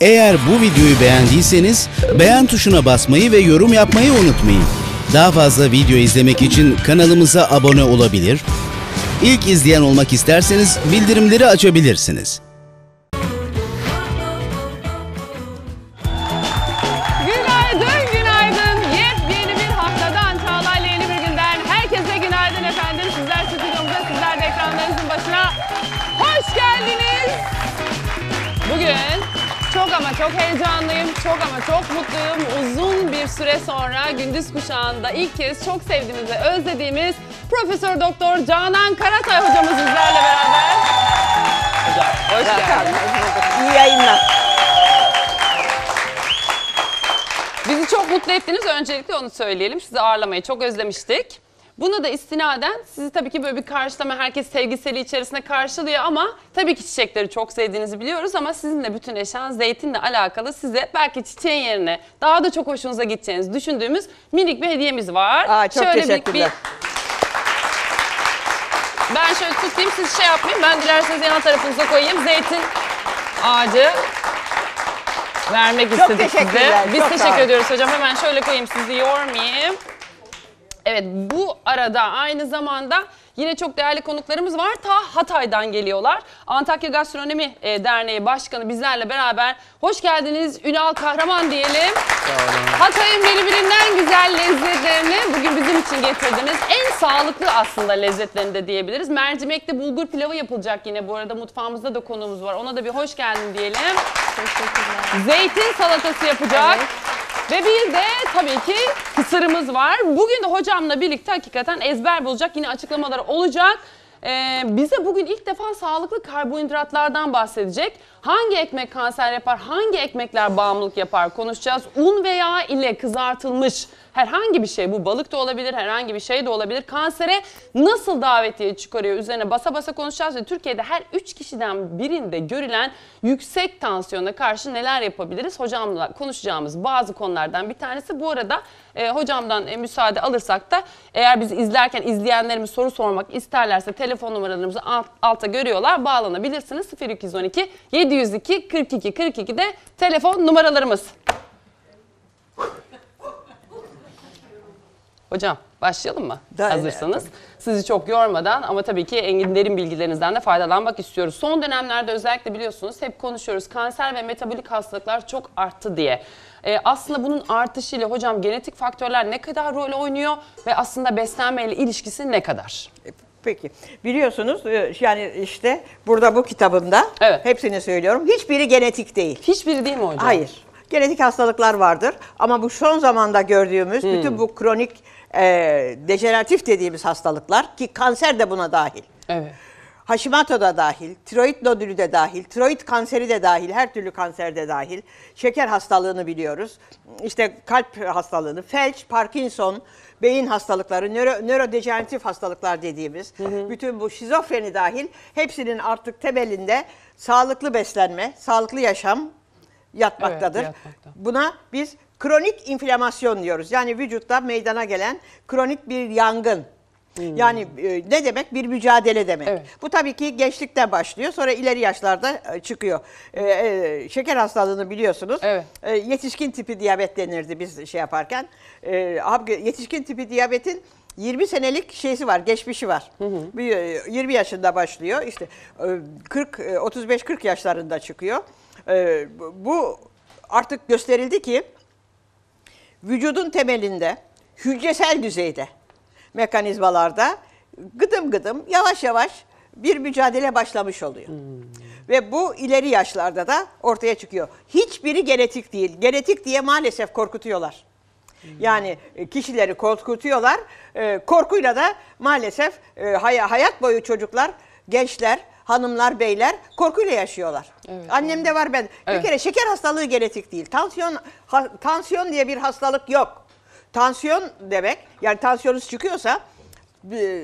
Eğer bu videoyu beğendiyseniz beğen tuşuna basmayı ve yorum yapmayı unutmayın. Daha fazla video izlemek için kanalımıza abone olabilir, İlk izleyen olmak isterseniz bildirimleri açabilirsiniz. Çok mutluyum. Uzun bir süre sonra gündüz kuşağında ilk kez çok sevdiğimiz ve özlediğimiz Profesör Doktor Canan Karatay hocamız bizlerle beraber. Hocam hoş geldiniz. İyi yayınlar. Bizi çok mutlu ettiniz. Öncelikle onu söyleyelim. Sizi ağırlamayı çok özlemiştik. Buna da istinaden sizi tabii ki böyle bir karşılama herkes sevgiseli içerisinde karşılıyor ama tabii ki çiçekleri çok sevdiğinizi biliyoruz ama sizin de bütün eşyan zeytinle alakalı size belki çiçeğin yerine daha da çok hoşunuza gideceğiniz düşündüğümüz minik bir hediyemiz var. Aa, çok Şöyle teşekkürler. Bir, ben şöyle tutayım siz şey yapmayın. Ben dilerseniz yan tarafınıza koyayım. Zeytin ağacı vermek çok istedik size. Biz çok teşekkür ediyoruz hocam. Hemen şöyle koyayım sizi yormayayım. Evet bu arada aynı zamanda yine çok değerli konuklarımız var. Ta Hatay'dan geliyorlar. Antakya Gastronomi e, Derneği Başkanı bizlerle beraber. Hoş geldiniz Ünal Kahraman diyelim. Hatay'ın birbirinden güzel lezzetlerini bugün bizim için getirdiniz. En sağlıklı aslında lezzetlerini de diyebiliriz. Mercimekli bulgur pilavı yapılacak yine bu arada mutfağımızda da konuğumuz var. Ona da bir hoş geldin diyelim. Teşekkürler. Zeytin salatası yapacak. Evet. Ve bir de tabii ki kısırımız var. Bugün de hocamla birlikte hakikaten ezber bulacak. Yine açıklamalar olacak. Ee, bize bugün ilk defa sağlıklı karbonhidratlardan bahsedecek. Hangi ekmek kanser yapar, hangi ekmekler bağımlılık yapar konuşacağız. Un veya ile kızartılmış herhangi bir şey bu balık da olabilir herhangi bir şey de olabilir kansere nasıl davetiye çıkarıyor üzerine basa basa konuşacağız ve Türkiye'de her 3 kişiden birinde görülen yüksek tansiyona karşı neler yapabiliriz hocamla konuşacağımız bazı konulardan bir tanesi. Bu arada e, hocamdan e, müsaade alırsak da eğer bizi izlerken izleyenlerimiz soru sormak isterlerse telefon numaralarımızı alt, alta görüyorlar bağlanabilirsiniz 0212 702 42 42 de telefon numaralarımız. Hocam başlayalım mı? Da Hazırsanız. Evet. Sizi çok yormadan ama tabii ki enginlerin bilgilerinizden de faydalanmak istiyoruz. Son dönemlerde özellikle biliyorsunuz hep konuşuyoruz kanser ve metabolik hastalıklar çok arttı diye. Ee, aslında bunun artışıyla hocam genetik faktörler ne kadar rol oynuyor ve aslında beslenmeyle ilişkisi ne kadar? E, peki. Biliyorsunuz e, yani işte burada bu kitabımda evet. hepsini söylüyorum. Hiçbiri genetik değil. Hiçbiri değil mi hocam? Hayır. Genetik hastalıklar vardır ama bu son zamanda gördüğümüz hmm. bütün bu kronik e, dejeneratif dediğimiz hastalıklar ki kanser de buna dahil. Evet. Hashimoto da dahil, tiroid nodülü de dahil, tiroid kanseri de dahil, her türlü kanser de dahil. Şeker hastalığını biliyoruz. İşte kalp hastalığını, felç, Parkinson, beyin hastalıkları, nöro, nörodejeneratif hastalıklar dediğimiz, hı hı. bütün bu şizofreni dahil hepsinin artık temelinde sağlıklı beslenme, sağlıklı yaşam yatmaktadır. Evet, yatmakta. Buna biz Kronik inflamasyon diyoruz. Yani vücutta meydana gelen kronik bir yangın. Hmm. Yani e, ne demek? Bir mücadele demek. Evet. Bu tabii ki gençlikten başlıyor. Sonra ileri yaşlarda e, çıkıyor. E, şeker hastalığını biliyorsunuz. Evet. yetişkin tipi diyabet denirdi biz şey yaparken. yetişkin tipi diyabetin 20 senelik şeysi var, geçmişi var. Hı hı. 20 yaşında başlıyor. İşte 40 35 40 yaşlarında çıkıyor. bu artık gösterildi ki vücudun temelinde, hücresel düzeyde mekanizmalarda gıdım gıdım yavaş yavaş bir mücadele başlamış oluyor. Hmm. Ve bu ileri yaşlarda da ortaya çıkıyor. Hiçbiri genetik değil. Genetik diye maalesef korkutuyorlar. Hmm. Yani e, kişileri korkutuyorlar. E, korkuyla da maalesef e, hayat boyu çocuklar, gençler hanımlar, beyler korkuyla yaşıyorlar. Evet, Annemde var ben. Evet. Bir kere şeker hastalığı genetik değil. Tansiyon ha, tansiyon diye bir hastalık yok. Tansiyon demek yani tansiyonunuz çıkıyorsa e,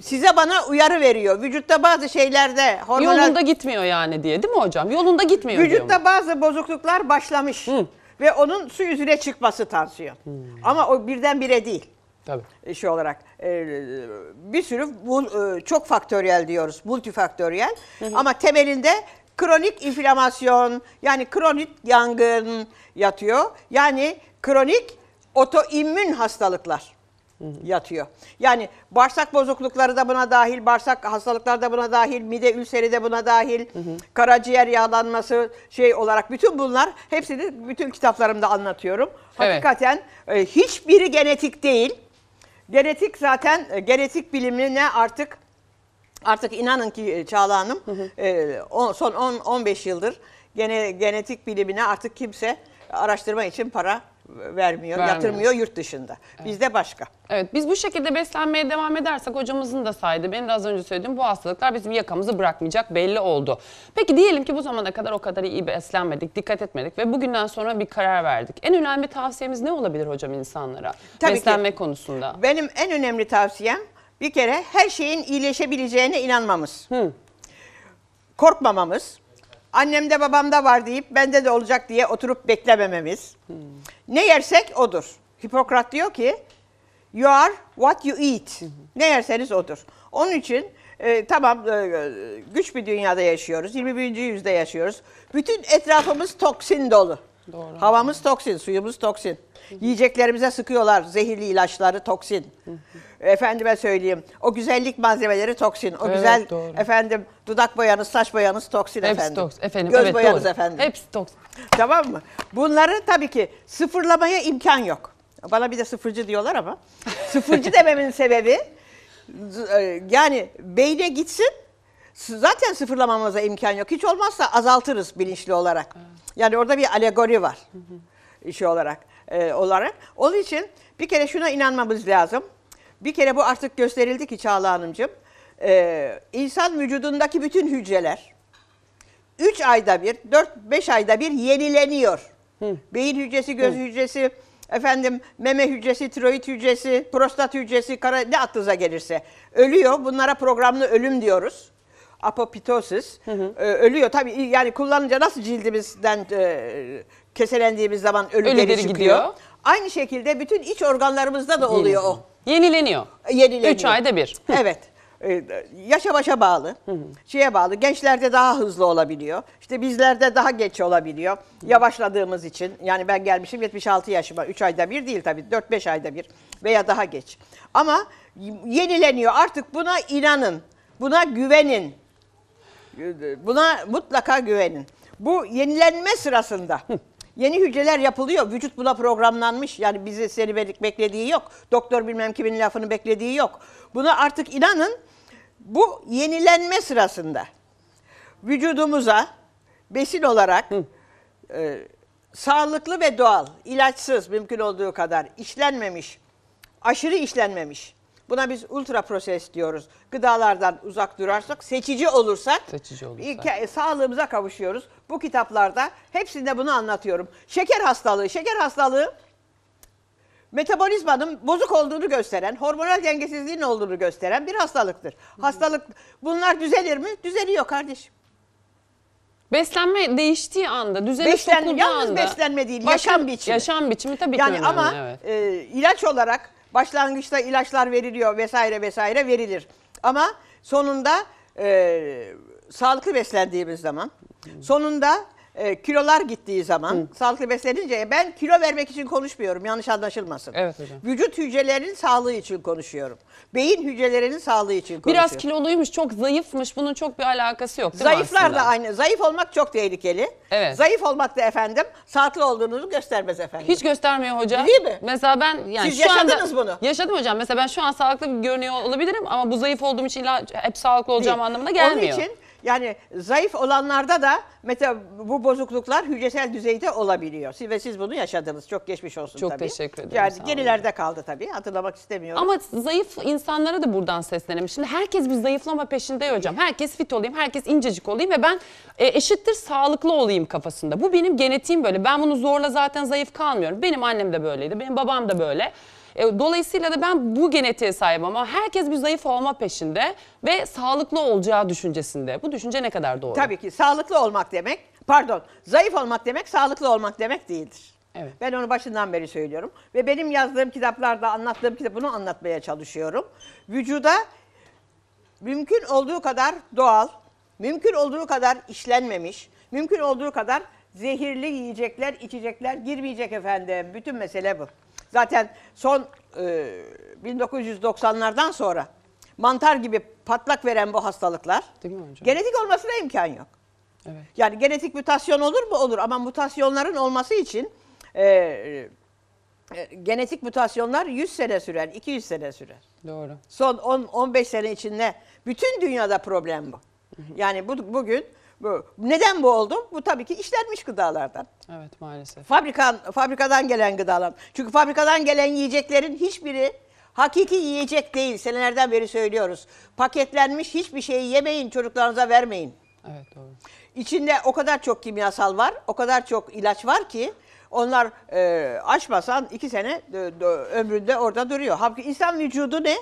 size bana uyarı veriyor. Vücutta bazı şeylerde hormonal... Yolunda gitmiyor yani diye değil mi hocam? Yolunda gitmiyor Vücutta bazı bozukluklar başlamış. Hı. Ve onun su yüzüne çıkması tansiyon. Hı. Ama o birdenbire değil. Tabii. E, şey olarak e, bir sürü e, çok faktöriyel diyoruz. Multifaktöriyel. Hı hı. Ama temelinde kronik inflamasyon yani kronik yangın yatıyor. Yani kronik otoimmün hastalıklar yatıyor. Yani bağırsak bozuklukları da buna dahil, bağırsak hastalıkları da buna dahil, mide ülseri de buna dahil, hı hı. karaciğer yağlanması şey olarak bütün bunlar hepsini bütün kitaplarımda anlatıyorum. Evet. Hakikaten e, hiçbiri genetik değil. Genetik zaten e, genetik bilimine artık artık inanın ki e, Çağla Hanım hı hı. E, son 10-15 yıldır gene, genetik bilimine artık kimse araştırma için para vermiyor, Vermiyor. yatırmıyor yurt dışında. Bizde başka. Evet biz bu şekilde beslenmeye devam edersek hocamızın da saydı. Benim de az önce söylediğim bu hastalıklar bizim yakamızı bırakmayacak belli oldu. Peki diyelim ki bu zamana kadar o kadar iyi beslenmedik, dikkat etmedik ve bugünden sonra bir karar verdik. En önemli tavsiyemiz ne olabilir hocam insanlara Tabii beslenme ki. konusunda? Benim en önemli tavsiyem bir kere her şeyin iyileşebileceğine inanmamız. Korkmamamız, annemde babamda var deyip bende de olacak diye oturup beklemememiz. Hmm. Ne yersek odur. Hipokrat diyor ki you are what you eat. Hmm. Ne yerseniz odur. Onun için e, tamam e, güç bir dünyada yaşıyoruz. 21. yüzyılda yaşıyoruz. Bütün etrafımız toksin dolu. Doğru. Havamız toksin, suyumuz toksin. Yiyeceklerimize sıkıyorlar zehirli ilaçları, toksin. Efendime söyleyeyim. O güzellik malzemeleri toksin. O Evet, güzel doğru. efendim dudak boyanız, saç boyanız toksin Hepsi efendim. toks- efendim, Göz evet, boyanız doğru. efendim. Hepsi toksin. Tamam mı? Bunları tabii ki sıfırlamaya imkan yok. Bana bir de sıfırcı diyorlar ama. Sıfırcı dememin sebebi e, yani beyne gitsin zaten sıfırlamamıza imkan yok. Hiç olmazsa azaltırız bilinçli olarak. Yani orada bir alegori var. işi olarak e, olarak. Onun için bir kere şuna inanmamız lazım. Bir kere bu artık gösterildi ki Çağla Hanımcığım. E, insan vücudundaki bütün hücreler 3 ayda bir, 4-5 ayda bir yenileniyor. Hı. Beyin hücresi, göz Hı. hücresi, efendim meme hücresi, tiroid hücresi, prostat hücresi, kara, ne aklınıza gelirse ölüyor. Bunlara programlı ölüm diyoruz apoptosis hı hı. E, ölüyor. Tabii yani kullanınca nasıl cildimizden e, keselendiğimiz zaman ölü, deri çıkıyor. Gidiyor. Aynı şekilde bütün iç organlarımızda da oluyor Yenileniyor. o. Yenileniyor. E, yenileniyor. 3 ayda bir. Evet. E, yaşa başa bağlı, hı şeye bağlı. Gençlerde daha hızlı olabiliyor. İşte bizlerde daha geç olabiliyor. Yavaşladığımız için. Yani ben gelmişim 76 yaşıma. 3 ayda bir değil tabii. 4-5 ayda bir veya daha geç. Ama yenileniyor. Artık buna inanın. Buna güvenin. Buna mutlaka güvenin. Bu yenilenme sırasında yeni hücreler yapılıyor. Vücut buna programlanmış. Yani bizi seni beklediği yok. Doktor bilmem kimin lafını beklediği yok. Buna artık inanın. Bu yenilenme sırasında vücudumuza besin olarak e, sağlıklı ve doğal, ilaçsız mümkün olduğu kadar işlenmemiş, aşırı işlenmemiş Buna biz ultra proses diyoruz. Gıdalardan uzak durarsak, seçici olursak, seçici olursak. E, sağlığımıza kavuşuyoruz. Bu kitaplarda hepsinde bunu anlatıyorum. Şeker hastalığı, şeker hastalığı metabolizmanın bozuk olduğunu gösteren, hormonal dengesizliğin olduğunu gösteren bir hastalıktır. Hastalık bunlar düzelir mi? Düzeliyor kardeşim. Beslenme değiştiği anda, düzene Beslen, sokulduğu anda. Yalnız beslenme değil, Başka, yaşam biçimi. Yaşam biçimi tabii yani ki önemli, ama evet. e, ilaç olarak Başlangıçta ilaçlar veriliyor vesaire vesaire verilir. Ama sonunda e, sağlıklı beslendiğimiz zaman, sonunda e, kilolar gittiği zaman Hı. sağlıklı beslenince e, ben kilo vermek için konuşmuyorum yanlış anlaşılmasın. Evet hocam. Vücut hücrelerinin sağlığı için konuşuyorum. Beyin hücrelerinin sağlığı için konuşuyorum. Biraz kiloluymuş çok zayıfmış bunun çok bir alakası yok değil Zayıflar mi da aynı. Zayıf olmak çok tehlikeli. Evet. Zayıf olmak da efendim sağlıklı olduğunuzu göstermez efendim. Hiç göstermiyor hocam. Değil mi? Mesela ben yani Siz şu yaşadınız anda, bunu. Yaşadım hocam. Mesela ben şu an sağlıklı görünüyor olabilirim ama bu zayıf olduğum için illa hep sağlıklı olacağım Değil. anlamına gelmiyor. Onun için yani zayıf olanlarda da meta bu bozukluklar hücresel düzeyde olabiliyor. Siz, ve siz bunu yaşadınız. Çok geçmiş olsun Çok tabii. teşekkür ederim. Yani gerilerde kaldı tabii. Hatırlamak istemiyorum. Ama zayıf insanlara da buradan seslenelim. Şimdi herkes bir zayıflama peşinde hocam. Herkes fit olayım, herkes incecik olayım ve ben e, eşittir sağlıklı olayım kafasında. Bu benim genetiğim böyle. Ben bunu zorla zaten zayıf kalmıyorum. Benim annem de böyleydi. Benim babam da böyle. E, dolayısıyla da ben bu genetiğe sahibim ama herkes bir zayıf olma peşinde ve sağlıklı olacağı düşüncesinde. Bu düşünce ne kadar doğru? Tabii ki sağlıklı olmak demek, pardon zayıf olmak demek sağlıklı olmak demek değildir. Evet. Ben onu başından beri söylüyorum. Ve benim yazdığım kitaplarda anlattığım kitap bunu anlatmaya çalışıyorum. Vücuda mümkün olduğu kadar doğal, mümkün olduğu kadar işlenmemiş, mümkün olduğu kadar zehirli yiyecekler, içecekler girmeyecek efendim. Bütün mesele bu. Zaten son e, 1990'lardan sonra mantar gibi patlak veren bu hastalıklar Değil mi hocam? genetik olmasına imkan yok. Evet. Yani genetik mutasyon olur mu? Olur ama mutasyonların olması için e, e, genetik mutasyonlar 100 sene sürer, 200 sene sürer. Doğru. Son 10-15 sene içinde bütün dünyada problem bu. Yani bu, bugün neden bu oldu? Bu tabii ki işlenmiş gıdalardan. Evet maalesef. Fabrikan, fabrikadan gelen gıdalar. Çünkü fabrikadan gelen yiyeceklerin hiçbiri hakiki yiyecek değil. Senelerden beri söylüyoruz. Paketlenmiş hiçbir şeyi yemeyin, çocuklarınıza vermeyin. Evet doğru. İçinde o kadar çok kimyasal var, o kadar çok ilaç var ki onlar e, aşmasan iki sene e, ömründe orada duruyor. Halbuki insan vücudu ne?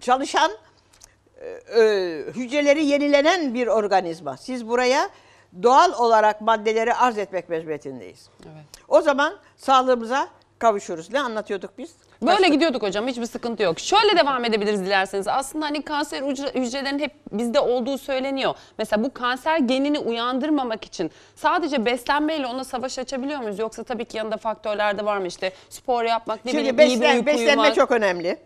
Çalışan e, hücreleri yenilenen bir organizma. Siz buraya doğal olarak maddeleri arz etmek mecburiyetindeyiz. Evet. O zaman sağlığımıza kavuşuruz. Ne anlatıyorduk biz? Böyle Başka... gidiyorduk hocam hiçbir sıkıntı yok. Şöyle devam edebiliriz dilerseniz. Aslında hani kanser hücrelerinin hep bizde olduğu söyleniyor. Mesela bu kanser genini uyandırmamak için sadece beslenmeyle ona savaş açabiliyor muyuz? Yoksa tabii ki yanında faktörler de var mı işte spor yapmak, ne Şimdi bileyim beslen, iyi bir uyku beslenme uyumak. çok önemli.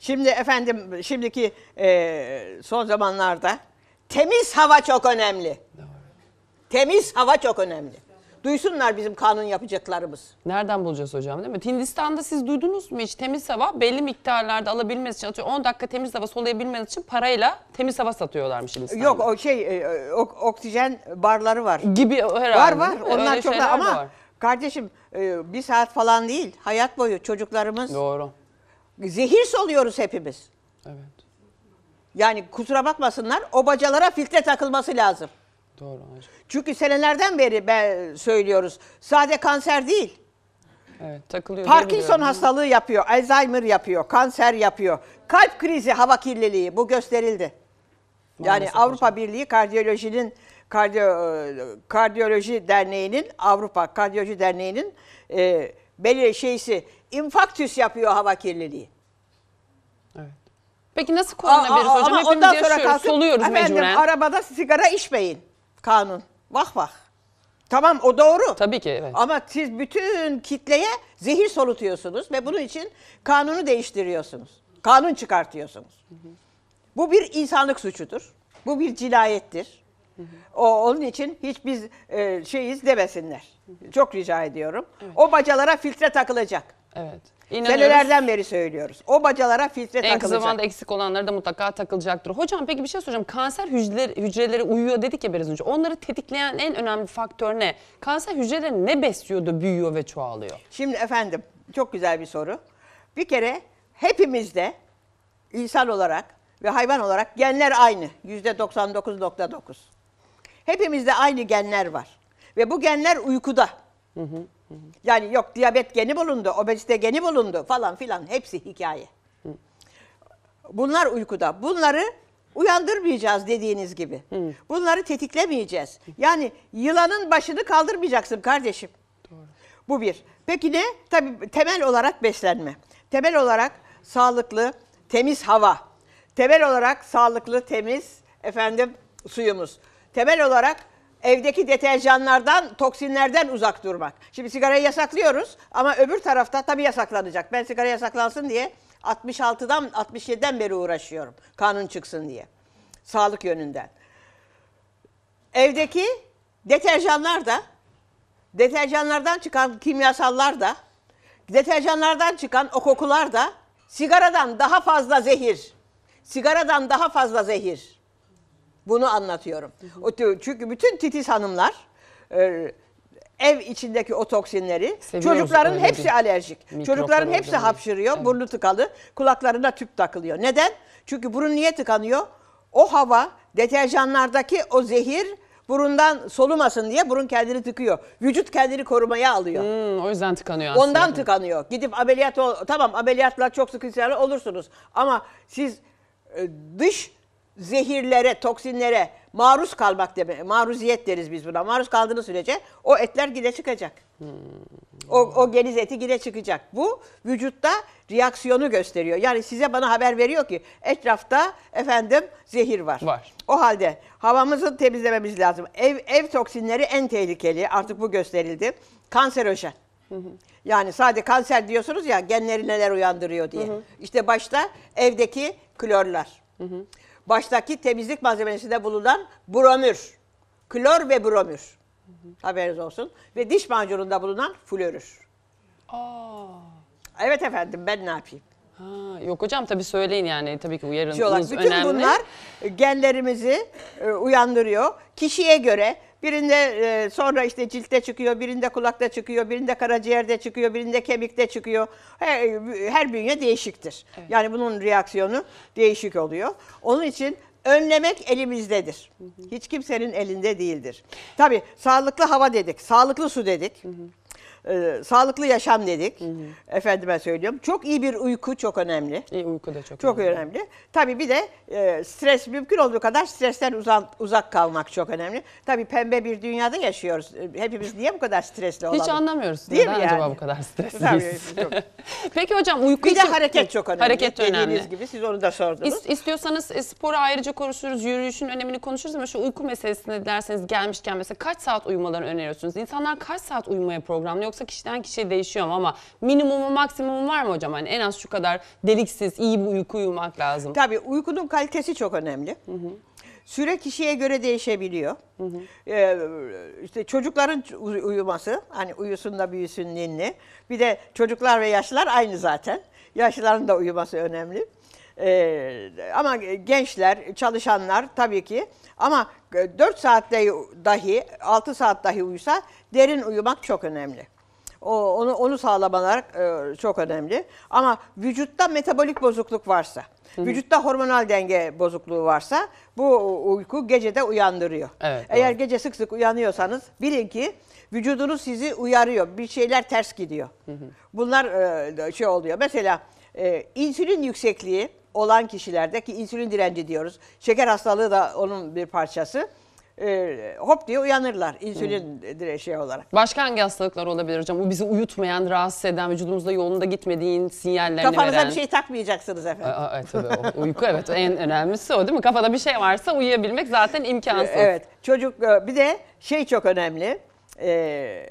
Şimdi efendim şimdiki e, son zamanlarda temiz hava çok önemli. Temiz hava çok önemli. Duysunlar bizim kanun yapacaklarımız. Nereden bulacağız hocam değil mi? Hindistan'da siz duydunuz mu hiç temiz hava belli miktarlarda alabilmesi için atıyor 10 dakika temiz hava soluyabilmeniz için parayla temiz hava satıyorlarmış Hindistan'da. Yok o şey e, ok- oksijen barları var. Gibi herhalde. Var var onlar Öyle çok da ama var. kardeşim e, bir saat falan değil hayat boyu çocuklarımız Doğru zehir soluyoruz hepimiz. Evet. Yani kusura bakmasınlar o bacalara filtre takılması lazım. Doğru. Çünkü senelerden beri ben söylüyoruz. Sade kanser değil. Evet, takılıyor. Parkinson hastalığı yapıyor, Alzheimer yapıyor, kanser yapıyor. Kalp krizi, hava kirliliği bu gösterildi. Maalesef yani Avrupa hocam. Birliği Kardiyoloji'nin Kardiyo, Kardiyoloji Derneği'nin Avrupa Kardiyoloji Derneği'nin e, belli şeysi infaktüs yapıyor hava kirliliği. Evet. Peki nasıl koronavirüs hocam? Ama ondan sonra kalkıp, soluyoruz efendim, mecburen. arabada sigara içmeyin kanun. Vah vah. Tamam o doğru. Tabii ki evet. Ama siz bütün kitleye zehir solutuyorsunuz ve bunun için kanunu değiştiriyorsunuz. Kanun çıkartıyorsunuz. Bu bir insanlık suçudur. Bu bir cinayettir. O, onun için hiç biz e, şeyiz demesinler. Çok rica ediyorum. Evet. O bacalara filtre takılacak. Evet. İnanıyoruz. Senelerden beri söylüyoruz. O bacalara filtre en takılacak. En zamanda eksik olanları da mutlaka takılacaktır. Hocam peki bir şey soracağım. Kanser hücreleri, hücreleri uyuyor dedik ya biraz önce. Onları tetikleyen en önemli faktör ne? Kanser hücreleri ne besliyor da büyüyor ve çoğalıyor? Şimdi efendim çok güzel bir soru. Bir kere hepimizde insan olarak ve hayvan olarak genler aynı. Yüzde 99.9. Hepimizde aynı genler var. Ve bu genler uykuda. Hı hı, Yani yok diyabet geni bulundu, obezite geni bulundu falan filan hepsi hikaye. Bunlar uykuda. Bunları uyandırmayacağız dediğiniz gibi. Bunları tetiklemeyeceğiz. Yani yılanın başını kaldırmayacaksın kardeşim. Bu bir. Peki ne? Tabii temel olarak beslenme. Temel olarak sağlıklı, temiz hava. Temel olarak sağlıklı, temiz efendim suyumuz. Temel olarak evdeki deterjanlardan, toksinlerden uzak durmak. Şimdi sigarayı yasaklıyoruz ama öbür tarafta tabii yasaklanacak. Ben sigara yasaklansın diye 66'dan 67'den beri uğraşıyorum. Kanun çıksın diye. Sağlık yönünden. Evdeki deterjanlar da deterjanlardan çıkan kimyasallar da deterjanlardan çıkan o kokular da sigaradan daha fazla zehir. Sigaradan daha fazla zehir. Bunu anlatıyorum. Hı hı. Çünkü bütün titiz hanımlar e, ev içindeki o toksinleri Seviyoruz, çocukların hepsi değil. alerjik. Mikroplar çocukların hepsi hapşırıyor, evet. burnu tıkalı, kulaklarına tüp takılıyor. Neden? Çünkü burun niye tıkanıyor? O hava deterjanlardaki o zehir burundan solumasın diye burun kendini tıkıyor. Vücut kendini korumaya alıyor. Hmm, o yüzden tıkanıyor aslında. Ondan tıkanıyor. Gidip ameliyat ol tamam ameliyatlar çok sıkıntılı olursunuz ama siz e, dış zehirlere, toksinlere maruz kalmak demek. Maruziyet deriz biz buna. Maruz kaldığı sürece o etler gide çıkacak. O, o geniz eti gide çıkacak. Bu vücutta reaksiyonu gösteriyor. Yani size bana haber veriyor ki etrafta efendim zehir var. Var. O halde havamızı temizlememiz lazım. Ev, ev toksinleri en tehlikeli. Artık bu gösterildi. Kanserojen. Yani sadece kanser diyorsunuz ya genleri neler uyandırıyor diye. Hı hı. İşte başta evdeki klorlar. Hı hı baştaki temizlik malzemesinde bulunan bromür, klor ve bromür. Haberiniz olsun. Ve diş macununda bulunan florür. Aa. Evet efendim ben ne yapayım? Ha, yok hocam tabii söyleyin yani tabii ki uyarınız Bütün bunlar e, genlerimizi e, uyandırıyor. Kişiye göre birinde e, sonra işte ciltte çıkıyor, birinde kulakta çıkıyor, birinde karaciğerde çıkıyor, birinde kemikte çıkıyor. Her, e, her bünye değişiktir. Evet. Yani bunun reaksiyonu değişik oluyor. Onun için önlemek elimizdedir. Hı hı. Hiç kimsenin elinde değildir. Tabii sağlıklı hava dedik, sağlıklı su dedik. Hı hı e, sağlıklı yaşam dedik. Hı hı. Efendime söylüyorum. Çok iyi bir uyku çok önemli. İyi uyku da çok, çok önemli. önemli. Tabii bir de e, stres mümkün olduğu kadar stresten uzak, uzak kalmak çok önemli. Tabii pembe bir dünyada yaşıyoruz. E, hepimiz niye bu kadar stresli olalım? Hiç anlamıyoruz. Değil Neden mi yani? acaba bu kadar stresliyiz? Peki hocam uyku Bir de hareket çok önemli. Hareket önemli. Dediğiniz gibi siz onu da sordunuz. İst, istiyorsanız e, spora ayrıca konuşuruz, yürüyüşün önemini konuşuruz ama şu uyku meselesine dilerseniz gelmişken mesela kaç saat uyumalarını öneriyorsunuz? İnsanlar kaç saat uyumaya programlıyor? yoksa kişiden kişiye değişiyor mu ama minimumu maksimumu var mı hocam? Hani en az şu kadar deliksiz iyi bir uyku uyumak lazım. Tabii uykunun kalitesi çok önemli. Hı hı. Süre kişiye göre değişebiliyor. Hı hı. Ee, çocukların uyuması, hani uyusun da büyüsün ninni. Bir de çocuklar ve yaşlılar aynı zaten. Yaşlıların da uyuması önemli. Ee, ama gençler, çalışanlar tabii ki ama 4 saatte dahi 6 saat dahi uyusa derin uyumak çok önemli. O, onu, onu sağlamalar e, çok önemli. Ama vücutta metabolik bozukluk varsa, Hı-hı. vücutta hormonal denge bozukluğu varsa bu uyku gecede uyandırıyor. Evet, Eğer doğru. gece sık sık uyanıyorsanız bilin ki vücudunuz sizi uyarıyor. Bir şeyler ters gidiyor. Hı-hı. Bunlar e, şey oluyor. Mesela e, insülin yüksekliği olan kişilerde ki insülin direnci diyoruz. Şeker hastalığı da onun bir parçası. E, hop diye uyanırlar insülin dire şey olarak. Başka hangi hastalıklar olabilir hocam? Bu bizi uyutmayan, rahatsız eden, vücudumuzda yolunda gitmediğin sinyallerini Kafanıza veren. bir şey takmayacaksınız efendim. Aa, evet, tabii o. uyku evet en önemlisi o değil mi? Kafada bir şey varsa uyuyabilmek zaten imkansız. Evet çocuk e, bir de şey çok önemli. E,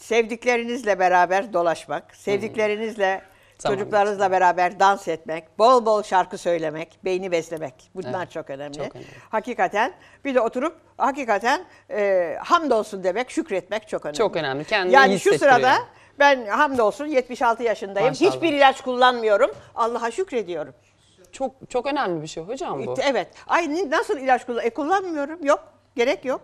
sevdiklerinizle beraber dolaşmak, sevdiklerinizle Tamam. Çocuklarınızla beraber dans etmek, bol bol şarkı söylemek, beyni beslemek. Bunlar evet, çok, önemli. çok önemli. Hakikaten bir de oturup hakikaten e, hamdolsun demek, şükretmek çok önemli. Çok önemli. Kendini yani şu sırada ben hamdolsun 76 yaşındayım. Maşallah. Hiçbir ilaç kullanmıyorum. Allah'a şükrediyorum. Çok çok önemli bir şey hocam bu. E, evet. Ay nasıl ilaç kullan? E kullanmıyorum. Yok. Gerek yok.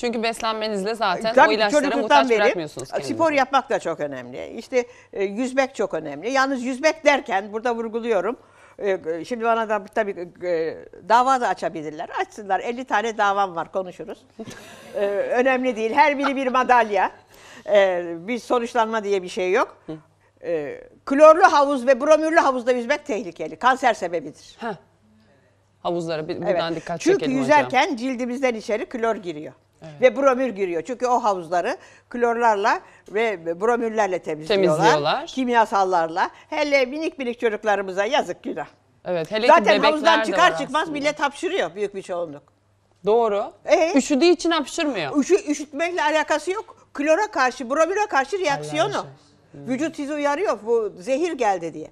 Çünkü beslenmenizle zaten Tabii o ilaçlara muhtaç bırakmıyorsunuz kendinizi. Spor yapmak da çok önemli. İşte e, yüzmek çok önemli. Yalnız yüzmek derken burada vurguluyorum. E, e, şimdi bana da tabii e, e dava da açabilirler. Açsınlar. 50 tane davam var konuşuruz. önemli değil. Her biri bir madalya. E, bir sonuçlanma diye bir şey yok. klorlu havuz ve bromürlü havuzda yüzmek tehlikeli. Kanser sebebidir. Heh. Havuzlara bir, buradan evet. dikkat Çünkü çekelim hocam. Çünkü yüzerken cildimizden içeri klor giriyor. Evet. Ve bromür giriyor. Çünkü o havuzları klorlarla ve bromürlerle temizliyorlar. temizliyorlar. Kimyasallarla. Hele minik minik çocuklarımıza yazık günah. Evet, hele Zaten havuzdan çıkar çıkmaz aslında. millet hapşırıyor büyük bir çoğunluk. Doğru. Ee? Üşüdüğü için hapşırmıyor. Üşü, üşütmekle alakası yok. Klora karşı, bromüre karşı reaksiyonu. Şey. Vücut sizi uyarıyor bu zehir geldi diye.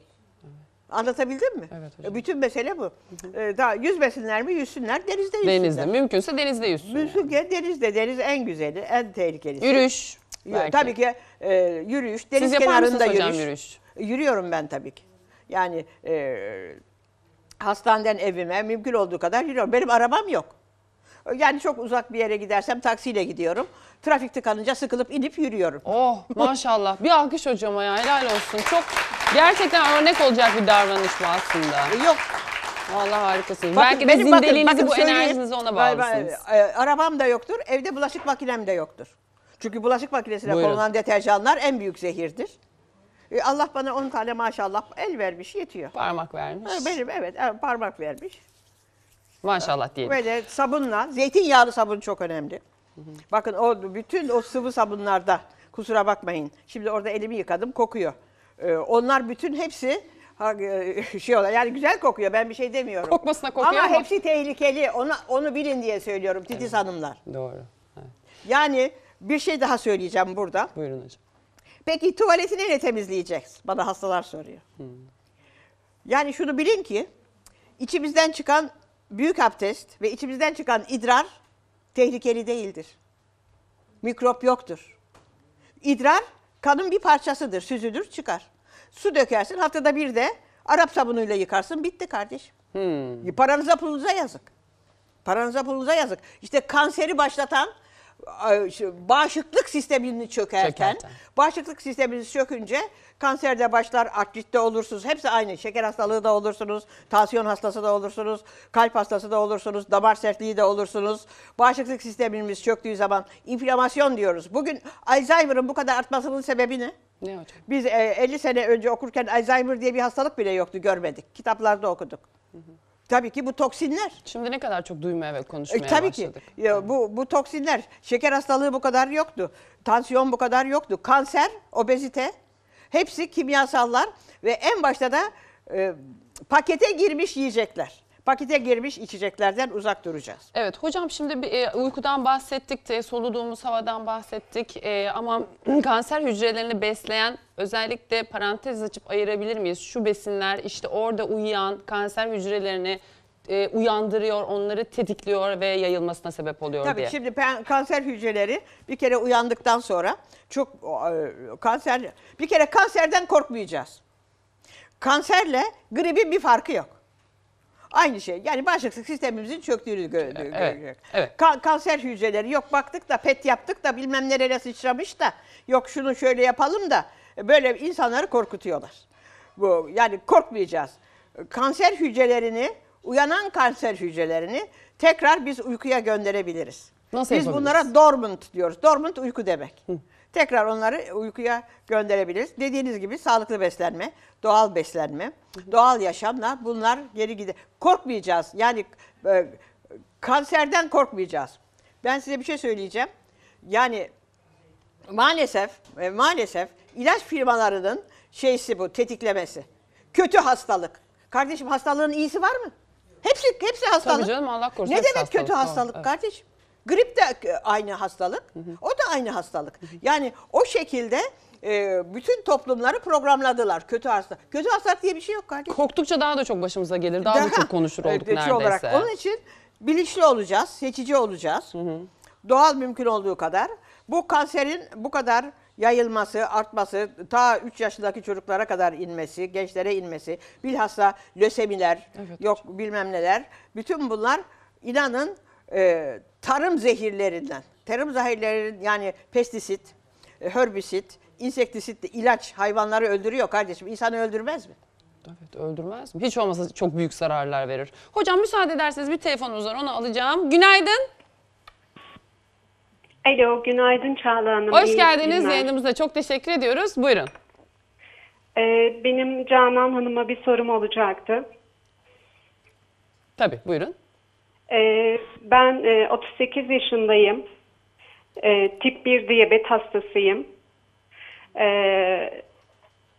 Anlatabildim mi? Evet hocam. Bütün mesele bu. Ee, daha yüzmesinler mi yüzsünler denizde yüzsünler. Denizde mümkünse denizde yüzsünler. Mümkünse denizde deniz en güzeli, en tehlikelisi. Yürüyüş. Belki. Tabii ki e, yürüyüş, deniz Siz kenarında yürüyüş. Hocam, yürüyüş. Yürüyorum ben tabii ki. Yani e, hastaneden evime mümkün olduğu kadar yürüyorum. Benim arabam yok. Yani çok uzak bir yere gidersem taksiyle gidiyorum. Trafikte kalınca sıkılıp inip yürüyorum. Oh maşallah. bir alkış hocama ya helal olsun. Çok gerçekten örnek olacak bir davranış bu aslında. E, yok Vallahi harikasın. Bakın, Belki de benim, zindeliğinizi bakın, bakın, bu enerjinizi ona bağlısınız. Ben, arabam da yoktur, evde bulaşık makinem de yoktur. Çünkü bulaşık makinesine Buyurun. konulan deterjanlar en büyük zehirdir. E, Allah bana 10 tane maşallah el vermiş yetiyor. Parmak vermiş. Ha, e, benim evet e, parmak vermiş. Maşallah diyelim. Böyle sabunla, zeytinyağlı sabun çok önemli. Bakın o bütün o sıvı sabunlarda kusura bakmayın. Şimdi orada elimi yıkadım kokuyor. Ee, onlar bütün hepsi e, şey olan yani güzel kokuyor ben bir şey demiyorum. Kokmasına kokuyor ama. Ama hepsi tehlikeli. Onu onu bilin diye söylüyorum titiz hanımlar. Doğru. Evet. Yani bir şey daha söyleyeceğim burada. Buyurun hocam. Peki tuvaleti neyle temizleyeceğiz? Bana hastalar soruyor. Yani şunu bilin ki içimizden çıkan büyük abdest ve içimizden çıkan idrar tehlikeli değildir. Mikrop yoktur. İdrar kanın bir parçasıdır, süzülür, çıkar. Su dökersin, haftada bir de Arap sabunuyla yıkarsın, bitti kardeş. Hmm. Paranıza pulunuza yazık. Paranıza pulunuza yazık. İşte kanseri başlatan bağışıklık sistemini çökerken, çökerten. bağışıklık sisteminiz çökünce kanserde başlar, artritte olursunuz. Hepsi aynı. Şeker hastalığı da olursunuz, tansiyon hastası da olursunuz, kalp hastası da olursunuz, damar sertliği de olursunuz. Bağışıklık sistemimiz çöktüğü zaman inflamasyon diyoruz. Bugün Alzheimer'ın bu kadar artmasının sebebi ne? Ne hocam? Biz 50 e, sene önce okurken Alzheimer diye bir hastalık bile yoktu, görmedik. Kitaplarda okuduk. Hı hı. Tabii ki bu toksinler. Şimdi ne kadar çok duymaya ve e, konuşmaya e, tabii başladık. Tabii ki. Ya, bu, bu toksinler. Şeker hastalığı bu kadar yoktu. Tansiyon bu kadar yoktu. Kanser, obezite. Hepsi kimyasallar ve en başta da e, pakete girmiş yiyecekler pakete girmiş içeceklerden uzak duracağız. Evet hocam şimdi bir, e, uykudan bahsettik, soluduğumuz havadan bahsettik e, ama kanser hücrelerini besleyen özellikle parantez açıp ayırabilir miyiz? Şu besinler işte orada uyuyan kanser hücrelerini e, uyandırıyor, onları tetikliyor ve yayılmasına sebep oluyor Tabii, diye. Tabii şimdi kanser hücreleri bir kere uyandıktan sonra çok kanser bir kere kanserden korkmayacağız. Kanserle gripin bir farkı yok. Aynı şey. Yani bağışıklık sistemimizin çöktüğünü gö evet, görecek. Evet. Ka kanser hücreleri yok baktık da PET yaptık da bilmem nereye sıçramış da yok şunu şöyle yapalım da böyle insanları korkutuyorlar. Bu yani korkmayacağız. Kanser hücrelerini, uyanan kanser hücrelerini tekrar biz uykuya gönderebiliriz. Nasıl biz bunlara dormant diyoruz. Dormant uyku demek. Hı. Tekrar onları uykuya gönderebiliriz. Dediğiniz gibi sağlıklı beslenme, doğal beslenme, doğal yaşamla bunlar geri gider. Korkmayacağız. Yani e, kanserden korkmayacağız. Ben size bir şey söyleyeceğim. Yani maalesef e, maalesef ilaç firmalarının şeysi bu tetiklemesi. Kötü hastalık. Kardeşim hastalığın iyisi var mı? Hepsi hepsi hastalık. Tabii canım Allah korusun. Ne demek kötü hastalık, hastalık evet. Grip de e, aynı hastalık. Hı hı. O da aynı hastalık. Hı hı. Yani o şekilde e, bütün toplumları programladılar kötü hastalık. Kötü hastalık diye bir şey yok kardeşim. Korktukça daha da çok başımıza gelir. Daha, daha da çok konuşur olduk neredeyse. Olarak. Onun için bilinçli olacağız, seçici olacağız. Hı hı. Doğal mümkün olduğu kadar. Bu kanserin bu kadar yayılması, artması, ta 3 yaşındaki çocuklara kadar inmesi, gençlere inmesi, bilhassa lösemiler, evet, yok hocam. bilmem neler. Bütün bunlar inanın e, tarım zehirlerinden, tarım zehirleri yani pestisit, e, herbisit, insektisit ilaç hayvanları öldürüyor kardeşim. İnsanı öldürmez mi? Evet öldürmez mi? Hiç olmasa çok büyük zararlar verir. Hocam müsaade ederseniz bir telefonumuz var onu alacağım. Günaydın. Alo günaydın Çağla Hanım. Hoş geldiniz günler. yayınımıza çok teşekkür ediyoruz. Buyurun. Ee, benim Canan Hanım'a bir sorum olacaktı. Tabii buyurun. Ee, ben 38 e, yaşındayım. Ee, tip 1 diyabet hastasıyım. Ee,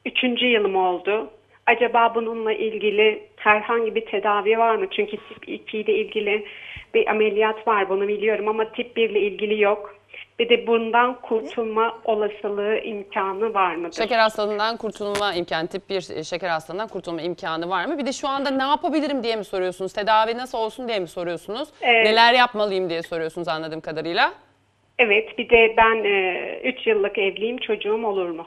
üçüncü yılım oldu. Acaba bununla ilgili herhangi bir tedavi var mı? Çünkü tip 2 ile ilgili bir ameliyat var bunu biliyorum ama tip 1 ile ilgili yok. Bir de bundan kurtulma olasılığı imkanı var mıdır? Şeker hastalığından kurtulma imkanı, tip 1 e, şeker hastalığından kurtulma imkanı var mı? Bir de şu anda ne yapabilirim diye mi soruyorsunuz? Tedavi nasıl olsun diye mi soruyorsunuz? Evet. Neler yapmalıyım diye soruyorsunuz anladığım kadarıyla. Evet bir de ben 3 e, yıllık evliyim çocuğum olur mu?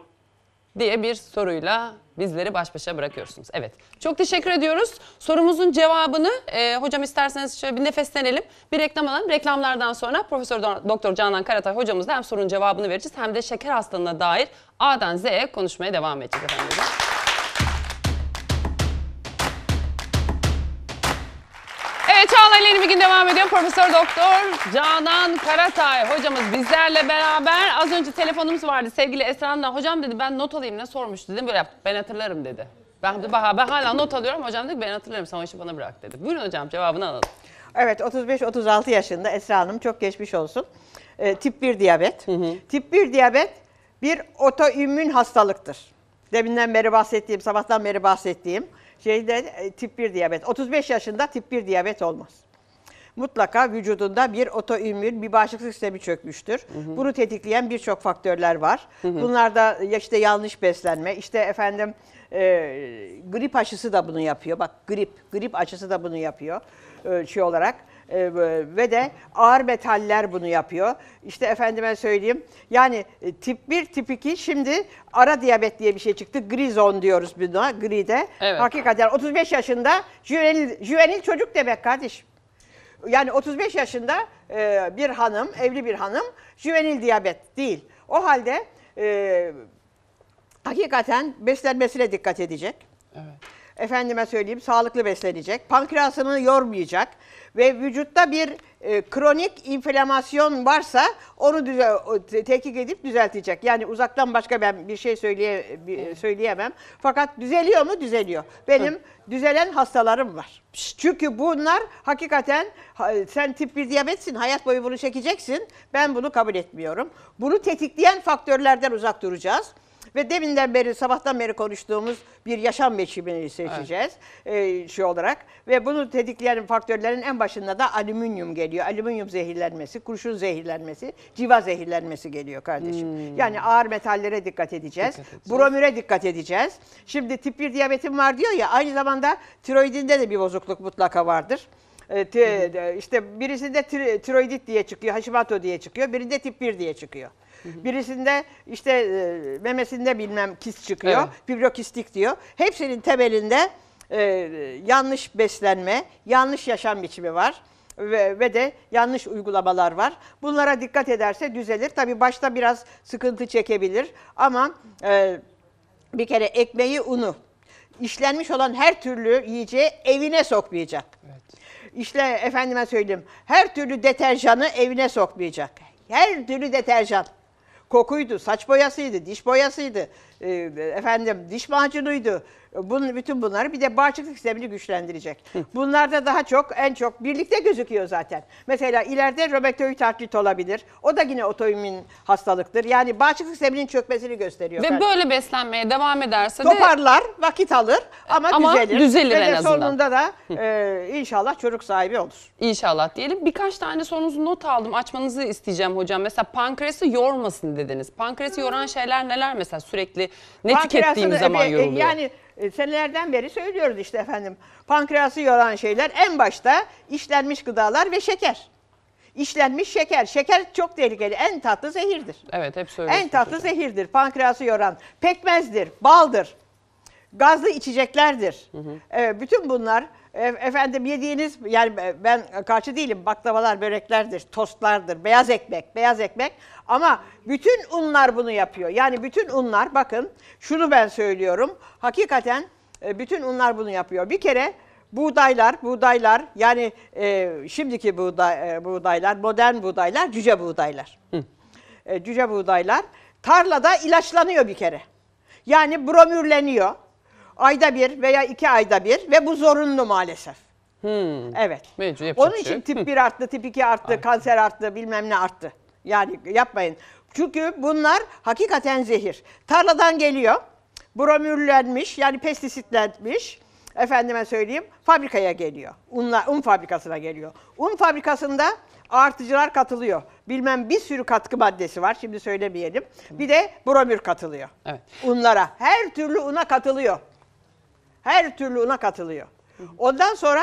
Diye bir soruyla bizleri baş başa bırakıyorsunuz. Evet. Çok teşekkür ediyoruz. Sorumuzun cevabını e, hocam isterseniz şöyle bir nefeslenelim. Bir reklam alalım. Reklamlardan sonra Profesör Doktor Canan Karatay hocamızla hem sorunun cevabını vereceğiz hem de şeker hastalığına dair A'dan Z'ye konuşmaya devam edeceğiz efendim. yeni bir gün devam ediyor. Profesör Doktor Canan Karatay hocamız bizlerle beraber. Az önce telefonumuz vardı sevgili Esra'nla. Hocam dedi ben not alayım ne sormuştu dedim. Böyle yaptı. ben hatırlarım dedi. Ben, ben hala not alıyorum. Hocam dedi ben hatırlarım sen işi bana bırak dedi. Buyurun hocam cevabını alalım. Evet 35-36 yaşında Esra Hanım çok geçmiş olsun. E, tip 1 diyabet. Hı hı. Tip 1 diyabet bir otoimmün hastalıktır. Deminden beri bahsettiğim, sabahtan beri bahsettiğim şeyde e, tip 1 diyabet. 35 yaşında tip 1 diyabet olmaz mutlaka vücudunda bir otoimmün, bir bağışıklık sistemi çökmüştür. Hı hı. Bunu tetikleyen birçok faktörler var. Hı hı. Bunlarda işte yanlış beslenme, işte efendim e, grip aşısı da bunu yapıyor. Bak grip, grip aşısı da bunu yapıyor e, şey olarak. E, ve de ağır metaller bunu yapıyor. İşte efendime söyleyeyim. Yani e, tip 1, tip 2 şimdi ara diyabet diye bir şey çıktı. Gri zon diyoruz buna, gride. Evet. Hakikaten 35 yaşında juvenil jüvenil çocuk demek kardeşim yani 35 yaşında e, bir hanım, evli bir hanım juvenil diyabet değil. O halde e, hakikaten beslenmesine dikkat edecek. Evet. Efendime söyleyeyim sağlıklı beslenecek. Pankreasını yormayacak ve vücutta bir e, kronik inflamasyon varsa onu düzel, tetkik edip düzeltecek. Yani uzaktan başka ben bir şey söyleye, söyleyemem. Fakat düzeliyor mu? Düzeliyor. Benim düzelen hastalarım var. Çünkü bunlar hakikaten sen tip 1 diyabetsin, hayat boyu bunu çekeceksin. Ben bunu kabul etmiyorum. Bunu tetikleyen faktörlerden uzak duracağız. Ve deminden beri, sabahtan beri konuştuğumuz bir yaşam biçimini seçeceğiz evet. e, şey olarak. Ve bunu tetikleyen faktörlerin en başında da alüminyum geliyor. Alüminyum zehirlenmesi, kurşun zehirlenmesi, civa zehirlenmesi geliyor kardeşim. Hmm. Yani ağır metallere dikkat edeceğiz. Dikkat edeceğiz. Bromüre dikkat edeceğiz. Şimdi tip 1 diyabetim var diyor ya, aynı zamanda tiroidinde de bir bozukluk mutlaka vardır. E, te, hı hı. İşte birisinde tiroidit diye çıkıyor, Hashimoto diye çıkıyor, birinde tip 1 diye çıkıyor. Birisinde işte e, memesinde bilmem kist çıkıyor, evet. fibrokistik diyor. Hepsinin temelinde e, yanlış beslenme, yanlış yaşam biçimi var ve, ve de yanlış uygulamalar var. Bunlara dikkat ederse düzelir. Tabii başta biraz sıkıntı çekebilir ama e, bir kere ekmeği, unu, işlenmiş olan her türlü yiyeceği evine sokmayacak. Evet işte efendime söyleyeyim her türlü deterjanı evine sokmayacak. Her türlü deterjan. Kokuydu, saç boyasıydı, diş boyasıydı, e, efendim diş macunuydu. Bunun, bütün bunları bir de bağışıklık sistemini güçlendirecek. Bunlarda daha çok en çok birlikte gözüküyor zaten. Mesela ileride romatoid artrit olabilir. O da yine otoimmün hastalıktır. Yani bağışıklık sisteminin çökmesini gösteriyor. Ve efendim. böyle beslenmeye devam ederse Toparlar, de... Toparlar, vakit alır ama, ama düzelir. düzelir Ve en sonunda da e, inşallah çocuk sahibi olur. İnşallah diyelim. Birkaç tane sorunuzu not aldım. Açmanızı isteyeceğim hocam. Mesela pankreası yormasın dediniz. Pankreası yoran şeyler neler mesela? Sürekli ne Pankreasını, zaman evet, yoruluyor. Yani e, senelerden beri söylüyoruz işte efendim. Pankreası yoran şeyler en başta işlenmiş gıdalar ve şeker. İşlenmiş şeker. Şeker çok tehlikeli. En tatlı zehirdir. Evet hep söylüyoruz. En tatlı hocam. zehirdir. Pankreası yoran. Pekmezdir, baldır, gazlı içeceklerdir. Hı hı. E, bütün bunlar e, efendim yediğiniz, yani ben karşı değilim, baklavalar, böreklerdir, tostlardır, beyaz ekmek, beyaz ekmek. Ama bütün unlar bunu yapıyor. Yani bütün unlar, bakın şunu ben söylüyorum, hakikaten e, bütün unlar bunu yapıyor. Bir kere buğdaylar, buğdaylar yani e, şimdiki buğday, e, buğdaylar, modern buğdaylar, cüce buğdaylar. E, cüce buğdaylar tarlada ilaçlanıyor bir kere. Yani bromürleniyor. Ayda bir veya iki ayda bir ve bu zorunlu maalesef. Hmm. Evet. Mecbur Onun şey için şey. tip 1 arttı, tip 2 arttı, Ay. kanser arttı, bilmem ne arttı. Yani yapmayın. Çünkü bunlar hakikaten zehir. Tarladan geliyor. Bromürlenmiş yani pestisitlenmiş. Efendime söyleyeyim fabrikaya geliyor. Unla, un fabrikasına geliyor. Un fabrikasında artıcılar katılıyor. Bilmem bir sürü katkı maddesi var. Şimdi söylemeyelim. Bir de bromür katılıyor. Evet. Unlara. Her türlü una katılıyor. Her türlü una katılıyor. Ondan sonra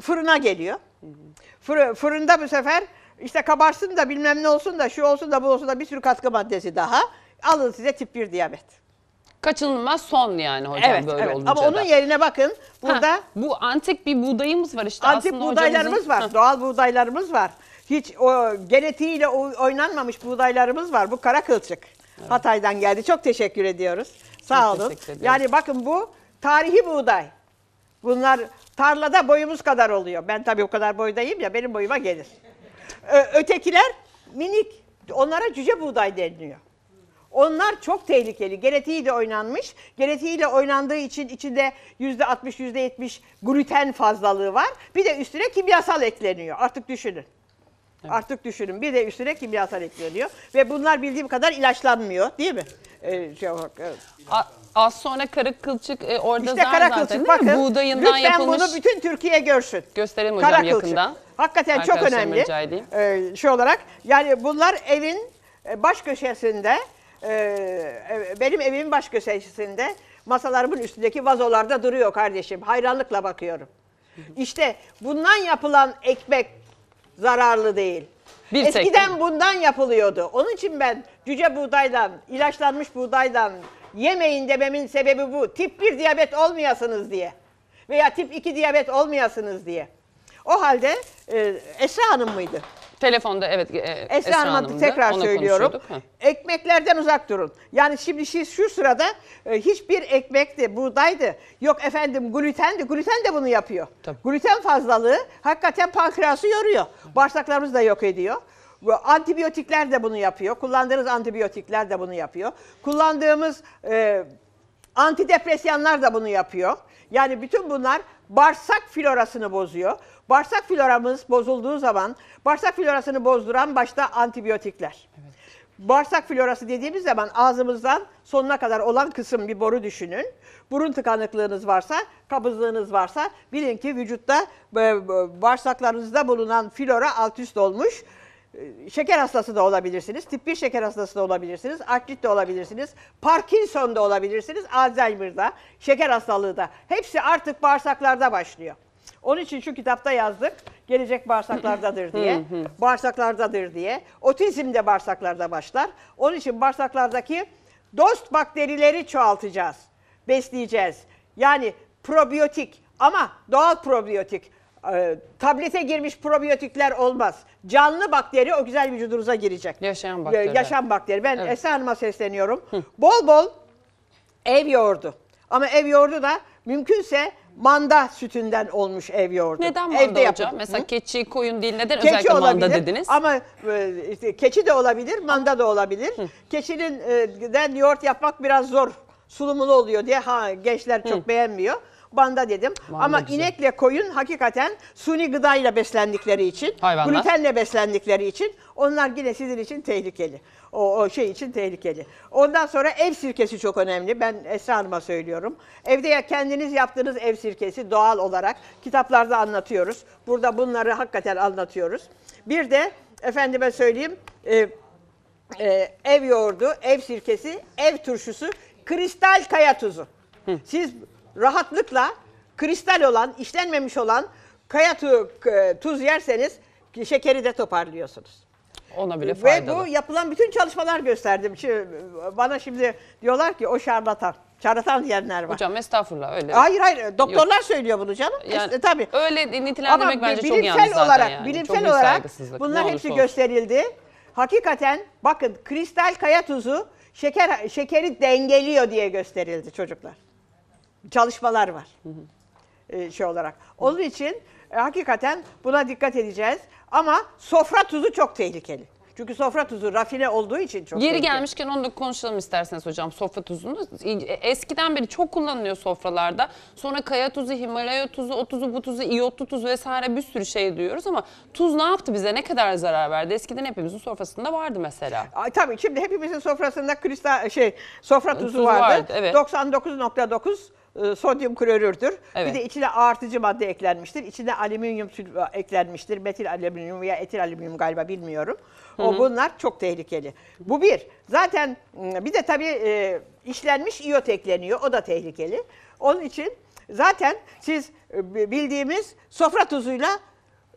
fırına geliyor. fırında bu sefer işte kabarsın da bilmem ne olsun da şu olsun da bu olsun da bir sürü katkı maddesi daha. Alın size tip 1 diyabet. Kaçınılmaz son yani hocam evet, böyle evet. olunca Ama da. onun yerine bakın burada. Ha, bu antik bir buğdayımız var işte antik aslında buğdaylarımız hocamızın... var, doğal buğdaylarımız var. Hiç o genetiğiyle oynanmamış buğdaylarımız var. Bu kara kılçık. Evet. Hatay'dan geldi. Çok teşekkür ediyoruz. Sağ olun. Yani bakın bu tarihi buğday. Bunlar tarlada boyumuz kadar oluyor. Ben tabii o kadar boydayım ya benim boyuma gelir. Ö ötekiler minik. Onlara cüce buğday deniliyor. Onlar çok tehlikeli. Genetiğiyle oynanmış. Genetiğiyle oynandığı için içinde yüzde 60, yüzde 70 gluten fazlalığı var. Bir de üstüne kimyasal ekleniyor. Artık düşünün. Evet. Artık düşünün. Bir de üstüne kimyasal ekleniyor. Ve bunlar bildiğim kadar ilaçlanmıyor değil mi? e, Evet. A- az sonra kara kılçık e, orada İşte zar kara zaten kılçık değil mi? bakın. Buğdayından lütfen yapılmış. bunu bütün Türkiye görsün. Gösterelim hocam Kara kılçık. yakından. Hakikaten çok önemli. rica edeyim. E, şey olarak yani bunlar evin e, baş köşesinde e, e, benim evimin baş köşesinde masalarımın üstündeki vazolarda duruyor kardeşim. Hayranlıkla bakıyorum. İşte bundan yapılan ekmek zararlı değil. Bir tek Eskiden bundan yapılıyordu. Onun için ben cüce buğdaydan, ilaçlanmış buğdaydan yemeyin dememin sebebi bu. Tip 1 diyabet olmayasınız diye veya tip 2 diyabet olmayasınız diye. O halde e, Esra Hanım mıydı? Telefonda evet e, Esra, Esra Hanım'a Hanım'dı. tekrar söylüyorum. Ekmeklerden uzak durun. Yani şimdi şu, şu sırada e, hiçbir ekmekti, buğdaydı. Yok efendim glütendi. Glüten de bunu yapıyor. Tabii. Glüten fazlalığı hakikaten pankreası yoruyor. Bağırsaklarımızı da yok ediyor. Antibiyotikler de bunu yapıyor. Kullandığımız antibiyotikler de bunu yapıyor. Kullandığımız e, antidepresyanlar da bunu yapıyor. Yani bütün bunlar bağırsak florasını bozuyor. Bağırsak floramız bozulduğu zaman bağırsak florasını bozduran başta antibiyotikler. Evet. Bağırsak florası dediğimiz zaman ağzımızdan sonuna kadar olan kısım bir boru düşünün. Burun tıkanıklığınız varsa, kabızlığınız varsa bilin ki vücutta e, e, bağırsaklarınızda bulunan flora alt üst olmuş. E, şeker hastası da olabilirsiniz, tip 1 şeker hastası da olabilirsiniz, akrit de olabilirsiniz, Parkinson da olabilirsiniz, Alzheimer'da, şeker hastalığı da. Hepsi artık bağırsaklarda başlıyor. Onun için şu kitapta yazdık. Gelecek bağırsaklardadır diye. bağırsaklardadır diye. Otizm de bağırsaklarda başlar. Onun için bağırsaklardaki dost bakterileri çoğaltacağız. Besleyeceğiz. Yani probiyotik ama doğal probiyotik. E, tablete girmiş probiyotikler olmaz. Canlı bakteri o güzel vücudunuza girecek. Yaşayan e, bakteri. Yaşayan bakteri. Ben evet. Esra Hanım'a sesleniyorum. Hı. Bol bol ev yoğurdu. Ama ev yoğurdu da mümkünse manda sütünden olmuş ev yoğurdu. Neden manda Evde hocam? Yapın. Mesela Hı? keçi, koyun değil neden keçi özellikle olabilir, manda dediniz? Ama e, işte, keçi de olabilir, manda da olabilir. Hı. Keçinin e, den yoğurt yapmak biraz zor. Sulumulu oluyor diye ha gençler çok Hı. beğenmiyor banda dedim. Vallahi Ama güzel. inekle koyun hakikaten suni gıdayla beslendikleri için, Hayvanlar. glutenle beslendikleri için onlar yine sizin için tehlikeli. O, o şey için tehlikeli. Ondan sonra ev sirkesi çok önemli. Ben Esra Hanım'a söylüyorum. Evde ya kendiniz yaptığınız ev sirkesi doğal olarak kitaplarda anlatıyoruz. Burada bunları hakikaten anlatıyoruz. Bir de efendime söyleyeyim e, e, ev yoğurdu, ev sirkesi, ev turşusu, kristal kaya tuzu. Siz rahatlıkla kristal olan, işlenmemiş olan kaya tuz yerseniz şekeri de toparlıyorsunuz. Ona bile faydalı. Ve bu yapılan bütün çalışmalar gösterdim. Şimdi, bana şimdi diyorlar ki o şarlatan. Şarlatan diyenler var. Hocam estağfurullah öyle. Hayır hayır doktorlar Yok. söylüyor bunu canım. Yani, e, tabii. Öyle nitelendirmek Ama bence çok yanlış zaten olarak, yani. Bilimsel çok olarak bunlar hepsi olsun. gösterildi. Hakikaten bakın kristal kaya tuzu şeker şekeri dengeliyor diye gösterildi çocuklar çalışmalar var. Hı hı. Ee, şey olarak. Onun için e, hakikaten buna dikkat edeceğiz. Ama sofra tuzu çok tehlikeli. Çünkü sofra tuzu rafine olduğu için çok Geri gelmişken onu da konuşalım isterseniz hocam sofra tuzunu. E, eskiden beri çok kullanılıyor sofralarda. Sonra kaya tuzu, Himalaya tuzu, o tuzu, bu tuzu, iyotlu tuzu vesaire bir sürü şey duyuyoruz ama tuz ne yaptı bize? Ne kadar zarar verdi? Eskiden hepimizin sofrasında vardı mesela. Ay, tabii şimdi hepimizin sofrasında kristal şey sofra tuzu, tuzu vardı. vardı evet. 99.9 e, sodyum klorürdür. Evet. Bir de içine artıcı madde eklenmiştir. İçine alüminyum sülfa e, eklenmiştir. Metil alüminyum veya etil alüminyum galiba bilmiyorum. O hı hı. bunlar çok tehlikeli. Bu bir. Zaten bir de tabii e, işlenmiş iyot ekleniyor. O da tehlikeli. Onun için zaten siz bildiğimiz sofra tuzuyla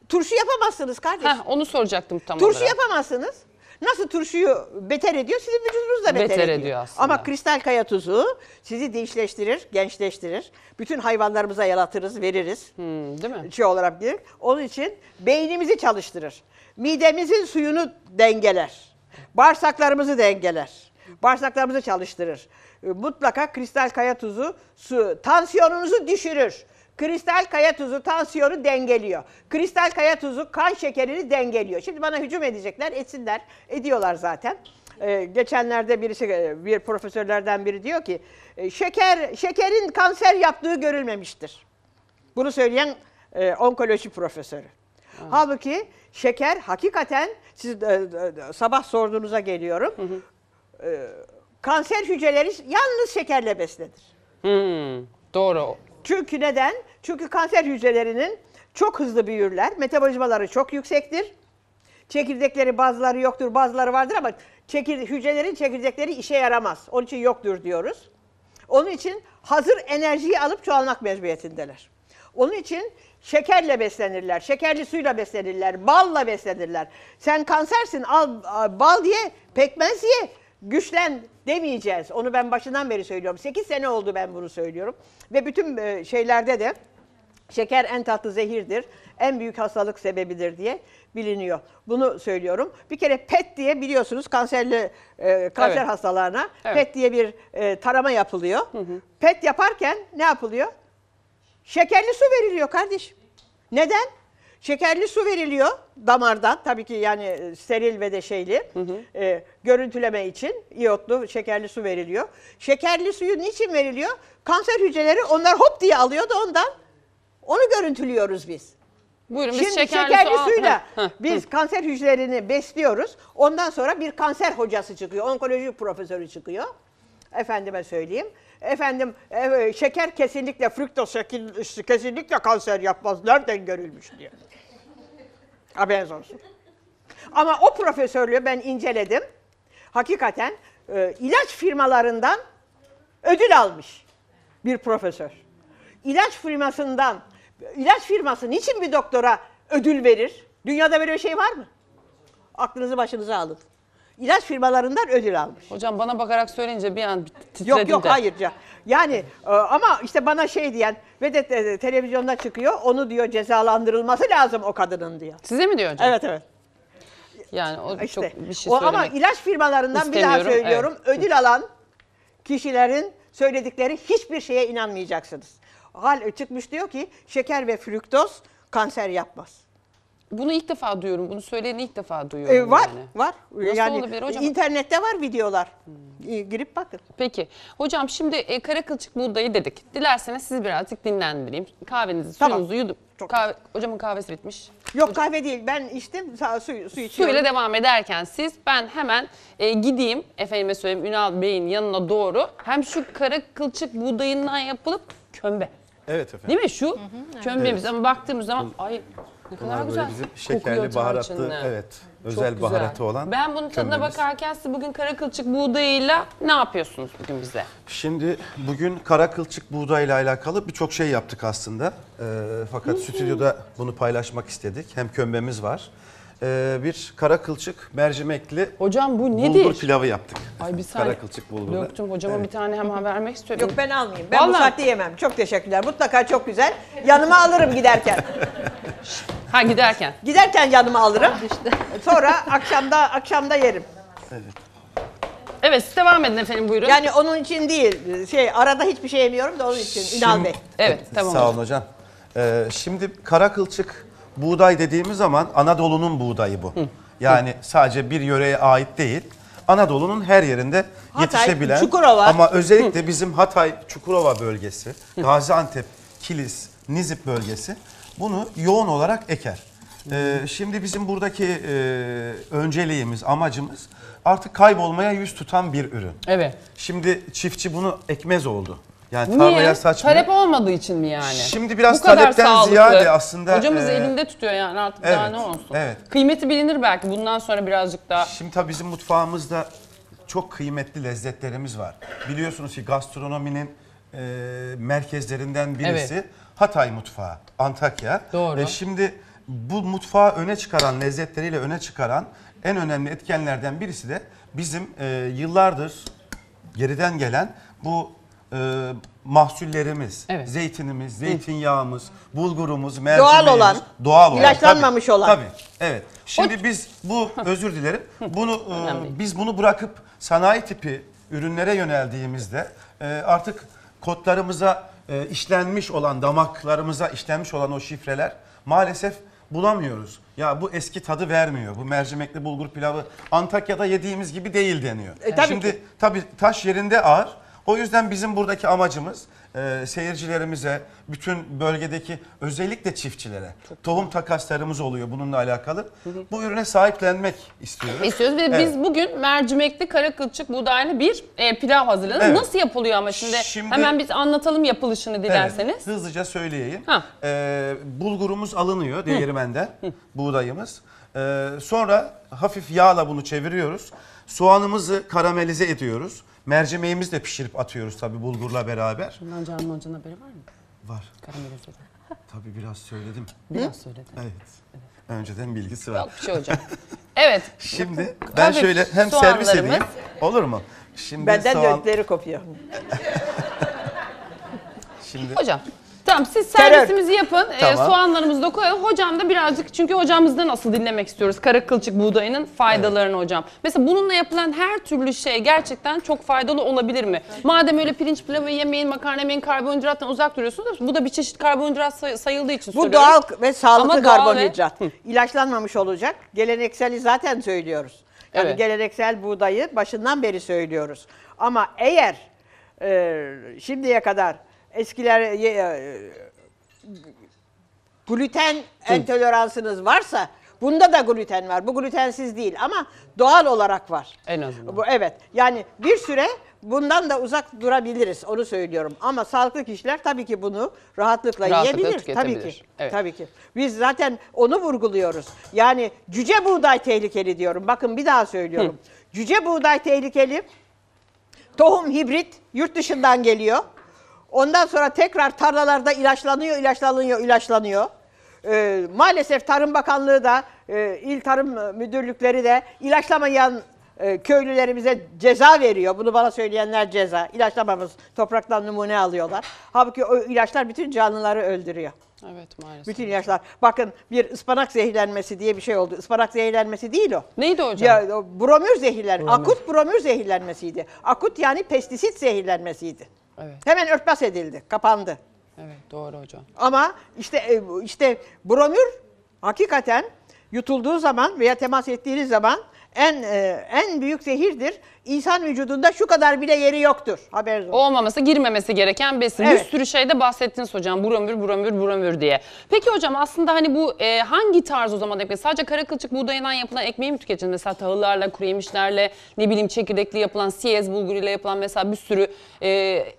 turşu yapamazsınız kardeşim. Heh, onu soracaktım tam Turşu olarak. yapamazsınız. Nasıl turşuyu beter ediyor, sizin vücudunuz da beter, beter ediyor. ediyor Ama kristal kaya tuzu sizi dinçleştirir, gençleştirir. Bütün hayvanlarımıza yalatırız, veririz. Hmm, değil mi? Şey olarak bilir. Onun için beynimizi çalıştırır. Midemizin suyunu dengeler. Bağırsaklarımızı dengeler. Bağırsaklarımızı çalıştırır. E, mutlaka kristal kaya tuzu su, tansiyonunuzu düşürür. Kristal kaya tuzu tansiyonu dengeliyor. Kristal kaya tuzu kan şekerini dengeliyor. Şimdi bana hücum edecekler, etsinler. Ediyorlar zaten. Ee, geçenlerde birisi e, bir profesörlerden biri diyor ki e, şeker şekerin kanser yaptığı görülmemiştir. Bunu söyleyen e, onkoloji profesörü. Evet. Halbuki şeker hakikaten siz e, e sabah sorduğunuza geliyorum. Hı hı. E, kanser hücreleri yalnız şekerle beslenir. Hmm, doğru. Çünkü neden? Çünkü kanser hücrelerinin çok hızlı büyürler. Metabolizmaları çok yüksektir. Çekirdekleri bazıları yoktur, bazıları vardır ama çekir, hücrelerin çekirdekleri işe yaramaz. Onun için yoktur diyoruz. Onun için hazır enerjiyi alıp çoğalmak mecburiyetindeler. Onun için şekerle beslenirler, şekerli suyla beslenirler, balla beslenirler. Sen kansersin, al bal diye, pekmez ye, güçlen demeyeceğiz. Onu ben başından beri söylüyorum. 8 sene oldu ben bunu söylüyorum. Ve bütün e, şeylerde de şeker en tatlı zehirdir. En büyük hastalık sebebidir diye biliniyor. Bunu söylüyorum. Bir kere PET diye biliyorsunuz kanserli e, kanser evet. hastalarına evet. PET diye bir e, tarama yapılıyor. Hı hı. PET yaparken ne yapılıyor? Şekerli su veriliyor kardeşim. Neden? Şekerli su veriliyor damardan tabii ki yani e, steril ve de şeyli hı hı. E, görüntüleme için iyotlu şekerli su veriliyor. Şekerli suyu niçin veriliyor? Kanser hücreleri onlar hop diye alıyor da ondan onu görüntülüyoruz biz. Buyurun Şimdi şekerli, şekerli su suyla hı, hı, biz kanser hücrelerini besliyoruz. Ondan sonra bir kanser hocası çıkıyor, onkoloji profesörü çıkıyor. Efendime söyleyeyim. Efendim e, şeker kesinlikle fruktoz şekil, kesinlikle kanser yapmaz. Nereden görülmüş diye. Haberiniz olsun. Ama o profesörlüğü ben inceledim. Hakikaten e, ilaç firmalarından ödül almış bir profesör. İlaç firmasından, ilaç firması niçin bir doktora ödül verir? Dünyada böyle bir şey var mı? Aklınızı başınıza alın ilaç firmalarından ödül almış. Hocam bana bakarak söyleyince bir an titredim Yok yok hayır hayırca. Yani e, ama işte bana şey diyen ve de e, televizyonda çıkıyor onu diyor cezalandırılması lazım o kadının diyor. Size mi diyor hocam? Evet evet. Yani o İşte çok bir şey o, ama ilaç firmalarından bir daha istemiyorum, söylüyorum. Ödül alan kişilerin söyledikleri hiçbir şeye inanmayacaksınız. Hal çıkmış diyor ki şeker ve fruktoz kanser yapmaz. Bunu ilk defa duyuyorum. Bunu söyleyeni ilk defa duyuyorum. E, var, yani. var. Nasıl yani, olabilir hocam? İnternette var videolar. Hmm. girip bakın. Peki. Hocam şimdi e, kara kılçık buğdayı dedik. Dilerseniz sizi birazcık dinlendireyim. Kahvenizi, suyunuzu yudum. Çok kahve, hocamın kahvesi bitmiş. Yok Hocam, kahve değil ben içtim su, su içiyorum. ile devam ederken siz ben hemen e, gideyim efendime söyleyeyim Ünal Bey'in yanına doğru. Hem şu kara kılçık buğdayından yapılıp kömbe. Evet efendim. Değil mi şu hı hı, evet. kömbemiz evet. ama baktığımız zaman ay ne kadar Bunlar güzel. böyle bizim şekerli baharatlı, tarçınlı. evet özel güzel. baharatı olan Ben bunun tadına kömbemiz. bakarken siz bugün kara kılçık buğdayıyla ne yapıyorsunuz bugün bize? Şimdi bugün kara kılçık buğdayla alakalı birçok şey yaptık aslında. Ee, fakat stüdyoda bunu paylaşmak istedik. Hem kömbemiz var e, bir kara kılçık mercimekli Hocam bu nedir? bulgur pilavı yaptık. Ay bir saniye. Kara kılçık bulgur. Döktüm hocama bir tane hemen vermek istiyorum. Yok ben almayayım. Ben bu saatte yemem. Çok teşekkürler. Mutlaka çok güzel. Yanıma alırım giderken. Ha giderken. giderken yanıma alırım. Sonra akşamda akşamda yerim. Evet siz devam edin efendim buyurun. Yani onun için değil. Şey arada hiçbir şey yemiyorum da onun için. Ünal Bey. Evet, tamam Sağ olun hocam. Ee, şimdi kara kılçık buğday dediğimiz zaman Anadolu'nun buğdayı bu. Yani sadece bir yöreye ait değil. Anadolu'nun her yerinde Hatay, yetişebilen Çukurova. ama özellikle bizim Hatay, Çukurova bölgesi, Gaziantep, Kilis, Nizip bölgesi bunu yoğun olarak eker. Ee, şimdi bizim buradaki e, önceliğimiz, amacımız artık kaybolmaya yüz tutan bir ürün. Evet. Şimdi çiftçi bunu ekmez oldu. Yani tarlaya Niye? saçma. Talep olmadığı için mi yani? Şimdi biraz Bu talepten ziyade aslında... Hocamız e, elinde tutuyor yani artık daha ne olsun. Evet. Kıymeti bilinir belki bundan sonra birazcık daha. Şimdi tabii bizim mutfağımızda çok kıymetli lezzetlerimiz var. Biliyorsunuz ki gastronominin e, merkezlerinden birisi Evet. Hatay mutfağı, Antakya. Doğru. E, şimdi bu mutfağı öne çıkaran, lezzetleriyle öne çıkaran en önemli etkenlerden birisi de bizim e, yıllardır geriden gelen bu e, mahsullerimiz, Evet. zeytinimiz, zeytinyağımız, bulgurumuz, mercimeğimiz. olan, Doğal olan. ilaçlanmamış tabii, olan. Tabii. Evet. Şimdi biz bu özür dilerim. Bunu e, biz bunu bırakıp sanayi tipi ürünlere yöneldiğimizde e, artık kodlarımıza e, işlenmiş olan damaklarımıza işlenmiş olan o şifreler maalesef bulamıyoruz. Ya bu eski tadı vermiyor. Bu mercimekli bulgur pilavı Antakya'da yediğimiz gibi değil deniyor. E, tabii Şimdi ki. tabii taş yerinde ağır. O yüzden bizim buradaki amacımız e, seyircilerimize, bütün bölgedeki özellikle çiftçilere Çok tohum güzel. takaslarımız oluyor bununla alakalı. Hı hı. Bu ürüne sahiplenmek istiyoruz. İstiyoruz ve evet. biz bugün mercimekli kara kılçık buğdaylı bir e, pilav hazırladık. Evet. Nasıl yapılıyor ama şimdi, şimdi hemen biz anlatalım yapılışını dilerseniz. Evet, hızlıca söyleyeyim. E, bulgurumuz alınıyor değirmenden, buğdayımız. E, sonra hafif yağla bunu çeviriyoruz. Soğanımızı karamelize ediyoruz. Mercimeğimizi de pişirip atıyoruz tabii bulgurla beraber. Bundan Canan Hoca'nın haberi var mı? Var. Karamelize. Tabii biraz söyledim. Biraz söyledim. Evet. evet. Önceden bilgisi var. Yok bir şey hocam. Evet. Şimdi ben Hafif şöyle hem servis edeyim. Olur mu? Şimdi Benden soğan... öğütleri kopuyor. Şimdi Hocam Tamam siz servisimizi yapın. Ee, Tamam. soğanlarımızı da koyalım. Hocam da birazcık çünkü hocamızdan nasıl dinlemek istiyoruz. Kara kılçık buğdayının faydalarını hocam. Mesela bununla yapılan her türlü şey gerçekten çok faydalı olabilir mi? Madem öyle pirinç pilavı yemeyin, makarna yemeyin, karbonhidrattan uzak duruyorsunuz. Bu da bir çeşit karbonhidrat say- sayıldığı için Bu soruyorum. doğal ve sağlıklı Ama doğal ve- karbonhidrat. İlaçlanmamış olacak. Gelenekseli zaten söylüyoruz. Yani Evet. geleneksel buğdayı başından beri söylüyoruz. Ama eğer e, şimdiye kadar eskiler e, e, gluten Hı. entoleransınız varsa bunda da gluten var. Bu glutensiz değil ama doğal olarak var. En azından. Bu evet. Yani bir süre bundan da uzak durabiliriz onu söylüyorum. Ama sağlıklı kişiler tabii ki bunu rahatlıkla, rahatlıkla yiyebilir tabii ki. Evet. Tabii ki. Biz zaten onu vurguluyoruz. Yani cüce buğday tehlikeli diyorum. Bakın bir daha söylüyorum. Hı. Cüce buğday tehlikeli. Tohum hibrit yurt dışından geliyor. Ondan sonra tekrar tarlalarda ilaçlanıyor, ilaçlanıyor, ilaçlanıyor. E, maalesef Tarım Bakanlığı da, e, il tarım müdürlükleri de ilaçlamayan e, köylülerimize ceza veriyor. Bunu bana söyleyenler ceza. İlaçlamamız, topraktan numune alıyorlar. Halbuki o ilaçlar bütün canlıları öldürüyor. Evet maalesef. Bütün ilaçlar. Bakın bir ıspanak zehirlenmesi diye bir şey oldu. Ispanak zehirlenmesi değil o. Neydi hocam? Ya, bromür zehirlenmesi. Akut bromür zehirlenmesiydi. Akut yani pestisit zehirlenmesiydi. Evet. Hemen örtbas edildi, kapandı. Evet, doğru hocam. Ama işte e, işte bromür hakikaten yutulduğu zaman veya temas ettiğiniz zaman en e, en büyük zehirdir. İnsan vücudunda şu kadar bile yeri yoktur. Haberiniz olsun. Olmaması, girmemesi gereken besin. Evet. Bir sürü şeyde bahsettiniz hocam. Buramür, buramür, buramür diye. Peki hocam aslında hani bu e, hangi tarz o zaman ekmek? Sadece kara kılçık buğdayından yapılan ekmeği mi tüketin? Mesela tahıllarla, kuru yemişlerle, ne bileyim çekirdekli yapılan, siyez bulguruyla yapılan mesela bir sürü e,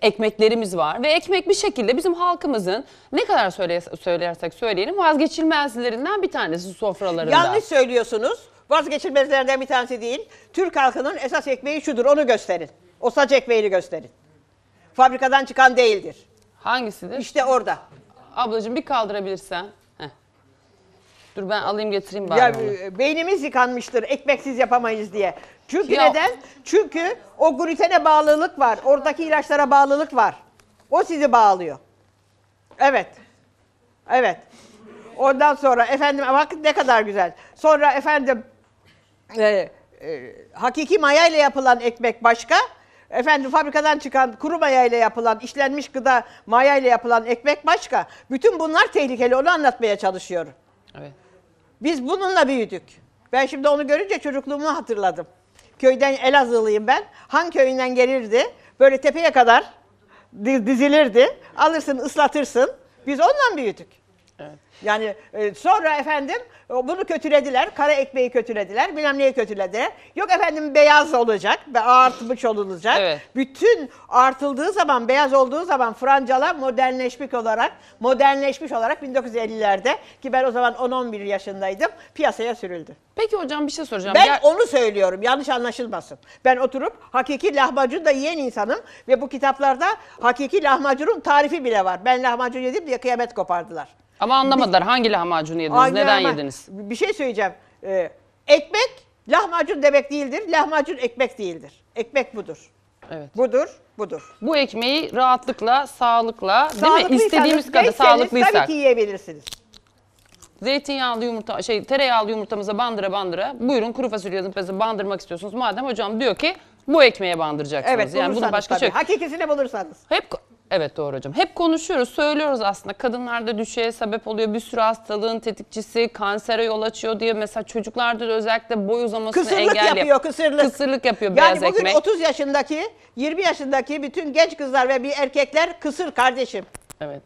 ekmeklerimiz var. Ve ekmek bir şekilde bizim halkımızın ne kadar söyle, söylersek söyleyelim vazgeçilmezlerinden bir tanesi sofralarında. Yanlış söylüyorsunuz vazgeçilmezlerden bir tanesi değil. Türk halkının esas ekmeği şudur onu gösterin. O saç ekmeğini gösterin. Fabrikadan çıkan değildir. Hangisidir? İşte orada. Ablacığım bir kaldırabilirsen. Heh. Dur ben alayım getireyim bari. Ya, onu. E, beynimiz yıkanmıştır ekmeksiz yapamayız diye. Çünkü ya. neden? Çünkü o glutene bağlılık var. Oradaki ilaçlara bağlılık var. O sizi bağlıyor. Evet. Evet. Ondan sonra efendim bak ne kadar güzel. Sonra efendim e, e, hakiki maya ile yapılan ekmek başka. Efendim fabrikadan çıkan kuru maya ile yapılan, işlenmiş gıda maya ile yapılan ekmek başka. Bütün bunlar tehlikeli. Onu anlatmaya çalışıyorum. Evet. Biz bununla büyüdük. Ben şimdi onu görünce çocukluğumu hatırladım. Köyden Elazığlıyım ben. Han köyünden gelirdi. Böyle tepeye kadar dizilirdi. Alırsın, ıslatırsın. Biz ondan büyüdük. Evet. Yani e, sonra efendim e, bunu kötülediler. Kara ekmeği kötülediler. Bilmem neyi kötülediler. Yok efendim beyaz olacak ve artmış olunacak. Evet. Bütün artıldığı zaman, beyaz olduğu zaman Francala modernleşmiş olarak, modernleşmiş olarak 1950'lerde ki ben o zaman 10-11 yaşındaydım piyasaya sürüldü. Peki hocam bir şey soracağım. Ben Ger onu söylüyorum yanlış anlaşılmasın. Ben oturup hakiki lahmacun da yiyen insanım ve bu kitaplarda hakiki lahmacunun tarifi bile var. Ben lahmacun yedim diye kıyamet kopardılar. Ama anlamadılar hangi lahmacunu yediniz, Ay, neden yediniz? Bir şey söyleyeceğim. Ee, ekmek lahmacun demek değildir. Lahmacun ekmek değildir. Ekmek budur. Evet. Budur, budur. Bu ekmeği rahatlıkla, sağlıkla, değil mi? Sağlıklıysanız, kadar değilseniz Tabii ki yiyebilirsiniz. Zeytinyağlı yumurta, şey tereyağlı yumurtamıza bandıra bandıra. Buyurun kuru fasulye yumurtamıza bandırmak istiyorsunuz. Madem hocam diyor ki bu ekmeğe bandıracaksınız. Evet, yani bunu başka tabii. şey yok. Hakikisini bulursanız. Hep Evet doğru hocam. Hep konuşuyoruz, söylüyoruz aslında. Kadınlarda düşeye sebep oluyor. Bir sürü hastalığın tetikçisi, kansere yol açıyor diye. Mesela çocuklarda da özellikle boy uzamasını kısırlık engel yapıyor. kısırlık. Kısırlık yapıyor yani beyaz ekmek. Yani bugün 30 yaşındaki, 20 yaşındaki bütün genç kızlar ve bir erkekler kısır kardeşim. Evet.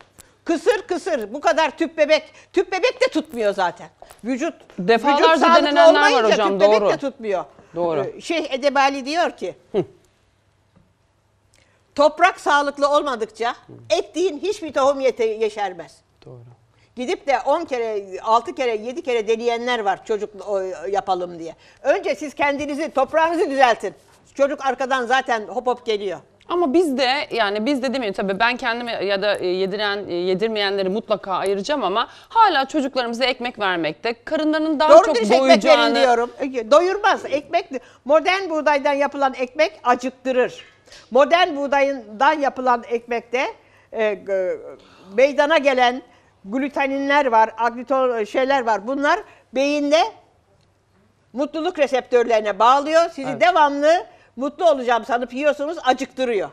Kısır kısır bu kadar tüp bebek. Tüp bebek de tutmuyor zaten. Vücut Defalarca vücut denenenler var hocam tüp doğru. bebek de tutmuyor. Doğru. Ee, şey Edebali diyor ki. Hı. Toprak sağlıklı olmadıkça ettiğin hiçbir tohum yete, yeşermez. Doğru. Gidip de 10 kere, 6 kere, 7 kere deneyenler var çocuk yapalım diye. Önce siz kendinizi, toprağınızı düzeltin. Çocuk arkadan zaten hop hop geliyor. Ama biz de yani biz de demiyorum tabii ben kendimi ya da e, yediren e, yedirmeyenleri mutlaka ayıracağım ama hala çocuklarımıza ekmek vermekte. Karınlarının daha Doğru çok doyacağını. diyorum. E, doyurmaz. Ekmek modern buğdaydan yapılan ekmek acıktırır. Modern buğdayından yapılan ekmekte e, e, meydana gelen glutaninler var, agriton e, şeyler var. Bunlar beyinde mutluluk reseptörlerine bağlıyor. Sizi evet. devamlı mutlu olacağım sanıp yiyorsunuz acıktırıyor.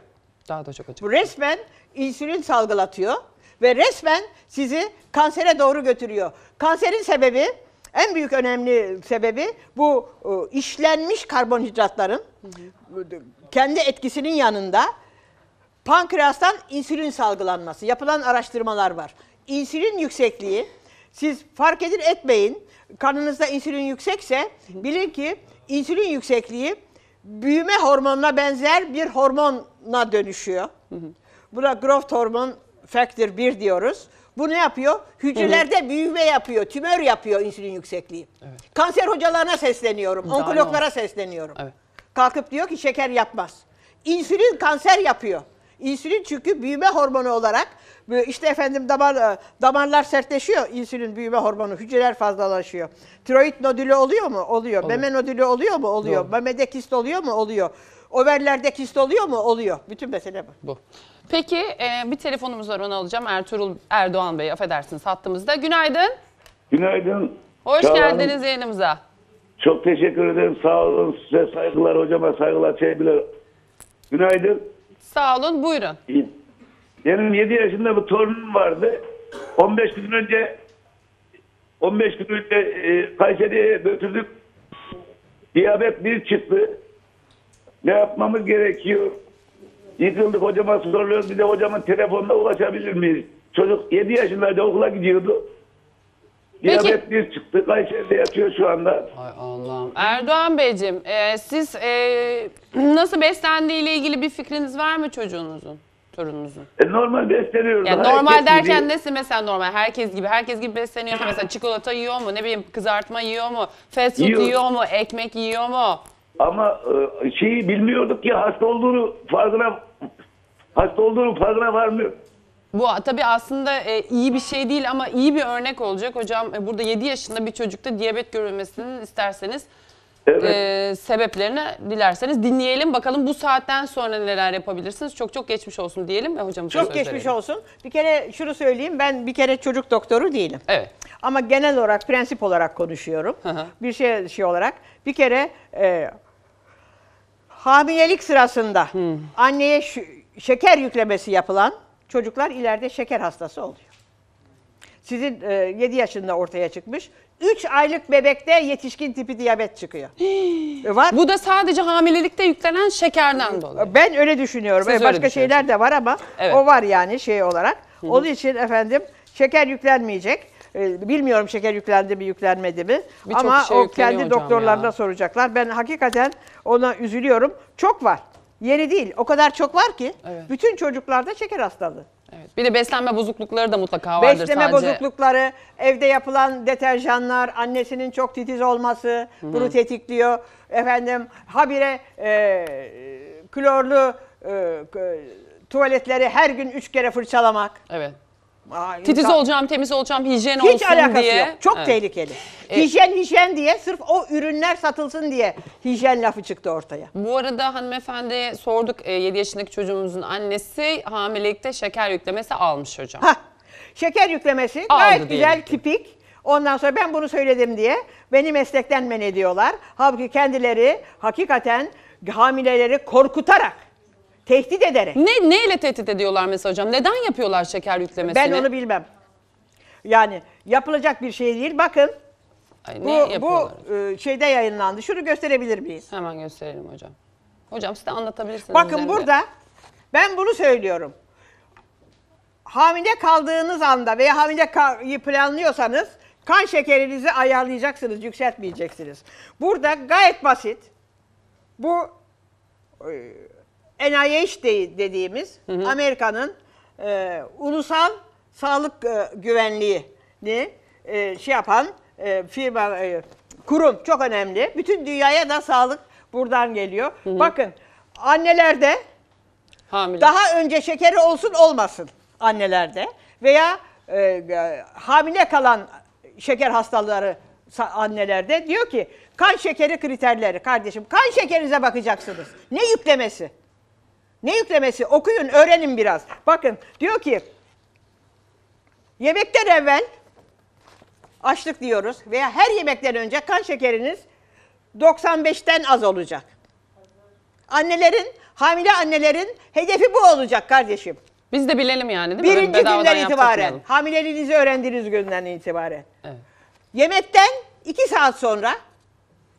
Daha da çok acıktırıyor. Bu resmen insülin salgılatıyor ve resmen sizi kansere doğru götürüyor. Kanserin sebebi en büyük önemli sebebi bu e, işlenmiş karbonhidratların hı hı kendi etkisinin yanında pankreastan insülin salgılanması. Yapılan araştırmalar var. İnsülin yüksekliği siz fark edin etmeyin. Kanınızda insülin yüksekse bilin ki insülin yüksekliği büyüme hormonuna benzer bir hormona dönüşüyor. Buna growth hormon factor 1 diyoruz. Bu ne yapıyor? Hücrelerde evet. büyüme yapıyor, tümör yapıyor insülin yüksekliği. Evet. Kanser hocalarına sesleniyorum, onkologlara sesleniyorum. Evet. Kalkıp diyor ki şeker yapmaz. İnsülin kanser yapıyor. İnsülin çünkü büyüme hormonu olarak e, işte efendim damar e, damarlar sertleşiyor. İnsülin büyüme hormonu hücreler fazlalaşıyor. Tiroid nodülü oluyor mu? Oluyor. Olur. Meme nodülü oluyor mu? Oluyor. Doğru. Memede kist oluyor mu? Oluyor. Overlerde kist oluyor mu? Oluyor. Bütün mesele bu. Bu. Peki e, bir telefonumuz var onu alacağım. Ertuğrul Erdoğan Bey affedersiniz hattımızda. Günaydın. Günaydın. Hoş Çağlar geldiniz yayınımıza. Çok teşekkür ederim. Sağ olun. Size saygılar hocama saygılar sevgiler. Günaydın. Sağ olun. Buyurun. İyi. Benim 7 yaşında bir torunum vardı. 15 gün önce 15 gün önce e, Kayseri'ye götürdük. Diyabet bir çıktı. Ne yapmamız gerekiyor? Yıkıldık hocama soruyoruz. Bir de hocamın telefonuna ulaşabilir miyiz? Çocuk 7 yaşındaydı okula gidiyordu. Peki. Diyabet bir çıktı. Kayseri'de yatıyor şu anda. Ay Allah'ım. Erdoğan Beyciğim e, siz e, nasıl beslendiğiyle ilgili bir fikriniz var mı çocuğunuzun? torununuzun? E, normal besleniyorum. Yani normal derken gibi. nesin mesela normal? Herkes gibi. Herkes gibi besleniyor. Mesela çikolata yiyor mu? Ne bileyim kızartma yiyor mu? Fast food yiyor, yiyor mu? Ekmek yiyor mu? Ama e, şeyi bilmiyorduk ki hasta olduğunu farkına hasta olduğunu farkına varmıyor. Bu tabii aslında e, iyi bir şey değil ama iyi bir örnek olacak. Hocam e, burada 7 yaşında bir çocukta diyabet görülmesinin isterseniz Evet. e, sebeplerini dilerseniz dinleyelim. Bakalım bu saatten sonra neler yapabilirsiniz. Çok çok geçmiş olsun diyelim ve hocamıza Çok geçmiş verelim. olsun. Bir kere şunu söyleyeyim ben bir kere çocuk doktoru değilim. Evet. Ama genel olarak prensip olarak konuşuyorum. Hı Bir şey şey olarak bir kere e, hamilelik sırasında anneye şu- şeker yüklemesi yapılan çocuklar ileride şeker hastası oluyor. Sizin e, 7 yaşında ortaya çıkmış. 3 aylık bebekte yetişkin tipi diyabet çıkıyor. E, var. Bu da sadece hamilelikte yüklenen şekerden dolayı. Ben öyle düşünüyorum. Siz e, öyle Başka şeyler de var ama Evet. o var yani şey olarak. Onun için efendim şeker yüklenmeyecek. E, bilmiyorum şeker yüklendi mi yüklenmedi mi. Birçok ama şey o kendi doktorlarına ya. soracaklar. Ben hakikaten ona üzülüyorum. Çok var. Yeni değil. O kadar çok var ki Evet. bütün çocuklarda şeker hastalığı. Evet. Bir de beslenme bozuklukları da mutlaka vardır Beslenme sadece. bozuklukları, evde yapılan deterjanlar, annesinin çok titiz olması bunu tetikliyor. Efendim habire e, klorlu e, tuvaletleri her gün üç kere fırçalamak. Evet. Aa, Titiz olacağım, temiz olacağım, hijyen Hiç olsun alakası diye. yok. Çok Evet. tehlikeli. E- hijyen hijyen diye sırf o ürünler satılsın diye hijyen lafı çıktı ortaya. Bu arada hanımefendiye sorduk 7 e, yaşındaki çocuğumuzun annesi hamilelikte şeker yüklemesi almış hocam. Ha, şeker yüklemesi Aldı gayet güzel, ki. tipik. Ondan sonra ben bunu söyledim diye beni meslekten men ediyorlar. Halbuki kendileri hakikaten hamileleri korkutarak Tehdit ederek. Ne neyle tehdit ediyorlar mesela hocam? Neden yapıyorlar şeker yüklemesini? Ben onu bilmem. Yani yapılacak bir şey değil. Bakın Ay, bu, bu e, şeyde yayınlandı. Şunu gösterebilir miyiz? Hemen gösterelim hocam. Hocam siz de anlatabilirsiniz. Bakın burada ben bunu söylüyorum. Hamile kaldığınız anda veya hamile planlıyorsanız kan şekerinizi ayarlayacaksınız, yükseltmeyeceksiniz. Burada gayet basit. Bu e, NIH dediğimiz Amerika'nın e, ulusal sağlık e, güvenliğini e, şey yapan e, firma e, kurum çok önemli. Bütün dünyaya da sağlık buradan geliyor. Hı hı. Bakın annelerde Hamile. daha önce şekeri olsun olmasın annelerde veya e, hamile kalan şeker hastaları annelerde diyor ki kan şekeri kriterleri kardeşim kan şekerinize bakacaksınız. Ne yüklemesi? Ne yüklemesi? Okuyun, öğrenin biraz. Bakın diyor ki yemekten evvel açlık diyoruz veya her yemekten önce kan şekeriniz 95'ten az olacak. Annelerin, hamile annelerin hedefi bu olacak kardeşim. Biz de bilelim yani değil mi? Birinci Bedavadan günden itibaren, hamileliğinizi öğrendiğiniz günden itibaren. Evet. Yemekten 2 saat sonra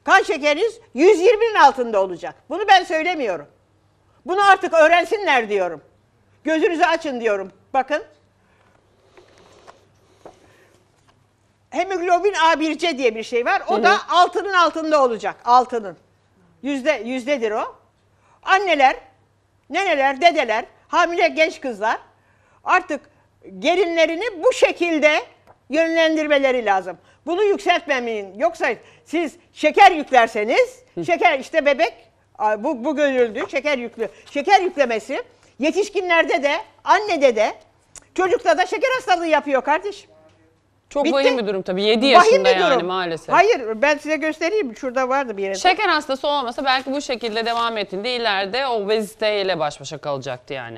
kan şekeriniz 120'nin altında olacak. Bunu ben söylemiyorum. Bunu artık öğrensinler diyorum. Gözünüzü açın diyorum. Bakın. Hemoglobin A1C diye bir şey var. O da altının altında olacak. Altının. Yüzde, yüzdedir o. Anneler, neneler, dedeler, hamile genç kızlar artık gelinlerini bu şekilde yönlendirmeleri lazım. Bunu yükseltmemeyin. Yoksa siz şeker yüklerseniz, şeker işte bebek bu, bu görüldü. Şeker yüklü. Şeker yüklemesi yetişkinlerde de, annede de, çocukta da şeker hastalığı yapıyor kardeşim. Çok Bitti. vahim bir durum tabii. 7 yaşında vahim yani maalesef. Hayır ben size göstereyim. Şurada vardı bir yere. Şeker hastası olmasa belki bu şekilde devam ettiğinde ileride obeziteyle baş başa kalacaktı yani.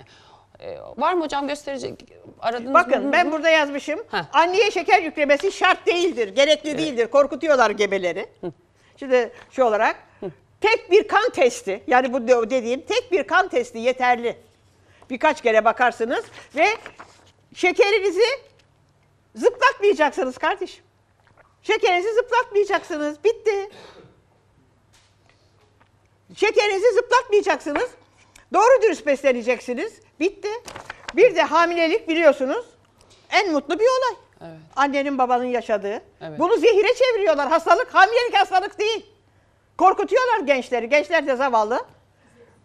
Ee, var mı hocam gösterecek? Aradınız Bakın mı? ben burada yazmışım. Heh. Anneye şeker yüklemesi şart değildir. Gerekli evet. değildir. Korkutuyorlar gebeleri. Hı. Şimdi şu olarak. Hı. Tek bir kan testi yani bu dediğim tek bir kan testi yeterli. Birkaç kere bakarsınız ve şekerinizi zıplatmayacaksınız kardeşim. Şekerinizi zıplatmayacaksınız. Bitti. Şekerinizi zıplatmayacaksınız. Doğru dürüst besleneceksiniz. Bitti. Bir de hamilelik biliyorsunuz en mutlu bir olay. Evet. Annenin babanın yaşadığı. Evet. Bunu zehire çeviriyorlar. Hastalık hamilelik hastalık değil. Korkutuyorlar gençleri. Gençler de zavallı.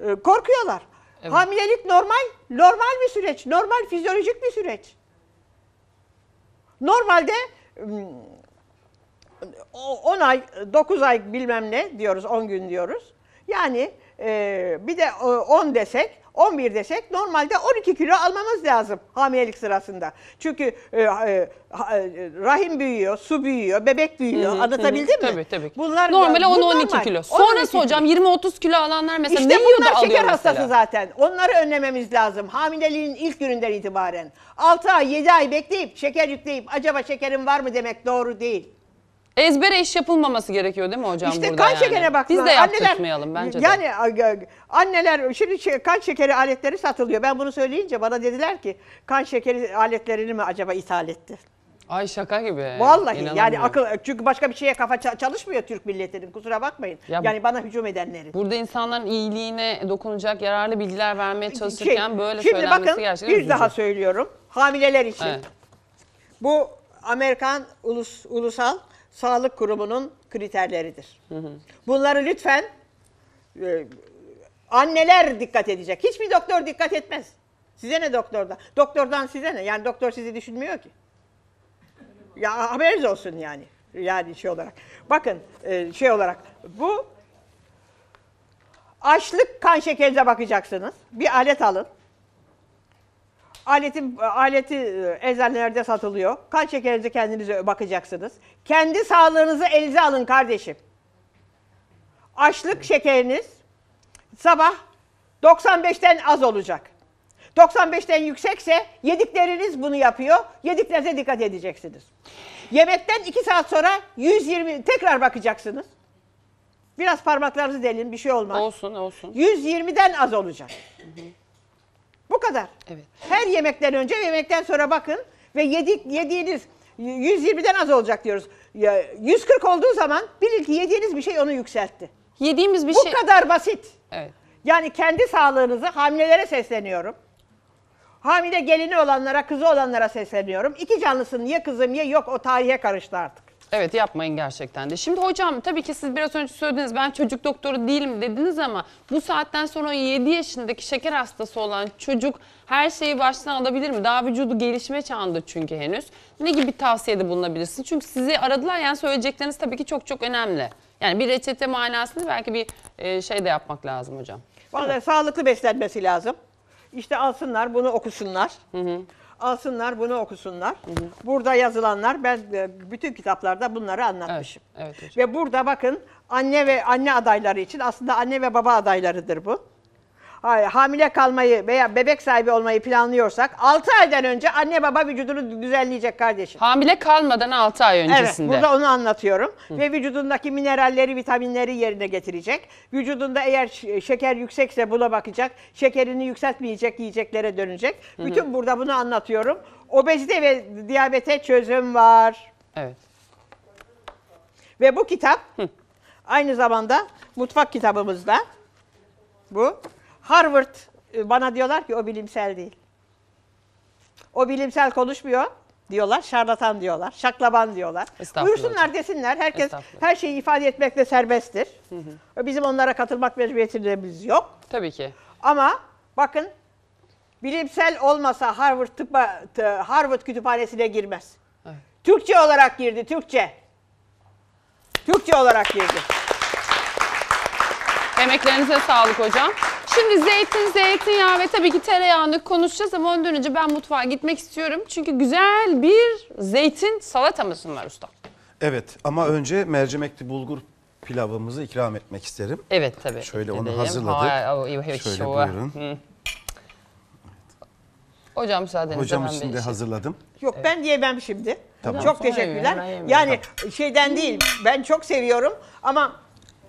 E, korkuyorlar. Evet. Hamilelik normal, normal bir süreç. Normal fizyolojik bir süreç. Normalde 10 ay, 9 ay bilmem ne diyoruz, 10 gün diyoruz. Yani e, bir de 10 e, desek, 11 desek normalde 12 kilo almamız lazım hamilelik sırasında. Çünkü e, e, e, rahim büyüyor, su büyüyor, bebek büyüyor. Hı hı, Anlatabildim hı. mi? Tabii tabii. Bunlar normalde 10-12 kilo. Sonrası hocam 20-30 kilo alanlar mesela işte ne yiyor da alıyor şeker mesela? hastası zaten. Onları önlememiz lazım. Hamileliğin ilk gününden itibaren. 6 ay 7 ay bekleyip şeker yükleyip acaba şekerim var mı demek doğru değil. Ezbere iş yapılmaması gerekiyor değil mi hocam İşte burada kan yani? şekere bak. Biz de yaptırmayalım bence de. Yani anneler şimdi şey, kan şekeri aletleri satılıyor. Ben bunu söyleyince bana dediler ki kan şekeri aletlerini mi acaba ithal etti? Ay şaka gibi. Vallahi yani akıl çünkü başka bir şeye kafa çalışmıyor Türk milletinin kusura bakmayın. Ya, yani bana hücum edenlerin. Burada insanların iyiliğine dokunacak yararlı bilgiler vermeye şey, çalışırken şey, böyle şimdi söylenmesi bakın, gerçekten Şimdi bakın bir daha söylüyorum. Hamileler için. Evet. Bu Amerikan ulus, ulusal Sağlık Kurumu'nun kriterleridir. Bunları lütfen e, anneler dikkat edecek. Hiçbir doktor dikkat etmez. Size ne doktorda? Doktordan size ne? Yani doktor sizi düşünmüyor ki. Ya haberiniz olsun yani. Yani şey olarak. Bakın e, şey olarak bu açlık kan şekerinize bakacaksınız. Bir alet alın. Aletin, aleti e, eczanelerde satılıyor. Kan şekerinize kendinize bakacaksınız. Kendi sağlığınızı elinize alın kardeşim. Açlık şekeriniz sabah 95'ten az olacak. 95'ten yüksekse yedikleriniz bunu yapıyor. Yediklerinize dikkat edeceksiniz. Yemekten 2 saat sonra 120 tekrar bakacaksınız. Biraz parmaklarınızı delin bir şey olmaz. Olsun olsun. 120'den az olacak. Hı hı. Bu kadar. Evet. Her yemekten önce yemekten sonra bakın ve yedik yediğiniz 120'den az olacak diyoruz. Ya 140 olduğu zaman bilin ki yediğiniz bir şey onu yükseltti. Yediğimiz bir Bu şey... Bu kadar basit. Evet. Yani kendi sağlığınızı hamilelere sesleniyorum. Hamile gelini olanlara, kızı olanlara sesleniyorum. İki canlısın ya kızım ya yok o tarihe karıştı artık. Evet yapmayın gerçekten de. Şimdi hocam tabii ki siz biraz önce söylediniz ben çocuk doktoru değilim dediniz ama bu saatten sonra 7 yaşındaki şeker hastası olan çocuk her şeyi baştan alabilir mi? Daha vücudu gelişme çağında çünkü henüz. Ne gibi tavsiyede bulunabilirsin? Çünkü sizi aradılar yani söyleyecekleriniz tabii ki çok çok önemli. Yani bir reçete manasını belki bir e, şey de yapmak lazım hocam. Vallahi sağlıklı beslenmesi lazım. İşte alsınlar bunu okusunlar. Hı hı alsınlar bunu okusunlar. Hı hı. Burada yazılanlar ben e, bütün kitaplarda bunları anlatmışım. Evet, evet ve burada bakın anne ve anne adayları için aslında anne ve baba adaylarıdır bu hamile kalmayı veya bebek sahibi olmayı planlıyorsak 6 aydan önce anne baba vücudunu düzenleyecek kardeşim. Hamile kalmadan 6 ay öncesinde. Evet burada onu anlatıyorum. Hı. Ve vücudundaki mineralleri, vitaminleri yerine getirecek. Vücudunda eğer e, şeker yüksekse buna bakacak. Şekerini yükseltmeyecek yiyeceklere dönecek. Hı hı. Bütün burada bunu anlatıyorum. Obezite ve diyabete çözüm var. Evet. Ve bu kitap hı. aynı zamanda mutfak kitabımızda. Bu Harvard e, bana diyorlar ki o bilimsel değil. O bilimsel konuşmuyor diyorlar, şarlatan diyorlar, şaklaban diyorlar. Buyursunlar desinler, herkes her şeyi ifade etmekle serbesttir. Hı hı. Bizim onlara katılmak mecburiyetimiz yok. Tabii ki. Ama bakın bilimsel olmasa Harvard tıpa, Harvard kütüphanesine girmez. Evet. Türkçe olarak girdi, Türkçe. Türkçe olarak girdi. Emeklerinize sağlık hocam. Şimdi zeytin, zeytinyağı ve tabii ki tereyağını konuşacağız ama ondan önce ben mutfağa gitmek istiyorum. Çünkü güzel bir zeytin salatamızın var usta. Evet ama önce mercimekli bulgur pilavımızı ikram etmek isterim. Evet tabii. Şöyle onu Edeyim. hazırladık. Aa, oh, evet, Şöyle buyurun. Hocam müsaadenizle Hocam ben için şey- hazırladım. Yok ben yemem şimdi. Tamam. Çok teşekkürler. yani şeyden değil ben çok seviyorum ama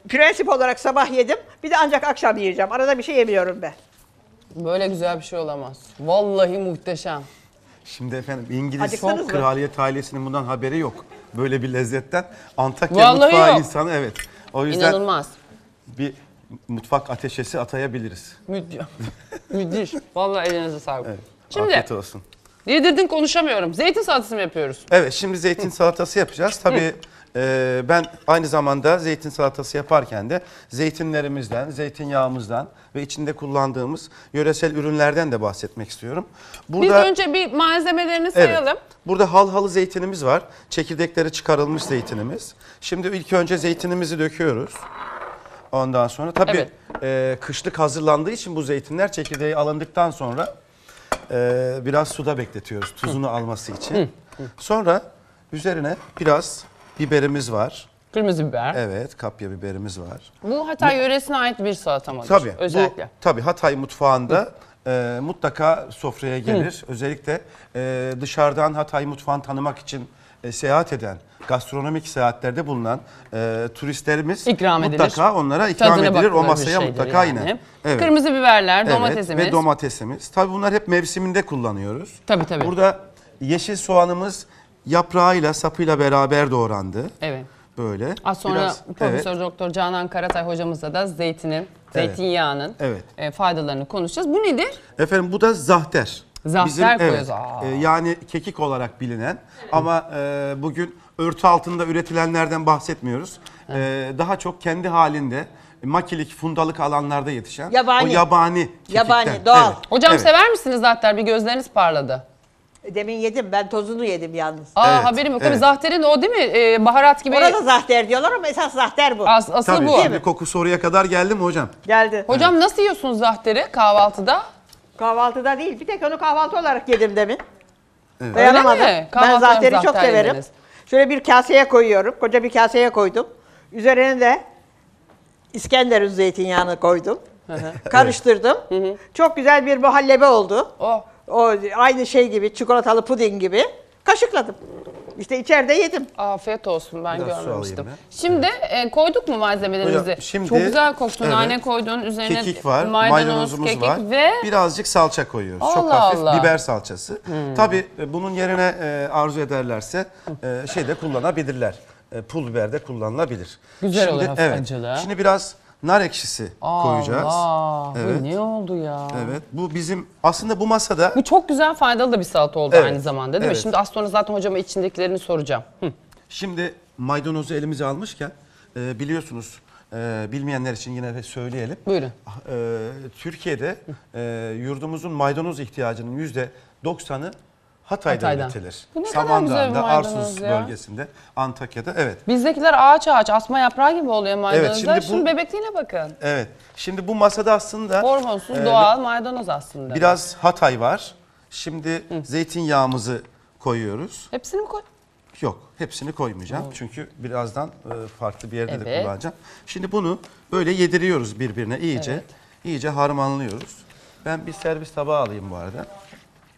prensip olarak sabah yedim. Bir de ancak akşam yiyeceğim. Arada bir şey yemiyorum ben. Böyle güzel bir şey olamaz. Vallahi muhteşem. Şimdi efendim İngiliz Acıktınız kraliyet ailesinin bundan haberi yok. Böyle bir lezzetten Antakya Vallahi mutfağı yok. insanı evet. O yüzden İnanılmaz. bir mutfak ateşesi atayabiliriz. Müthiş. Müthiş. Vallahi elinize sağlık. Şimdi Afiyet olsun. yedirdin konuşamıyorum. Zeytin salatası mı yapıyoruz? Evet şimdi zeytin salatası yapacağız. Tabii Ee, ben aynı zamanda zeytin salatası yaparken de zeytinlerimizden, zeytinyağımızdan ve içinde kullandığımız yöresel ürünlerden de bahsetmek istiyorum. Burada, Biz önce bir malzemelerini sayalım. Evet, burada hal halhalı zeytinimiz var. Çekirdekleri çıkarılmış zeytinimiz. Şimdi ilk önce zeytinimizi döküyoruz. Ondan sonra tabii evet. e, kışlık hazırlandığı için bu zeytinler çekirdeği alındıktan sonra e, biraz suda bekletiyoruz tuzunu alması için. Sonra üzerine biraz Biberimiz var. Kırmızı biber. Evet, kapya biberimiz var. Bu Hatay yöresine ait bir salata mıdır? Tabii. Özellikle. Bu, tabii Hatay mutfağında e, mutlaka sofraya gelir. Hı. Özellikle e, dışarıdan Hatay mutfağını tanımak için e, seyahat eden, gastronomik seyahatlerde bulunan e, turistlerimiz ikram mutlaka edilir. onlara ikram Tadına edilir. O masaya mutlaka yani. yine. Evet. Kırmızı biberler, evet. domatesimiz. Ve domatesimiz. Tabii bunlar hep mevsiminde kullanıyoruz. Tabii tabii. Burada yeşil soğanımız yaprağıyla sapıyla beraber doğrandı. Evet. Böyle. Az sonra Biraz, Profesör evet. Doktor Canan Karatay hocamızla da zeytinin, zeytinyağının evet. e, faydalarını konuşacağız. Bu nedir? Efendim bu da zahter. Zahter Bizim, koyuyoruz. Evet, e, yani kekik olarak bilinen ama e, bugün örtü altında üretilenlerden bahsetmiyoruz. E, daha çok kendi halinde makilik, fundalık alanlarda yetişen yabani. o yabani kekikten. Yabani, doğal. Evet. Hocam evet. sever misiniz zahter? Bir gözleriniz parladı. Demin yedim. Ben tozunu yedim yalnız. Aa Evet, haberim yok. Tabii evet. zahterin o değil mi? Ee, baharat gibi. Orada zahter diyorlar ama esas zahter bu. As- asıl Tabii bu. şimdi kokusu oraya kadar geldi mi hocam? Geldi. Hocam nasıl yiyorsunuz zahteri kahvaltıda? Kahvaltıda değil. Bir tek onu kahvaltı olarak yedim demin. Evet. Dayanamadım. Öyle mi? Ben zahteri çok severim. yediniz. Şöyle bir kaseye koyuyorum. Koca bir kaseye koydum. Üzerine de İskenderun zeytinyağını koydum. Karıştırdım. Çok güzel bir muhallebe oldu. Oh. O aynı şey gibi çikolatalı puding gibi kaşıkladım. İşte içeride yedim. Afiyet olsun ben Biraz görmemiştim. alayım Şimdi e, koyduk mu malzemelerimizi? Hocam, şimdi- Çok güzel koktu. Evet. Nane koydun üzerine Kekik var, maydanoz, maydanozumuz kekik var. ve Birazcık salça koyuyoruz. Çok Allah hafif Allah. biber salçası. Hmm. Tabii e, bunun yerine e, arzu ederlerse e, şey de kullanabilirler. E, Pul biber de kullanılabilir. Güzel olur Evet. acılı. Şimdi biraz nar ekşisi Allah, koyacağız. Evet. Bu ne oldu ya? Evet. Bu bizim aslında bu masada Bu çok güzel faydalı da bir salata oldu Evet, aynı zamanda değil mi? evet. Şimdi az sonra zaten hocama içindekilerini soracağım. Hı. Şimdi maydanozu elimize almışken e, biliyorsunuz e, bilmeyenler için yine de söyleyelim. Buyurun. Ah, e, Türkiye'de e, yurdumuzun maydanoz ihtiyacının yüzde %90'ı Hatay'da Hatay'dan. üretilir. Bu ne kadar güzel bir Samandan'da, maydanoz ya. bölgesinde, Antakya'da. Evet. Bizdekiler ağaç ağaç asma yaprağı gibi oluyor maydanozlar. Evet, şimdi bu- Şunun bebekliğine bakın. Evet. Şimdi bu masada aslında Hormonsuz e, doğal maydanoz aslında. biraz Hatay var. Şimdi zeytinyağımızı koyuyoruz. Hepsini mi koy? Yok, hepsini koymayacağım. Çünkü birazdan e, farklı bir yerde de kullanacağım. Şimdi bunu böyle yediriyoruz birbirine iyice. iyice harmanlıyoruz. Ben bir servis tabağı alayım bu arada.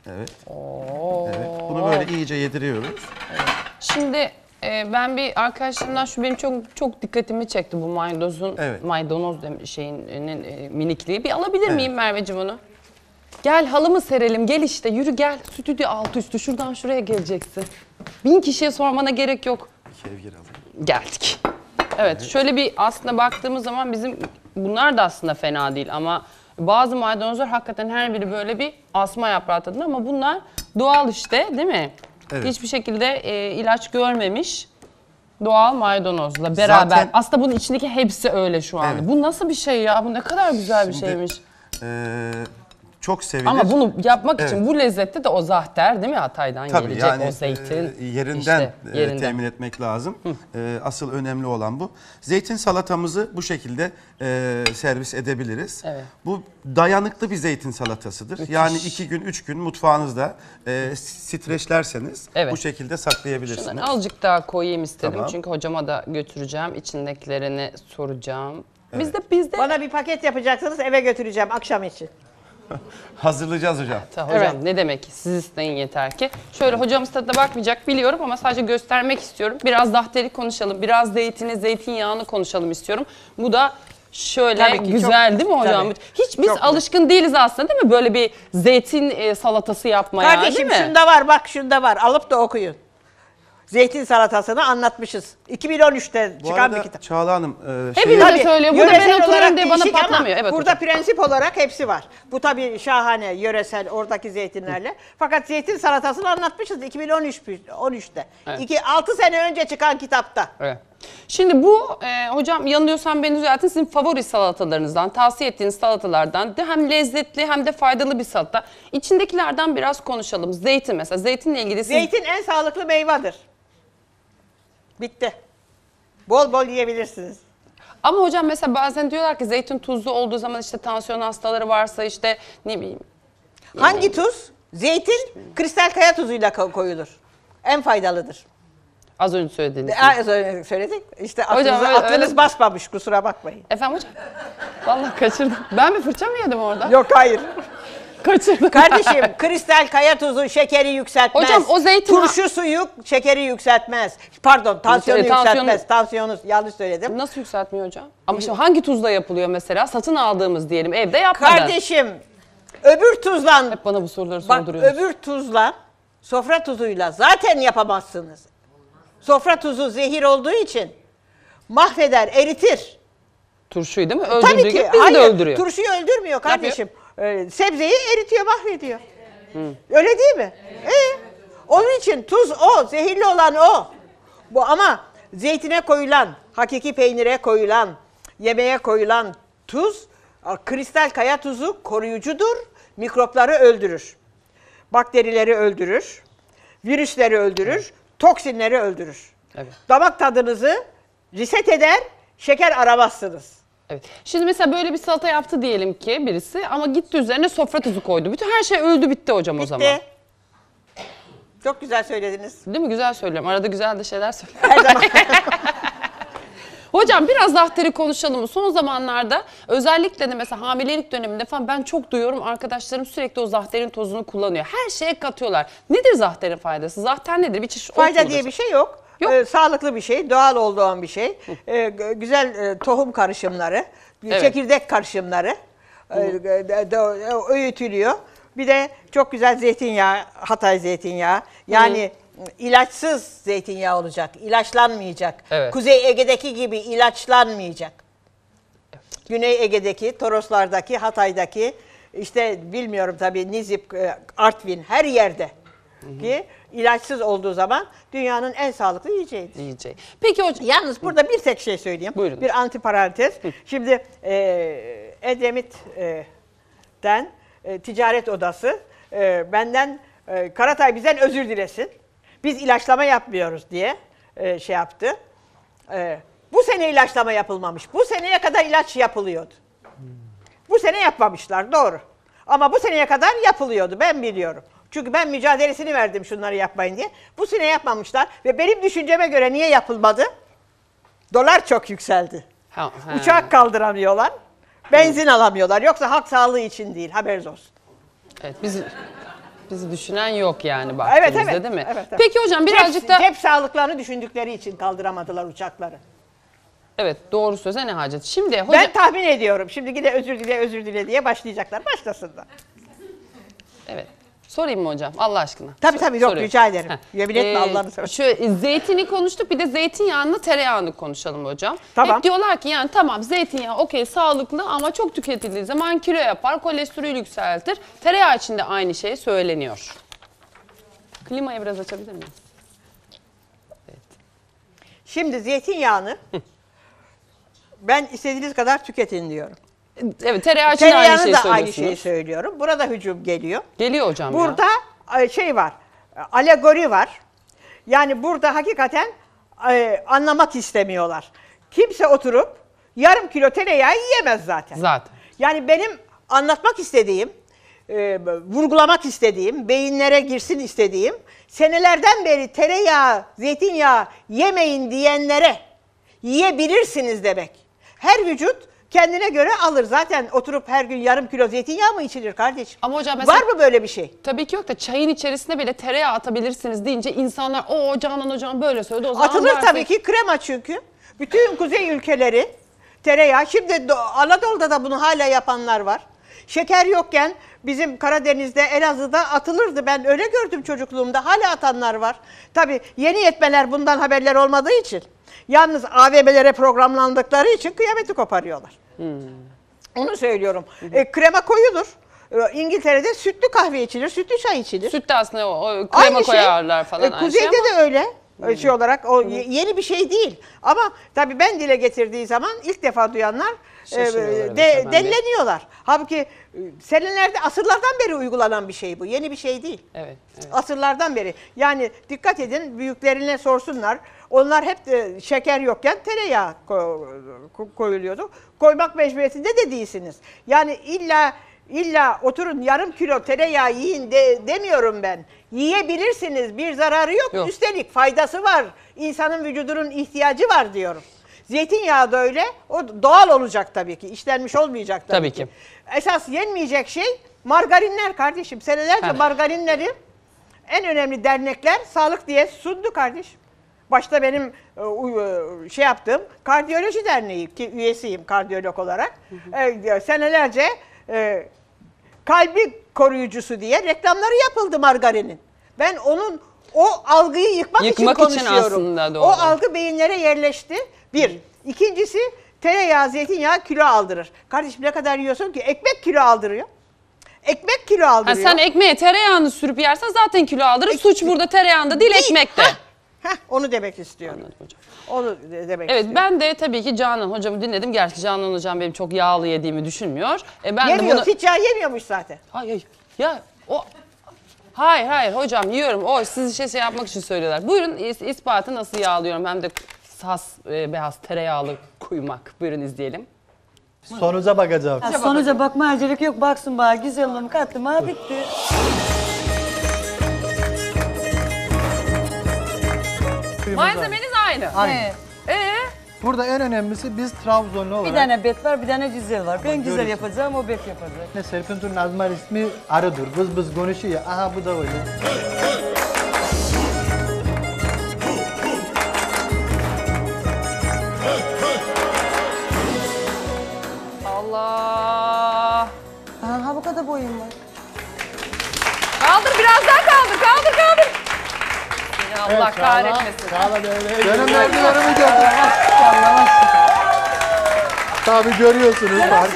Evet. Oo. Evet. Bunu böyle iyice yediriyoruz. Şimdi e, ben bir arkadaşlarımdan şu benim çok çok dikkatimi çekti bu maydanozun Evet. maydanoz şeyinin e, minikliği. Bir alabilir miyim Merveciğim onu? Gel halımı serelim gel işte yürü gel stüdyo altı üstü şuradan şuraya geleceksin. Bin kişiye sormana gerek yok. Kevgir alalım. geldik. Evet, şöyle bir aslında baktığımız zaman bizim bunlar da aslında fena değil ama bazı maydanozlar hakikaten her biri böyle bir asma yaprağı tadında ama bunlar doğal işte değil mi? Evet. Hiçbir şekilde e, ilaç görmemiş doğal maydanozla beraber. Zaten- Aslında bunun içindeki hepsi öyle şu anda. Evet. Bu nasıl bir şey ya? Bu ne kadar güzel bir şeymiş. Ee, çok sevilir. Ama bunu yapmak evet. için bu lezzette de o zahter değil mi Hatay'dan Tabii, gelecek yani, o zeytin. E, yerinden, işte, e, yerinden. temin etmek lazım. E, asıl önemli olan bu. Zeytin salatamızı bu şekilde e, servis edebiliriz. Evet. Bu dayanıklı bir zeytin salatasıdır. Müthiş. Yani iki gün üç gün mutfağınızda e, streçlerseniz evet. bu şekilde saklayabilirsiniz. Şunları azıcık daha koyayım istedim tamam. çünkü hocama da götüreceğim. içindekilerini soracağım. Evet. Bizde bizde Bana bir paket yapacaksınız eve götüreceğim akşam için. Hazırlayacağız hocam. Tamam, hocam evet. ne demek ki siz isteyin yeter ki. Şöyle hocamız tadına bakmayacak biliyorum ama sadece göstermek istiyorum. Biraz dahteri konuşalım, biraz zeytini, zeytinyağını konuşalım istiyorum. Bu da Şöyle tabii güzel çok, değil mi hocam? Tabii. Hiç biz çok alışkın değiliz aslında değil mi? Böyle bir zeytin e, salatası yapmaya Kardeşim, değil mi? şunda var bak şunda var alıp da okuyun zeytin salatasını anlatmışız. 2013'te Bu çıkan arada bir kitap. Çağla Hanım. E, şey... de söylüyor. Burada ben oturuyorum diye bana patlamıyor. Evet, burada hocam. prensip olarak hepsi var. Bu tabii şahane yöresel oradaki zeytinlerle. Fakat zeytin salatasını anlatmışız 2013 13'te. Evet. İki, 6 sene önce çıkan kitapta. Evet. Şimdi bu e, hocam yanılıyorsam beni düzeltin sizin favori salatalarınızdan, tavsiye ettiğiniz salatalardan de hem lezzetli hem de faydalı bir salata. İçindekilerden biraz konuşalım. Zeytin mesela. Zeytinle ilgili Zeytin en sağlıklı meyvadır. Bitti. Bol bol yiyebilirsiniz. Ama hocam mesela bazen diyorlar ki zeytin tuzlu olduğu zaman işte tansiyon hastaları varsa işte ne bileyim. Hangi tuz? Zeytin kristal kaya tuzuyla koyulur. En faydalıdır. Az önce söylediğiniz. gibi. Az önce söyledik. İşte aklınıza, Hocam öyle- aklınız basmamış kusura bakmayın. Efendim hocam? Vallahi kaçırdım. Ben mi fırça mı yedim orada? Yok hayır. Kaçırdım. Kardeşim kristal kaya tuzu şekeri yükseltmez. Hocam o zeytin... Turşu suyu şekeri yükseltmez. Pardon tansiyonu evet, yükseltmez. Tansiyonu... Tansiyonu yanlış söyledim. Nasıl yükseltmiyor hocam? Ama şimdi hangi tuzla yapılıyor mesela? Satın aldığımız diyelim evde yapmadan. Kardeşim öbür tuzla... Hep bana bu soruları bak, sorduruyorsun. Öbür tuzla sofra tuzuyla zaten yapamazsınız. Sofra tuzu zehir olduğu için mahveder, eritir. Turşuyu değil mi? Öldürdüğü Tabii ki. Gibi bizi Hayır, de öldürüyor. Turşuyu öldürmüyor kardeşim. Yapıyor. Ee, sebzeyi eritiyor, mahvediyor. Hı. Öyle değil mi? Ee, onun için tuz o, zehirli olan o. Bu ama zeytine koyulan, hakiki peynire koyulan, yemeğe koyulan tuz, kristal kaya tuzu koruyucudur, mikropları öldürür. Bakterileri öldürür, virüsleri öldürür, toksinleri öldürür. Evet. Damak tadınızı reset eder, şeker aramazsınız. Evet. Şimdi mesela böyle bir salata yaptı diyelim ki birisi ama gitti üzerine sofra tuzu koydu. Bütün her şey öldü bitti hocam o zaman. Bitti. Çok güzel söylediniz. Değil mi? Güzel söylüyorum. Arada güzel de şeyler söylüyorum. Her zaman. Hocam biraz zahteri konuşalım. Son zamanlarda özellikle de mesela hamilelik döneminde falan ben çok duyuyorum arkadaşlarım sürekli o zahterin tozunu kullanıyor. Her şeye katıyorlar. Nedir zahterin faydası? Zahter nedir? Bir çeşit Fayda diye bir şey yok. Yok. E, sağlıklı bir şey, doğal olduğum bir şey. e, güzel e, tohum karışımları, evet. çekirdek karışımları e, e, öğütülüyor. Bir de çok güzel zeytinyağı, Hatay zeytinyağı. Yani Hı. ilaçsız zeytinyağı olacak, ilaçlanmayacak. Evet. Kuzey Ege'deki gibi ilaçlanmayacak. Güney Ege'deki, Toroslardaki, Hatay'daki, işte bilmiyorum tabii Nizip, e, Artvin her yerde ki ilaçsız olduğu zaman dünyanın en sağlıklı yiyeceğidir. Yiyeceği. Peki hocam. Yalnız burada bir tek şey söyleyeyim. Buyurun. Bir antiparantez. Şimdi e, Edremit'ten e, ticaret odası e, benden e, Karatay bizden özür dilesin. Biz ilaçlama yapmıyoruz diye e, şey yaptı. E, bu sene ilaçlama yapılmamış. Bu seneye kadar ilaç yapılıyordu. Bu sene yapmamışlar doğru. Ama bu seneye kadar yapılıyordu ben biliyorum. Çünkü ben mücadelesini verdim şunları yapmayın diye. Bu sene yapmamışlar ve benim düşünceme göre niye yapılmadı? Dolar çok yükseldi. Ha, ha. Uçak kaldıramıyorlar. Benzin ha. alamıyorlar. Yoksa halk sağlığı için değil. Haberiniz olsun. Evet biz bizi düşünen yok yani baktığımızda evet, evet. değil mi? Evet, evet. Peki hocam birazcık da... Hep sağlıklarını düşündükleri için kaldıramadılar uçakları. Evet doğru söze ne hacet. Şimdi hoca... Ben tahmin ediyorum. Şimdi gide özür dile özür dile diye başlayacaklar. başlasın da. Evet. Sorayım mı hocam Allah aşkına? Tabii tabii yok Soruyorum. rica ederim. Yemin etme ee, Allah'ını seversen. Şöyle e, zeytini konuştuk bir de zeytinyağını tereyağını konuşalım hocam. Tamam. Hep diyorlar ki yani tamam zeytinyağı okey sağlıklı ama çok tüketildiği zaman kilo yapar, kolesterol yükseltir. Tereyağı için de aynı şey söyleniyor. Klimayı biraz açabilir miyim? Evet. Şimdi zeytinyağını ben istediğiniz kadar tüketin diyorum. Evet tereyağı için aynı şeyi da aynı şeyi söylüyorum. Burada hücum geliyor. Geliyor hocam Burada ya. e, şey var, e, alegori var. Yani burada hakikaten e, anlamak istemiyorlar. Kimse oturup yarım kilo tereyağı yiyemez zaten. Zaten. Yani benim anlatmak istediğim, e, vurgulamak istediğim, beyinlere girsin istediğim, senelerden beri tereyağı, zeytinyağı yemeyin diyenlere yiyebilirsiniz demek. Her vücut kendine göre alır. Zaten oturup her gün yarım kilo zeytinyağı mı içilir kardeşim? Ama hocam mesela, Var mı böyle bir şey? Tabii ki yok da çayın içerisine bile tereyağı atabilirsiniz deyince insanlar o Canan hocam böyle söyledi. O zaman Atılır varsa... tabii ki krema çünkü. Bütün kuzey ülkeleri tereyağı. Şimdi Anadolu'da da bunu hala yapanlar var. Şeker yokken bizim Karadeniz'de Elazığ'da atılırdı. Ben öyle gördüm çocukluğumda. Hala atanlar var. Tabii yeni yetmeler bundan haberler olmadığı için. Yalnız AVM'lere programlandıkları için kıyameti koparıyorlar. Hmm. Onu söylüyorum. E, krema koyulur. E, İngiltere'de sütlü kahve içilir, sütlü çay içilir. Sütte aslında o, o krema Aynı şey. koyarlar falan. E, aynı şey Kuzeyde ama- de öyle e, şey olarak o ye- yeni bir şey değil. Ama tabii ben dile getirdiği zaman ilk defa duyanlar e, Şaşırıyorlar, evet, de, delleniyorlar. Halbuki e, senelerde asırlardan beri uygulanan bir şey bu. Yeni bir şey değil. Evet. evet. Asırlardan beri. Yani dikkat edin büyüklerine sorsunlar. Onlar hep de şeker yokken tereyağı koyuluyordu. Koymak mecburiyetinde de değilsiniz. Yani illa illa oturun yarım kilo tereyağı yiyin de, demiyorum ben. Yiyebilirsiniz bir zararı yok. yok. Üstelik faydası var. İnsanın vücudunun ihtiyacı var diyorum. Zeytinyağı da öyle. O doğal olacak tabii ki. İşlenmiş olmayacak tabii, tabii ki. ki. Esas yenmeyecek şey margarinler kardeşim. Senelerce evet. margarinleri en önemli dernekler sağlık diye sundu kardeşim. Başta benim e, e, şey yaptığım kardiyoloji derneği ki üyesiyim kardiyolog olarak. Hı hı. E, senelerce kalbi koruyucusu diye reklamları yapıldı margarinin. Ben onun o algıyı yıkmak, yıkmak için, için konuşuyorum. aslında doğru. O algı beyinlere yerleşti. Bir. İkincisi tereyağı, zeytinyağı kilo aldırır. Kardeşim ne kadar yiyorsun ki? Ekmek kilo aldırıyor. Ekmek kilo aldırıyor. Ha, sen ekmeğe tereyağını sürüp yersen zaten kilo aldırır. Ek Suç burada tereyağında değil, değil. ekmekte. Ha, Heh, onu demek istiyorum. Anladım hocam. Onu demek Evet istiyorum. ben de tabii ki Canan hocamı dinledim. Gerçi Canan hocam benim çok yağlı yediğimi düşünmüyor. E ben de bunu... hiç yağ yemiyormuş zaten. Hayır Ya o Hayır hayır hocam yiyorum. O siz işe şey yapmak için söylüyorlar. Buyurun is- ispatı nasıl yağlıyorum hem de sas e, beyaz tereyağlı kuymak. Buyurun izleyelim. Sonuca bakacağım. Ya sonuca bakma gerek yok. Baksın bari güzel güzelim katlıma bitti. kıymada. Malzemeniz aynı. Aynı. Ee? Burada en önemlisi biz Trabzonlu olarak... Bir tane bet var, bir tane güzel var. Ben güzel yapacağım, o bet yapacak. Serpintur Nazmar ismi arıdır. Bız bız konuşuyor. Aha bu da öyle. Allah evet, kahretmesin. Çağla böyle. Dönemlerde yorumu Tabii görüyorsunuz. Yalan,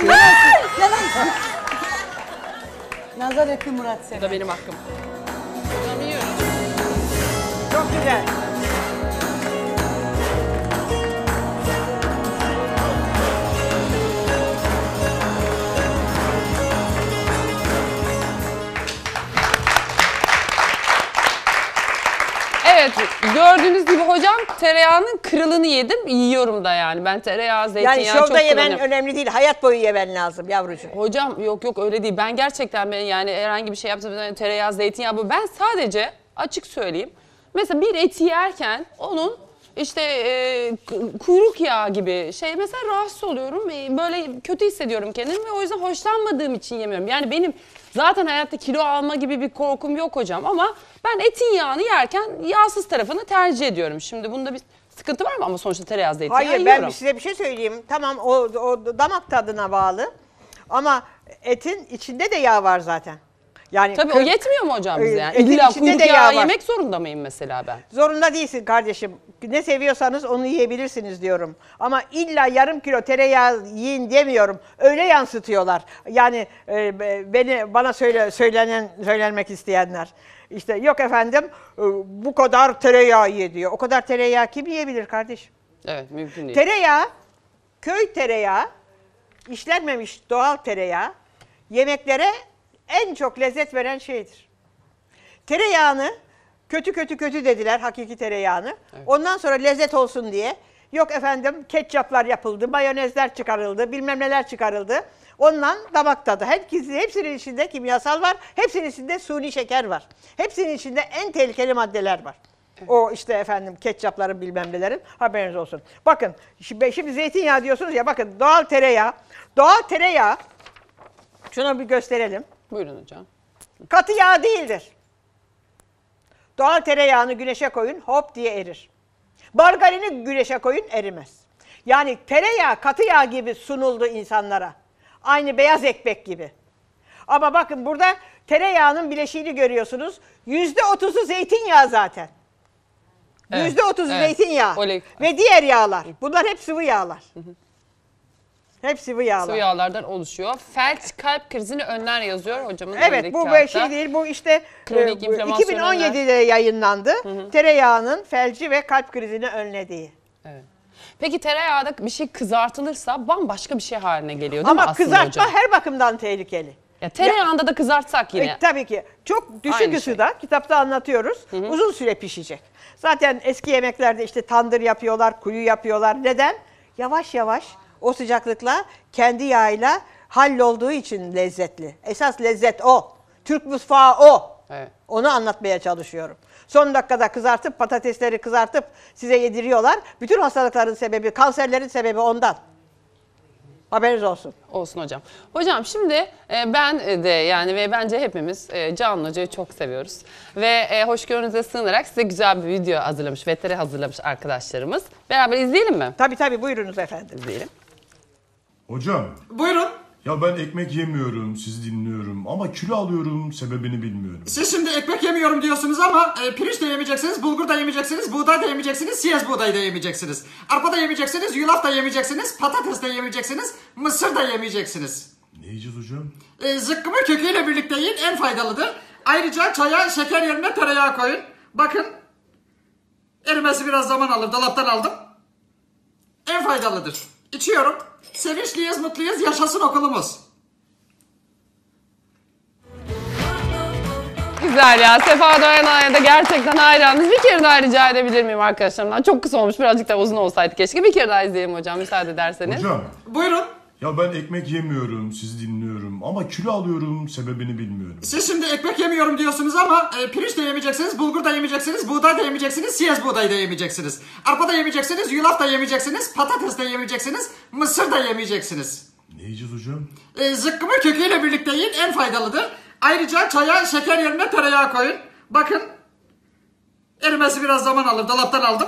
yalan, Nazar yakın Murat Seven. Bu da benim hakkım. Çok güzel. Gördüğünüz gibi hocam tereyağının kırılını yedim, yiyorum da yani. Ben tereyağı, zeytinyağı Yani çok şovda yemen önemli değil. Hayat boyu yemen lazım yavrucuğum. Hocam yok yok öyle değil. Ben gerçekten ben yani herhangi bir şey yapsam yani tereyağı, zeytinyağı bu. Ben sadece açık söyleyeyim. Mesela bir eti yerken onun işte e, kuyruk yağı gibi şey mesela rahatsız oluyorum. E, böyle kötü hissediyorum kendimi ve o yüzden hoşlanmadığım için yemiyorum. Yani benim Zaten hayatta kilo alma gibi bir korkum yok hocam ama ben etin yağını yerken yağsız tarafını tercih ediyorum. Şimdi bunda bir sıkıntı var mı ama sonuçta tereyağında etin Hayır ben yiyorum. size bir şey söyleyeyim. Tamam o, o damak tadına bağlı ama etin içinde de yağ var zaten. Yani Tabii o yetmiyor mu hocam bize? Yani? etin ee, İlla kuyruk yağı var. yemek zorunda mıyım mesela ben? Zorunda değilsin kardeşim. Ne seviyorsanız onu yiyebilirsiniz diyorum. Ama illa yarım kilo tereyağı yiyin demiyorum. Öyle yansıtıyorlar. Yani e, beni bana söyle söylenen söylenmek isteyenler. İşte yok efendim e, bu kadar tereyağı ye diyor. O kadar tereyağı kim yiyebilir kardeşim? Evet mümkün değil. Tereyağı, köy tereyağı, işlenmemiş doğal tereyağı yemeklere en çok lezzet veren şeydir. Tereyağını kötü kötü kötü dediler hakiki tereyağını. Evet. Ondan sonra lezzet olsun diye yok efendim ketçaplar yapıldı, mayonezler çıkarıldı, bilmem neler çıkarıldı. Ondan damak tadı. Herkesi, hepsinin içinde kimyasal var, hepsinin içinde suni şeker var. Hepsinin içinde en tehlikeli maddeler var. Evet. O işte efendim ketçapların bilmem nelerin haberiniz olsun. Bakın şimdi, şimdi zeytinyağı diyorsunuz ya bakın doğal tereyağı. Doğal tereyağı şunu bir gösterelim. Buyurun hocam. Katı yağ değildir. Doğal tereyağını güneşe koyun hop diye erir. Margarini güneşe koyun erimez. Yani tereyağı katı yağ gibi sunuldu insanlara. Aynı beyaz ekmek gibi. Ama bakın burada tereyağının bileşiğini görüyorsunuz. Yüzde otuzu zeytinyağı zaten. Yüzde evet, otuzu evet. zeytinyağı Oley. ve diğer yağlar. Bunlar hep sıvı yağlar. Hı hı. Hepsi bu yağlar. Sıvı yağlardan oluşuyor. Felç kalp krizini önler yazıyor hocamın Evet bu şey kağıtta. şey değil bu işte e, 2017'de yayınlandı. Hı hı. Tereyağının felci ve kalp krizini önlediği. Evet. Peki tereyağda bir şey kızartılırsa bambaşka bir şey haline geliyor değil Ama mi aslında kızartma her bakımdan tehlikeli. Ya tereyağında ya, da kızartsak yine. E, tabii ki. Çok düşük Aynı şey. ısıda şey. kitapta anlatıyoruz. Hı hı. Uzun süre pişecek. Zaten eski yemeklerde işte tandır yapıyorlar, kuyu yapıyorlar. Neden? Yavaş yavaş o sıcaklıkla kendi yağıyla hallolduğu için lezzetli. Esas lezzet o. Türk mutfağı o. Evet. Onu anlatmaya çalışıyorum. Son dakikada kızartıp patatesleri kızartıp size yediriyorlar. Bütün hastalıkların sebebi, kanserlerin sebebi ondan. Haberiniz olsun. Olsun hocam. Hocam şimdi e, ben de yani ve bence hepimiz e, Can Hoca'yı çok seviyoruz. Ve e, hoşgörünüze sığınarak size güzel bir video hazırlamış, veteri hazırlamış arkadaşlarımız. Beraber izleyelim mi? Tabii tabii buyurunuz efendim. İzleyelim. Hocam. Buyurun. Ya ben ekmek yemiyorum, sizi dinliyorum ama kilo alıyorum, sebebini bilmiyorum. Siz şimdi ekmek yemiyorum diyorsunuz ama e, pirinç de yemeyeceksiniz, bulgur da yemeyeceksiniz, buğday da yemeyeceksiniz, siyez buğday da yemeyeceksiniz. Arpa da yemeyeceksiniz, yulaf da yemeyeceksiniz, patates de yemeyeceksiniz, mısır da yemeyeceksiniz. Ne yiyeceğiz hocam? E, zıkkımı köküyle birlikte yiyin, en faydalıdır. Ayrıca çaya şeker yerine tereyağı koyun. Bakın, erimesi biraz zaman alır, dolaptan aldım. En faydalıdır. İçiyorum. Sevinçliyiz, mutluyuz, yaşasın okulumuz. Güzel ya. Sefa Doğanay'a da gerçekten hayranız. Bir kere daha rica edebilir miyim arkadaşlarımdan? Çok kısa olmuş. Birazcık daha uzun olsaydı keşke. Bir kere daha izleyelim hocam müsaade ederseniz. Hocam. Buyurun. Ya ben ekmek yemiyorum, sizi dinliyorum ama kilo alıyorum, sebebini bilmiyorum. Siz şimdi ekmek yemiyorum diyorsunuz ama e, pirinç de yemeyeceksiniz, bulgur da yemeyeceksiniz, buğday da yemeyeceksiniz, siyaz buğday da yemeyeceksiniz. Arpa da yemeyeceksiniz, yulaf da yemeyeceksiniz, patates de yemeyeceksiniz, mısır da yemeyeceksiniz. Ne yiyeceğiz hocam? E, zıkkımı köküyle birlikte yiyin, en faydalıdır. Ayrıca çaya şeker yerine tereyağı koyun. Bakın, erimesi biraz zaman alır, dolaptan aldım.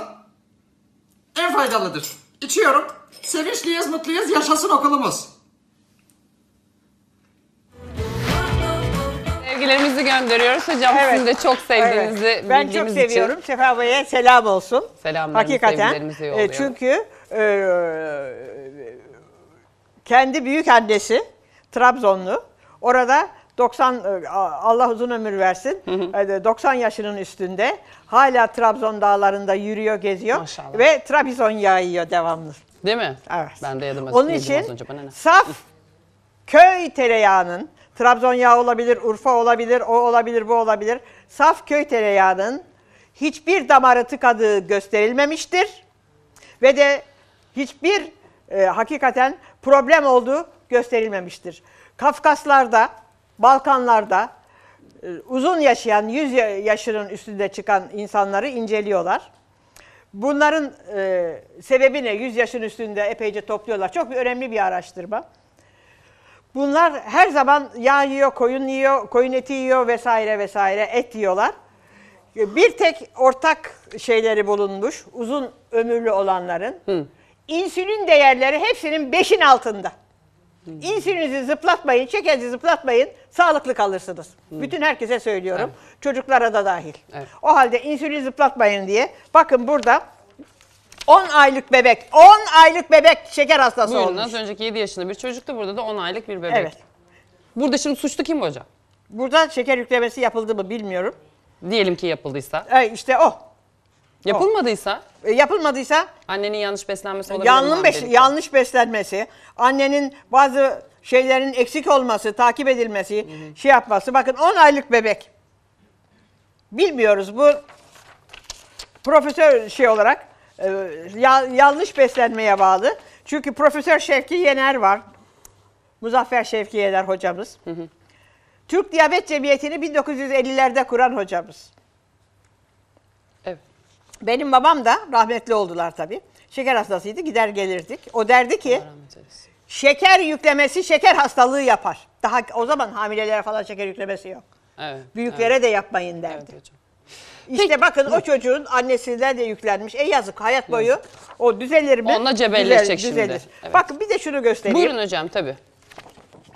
En faydalıdır. İçiyorum. Sevinçliyiz, mutluyuz, yaşasın okulumuz. Sevgilerimizi gönderiyoruz. Hocam Evet. sizin de çok sevdiğinizi evet. Ben çok bildiğimiz için seviyorum. Sefa Bey'e selam olsun. Selamlarımızı, Hakikaten. sevgilerimizi e, yolluyoruz. çünkü e, kendi büyük annesi Trabzonlu. Orada 90 e, Allah uzun ömür versin. 90 e, yaşının üstünde hala Trabzon dağlarında yürüyor, geziyor Maşallah. ve Trabzon yağı yiyor devamlı. Değil mi? Evet. Ben de yedim Onun için az önce. Bana ne? saf köy tereyağının, Trabzon yağı olabilir, Urfa olabilir, o olabilir, bu olabilir. Saf köy tereyağının hiçbir damarı tıkadığı gösterilmemiştir. Ve de hiçbir e, hakikaten problem olduğu gösterilmemiştir. Kafkaslarda, Balkanlarda e, uzun yaşayan, 100 yaşının üstünde çıkan insanları inceliyorlar. Bunların e, sebebi ne? 100 yaşın üstünde epeyce topluyorlar. Çok bir önemli bir araştırma. Bunlar her zaman yağ yiyor, koyun yiyor, koyun eti yiyor vesaire vesaire et yiyorlar. Bir tek ortak şeyleri bulunmuş uzun ömürlü olanların. Hı. İnsülin değerleri hepsinin 5'in altında. İnsinizi zıplatmayın, çekeci zıplatmayın. Sağlıklı kalırsınız. Bütün herkese söylüyorum. Çocuklara da dahil. Evet. O halde insülin zıplatmayın diye. Bakın burada 10 aylık bebek, 10 aylık bebek şeker hastası Buyurun olmuş. az önceki 7 yaşında bir çocuktu. Burada da 10 aylık bir bebek. Evet. Burada şimdi suçlu kim hocam? Burada şeker yüklemesi yapıldı mı bilmiyorum. Diyelim ki yapıldıysa. E işte o. Yapılmadıysa E, Yapılmadıysa annenin yanlış beslenmesi olabilir. yanlış, bes- yanlış beslenmesi, annenin bazı şeylerin eksik olması, takip edilmesi, şey yapması. Bakın 10 aylık bebek. Bilmiyoruz bu profesör şey olarak e, ya- yanlış beslenmeye bağlı. Çünkü Profesör Şevki Yener var. Muzaffer Şevki Yener hocamız. Türk Diyabet Cemiyeti'ni 1950'lerde kuran hocamız. Benim babam da rahmetli oldular tabii. Şeker hastasıydı gider gelirdik. O derdi ki şeker yüklemesi şeker hastalığı yapar. Daha o zaman hamilelere falan şeker yüklemesi yok. Evet, Büyüklere evet. de yapmayın derdi. Evet İşte Peki. bakın o çocuğun annesinden de yüklenmiş. E yazık hayat boyu yazık. o düzelir mi? Onunla cebelleşecek düzelir, şimdi. Evet. Bakın bir de şunu göstereyim. Buyurun hocam tabii.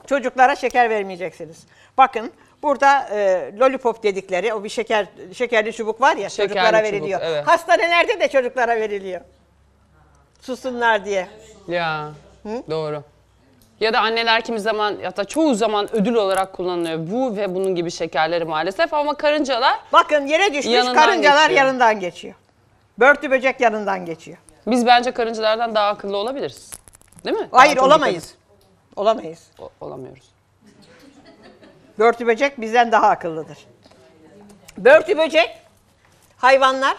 Çocuklara şeker vermeyeceksiniz. Bakın Burada e, lollipop dedikleri o bir şeker şekerli çubuk var ya şekerli çocuklara çubuk, veriliyor. evet. Hastanelerde de çocuklara veriliyor. Susunlar diye. Ya Hı? doğru. Ya da anneler kimi zaman hatta çoğu zaman ödül olarak kullanılıyor. Bu ve bunun gibi şekerleri maalesef ama karıncalar Bakın yere düşmüş Yanından karıncalar geçiyor. yanından geçiyor. Börtü böcek yanından geçiyor. biz bence karıncalardan daha akıllı olabiliriz. Değil mi? Hayır çocuk olamayız. Olamayız. O- olamıyoruz. Börtü böcek bizden daha akıllıdır. Börtü böcek hayvanlar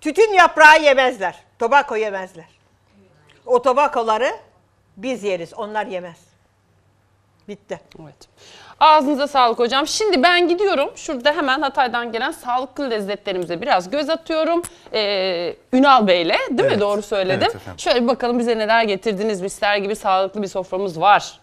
tütün yaprağı yemezler. Tobako yemezler. O tobakoları biz yeriz. Onlar yemez. Bitti. Evet. Ağzınıza sağlık hocam. Şimdi ben gidiyorum. Şurada hemen Hatay'dan gelen sağlıklı lezzetlerimize biraz göz atıyorum. Ee, Ünal Bey'le değil evet. mi doğru söyledim? Evet Şöyle bir bakalım bize neler getirdiniz. Bizler gibi sağlıklı bir soframız var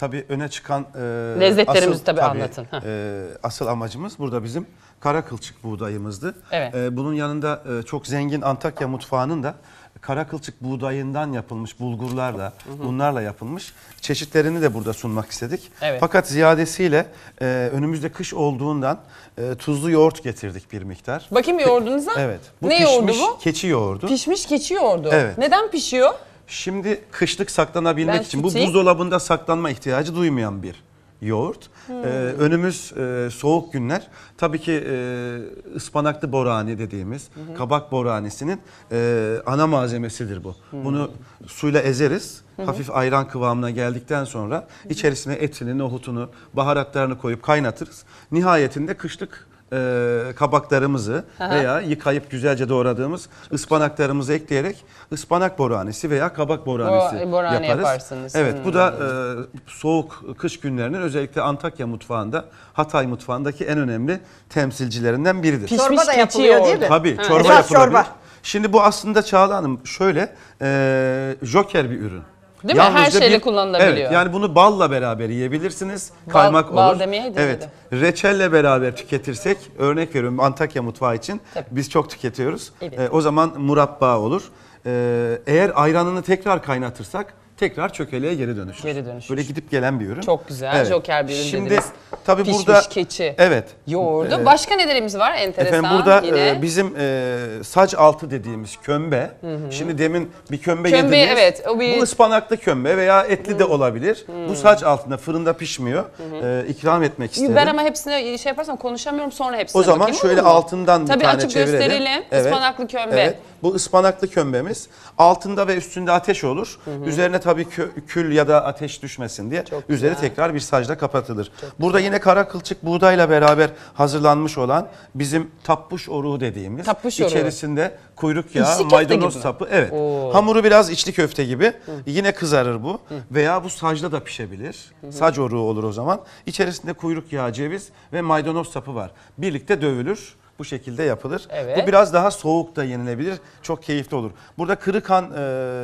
tabii öne çıkan e, lezzetlerimizi asıl, tabii, tabii anlatın. E, asıl amacımız burada bizim kara kılçık buğdayımızdı. Evet. E, bunun yanında e, çok zengin Antakya mutfağının da kara kılçık buğdayından yapılmış bulgurlarla, hı hı. bunlarla yapılmış çeşitlerini de burada sunmak istedik. Evet. Fakat ziyadesiyle e, önümüzde kış olduğundan e, tuzlu yoğurt getirdik bir miktar. Bakayım yoğurdunuza. Evet. Bu ne pişmiş, yoğurdu bu? Keçi yoğurdu. Pişmiş keçi yoğurdu. Evet. Neden pişiyor? Şimdi kışlık saklanabilmek ben için tutayım. bu buzdolabında saklanma ihtiyacı duymayan bir yoğurt. Hmm. Ee, önümüz e, soğuk günler. Tabii ki e, ıspanaklı borani dediğimiz hı kabak boranisinin e, ana malzemesidir bu. Hmm. Bunu suyla ezeriz. Hı hı. Hafif ayran kıvamına geldikten sonra hı hı. içerisine etini, nohutunu, baharatlarını koyup kaynatırız. Nihayetinde kışlık e, kabaklarımızı Aha. veya yıkayıp güzelce doğradığımız Çok ıspanaklarımızı güzel. ekleyerek ıspanak boranesi veya kabak boranesi Bo e, borane yaparız. Yaparsınız. Evet bu hmm, da e, soğuk kış günlerinin özellikle Antakya mutfağında Hatay mutfağındaki en önemli temsilcilerinden biridir. Pişmiş çorba da yapılıyor değil mi? Tabii çorba yapılıyor. Şimdi bu aslında Çağla Hanım şöyle e, joker bir ürün. Değil mi? Her şeyle kullanılabiliyor. Evet, yani bunu balla beraber yiyebilirsiniz. Bal, kaymak bal olur. Bal demeye Evet. Reçelle beraber tüketirsek örnek veriyorum Antakya mutfağı için Tabii. biz çok tüketiyoruz. Evet. Ee, o zaman murabba olur. Ee, eğer ayranını tekrar kaynatırsak tekrar çökeleye geri dönüşür. Geri dönüşür. Böyle gidip gelen bir ürün. Çok güzel. Evet. Joker bir ürün Şimdi, dediniz. Tabii Pişmiş burada, keçi. Evet. Yoğurdu. Ee, Başka nelerimiz var enteresan efendim burada yine? E, bizim e, saç altı dediğimiz kömbe. Hı hı. Şimdi demin bir kömbe, kömbe yediniz. Evet, o bir... Bu ıspanaklı kömbe veya etli hı. de olabilir. Hı. Bu saç altında fırında pişmiyor. Hı hı. E, ikram etmek isterim. Ben ama hepsine şey yaparsam konuşamıyorum sonra hepsine O zaman bakayım, şöyle altından Tabii bir tane çevirelim. Tabii açıp gösterelim. Evet. Ispanaklı kömbe. Evet. Bu ıspanaklı kömbemiz altında ve üstünde ateş olur. Hı hı. Üzerine tabii tabii kül ya da ateş düşmesin diye Çok üzeri güzel. tekrar bir sacla kapatılır. Çok Burada güzel. yine kara kılçık buğdayla beraber hazırlanmış olan bizim tappuş oruğu dediğimiz tappuş oruğu. içerisinde kuyruk yağı, maydanoz sapı evet. Oo. Hamuru biraz içli köfte gibi. Hı. Yine kızarır bu Hı. veya bu sacla da pişebilir. Hı. Sac oruğu olur o zaman. İçerisinde kuyruk yağı, ceviz ve maydanoz sapı var. Birlikte dövülür bu şekilde yapılır. Evet. Bu biraz daha soğuk da yenilebilir. Çok keyifli olur. Burada kırıkan e,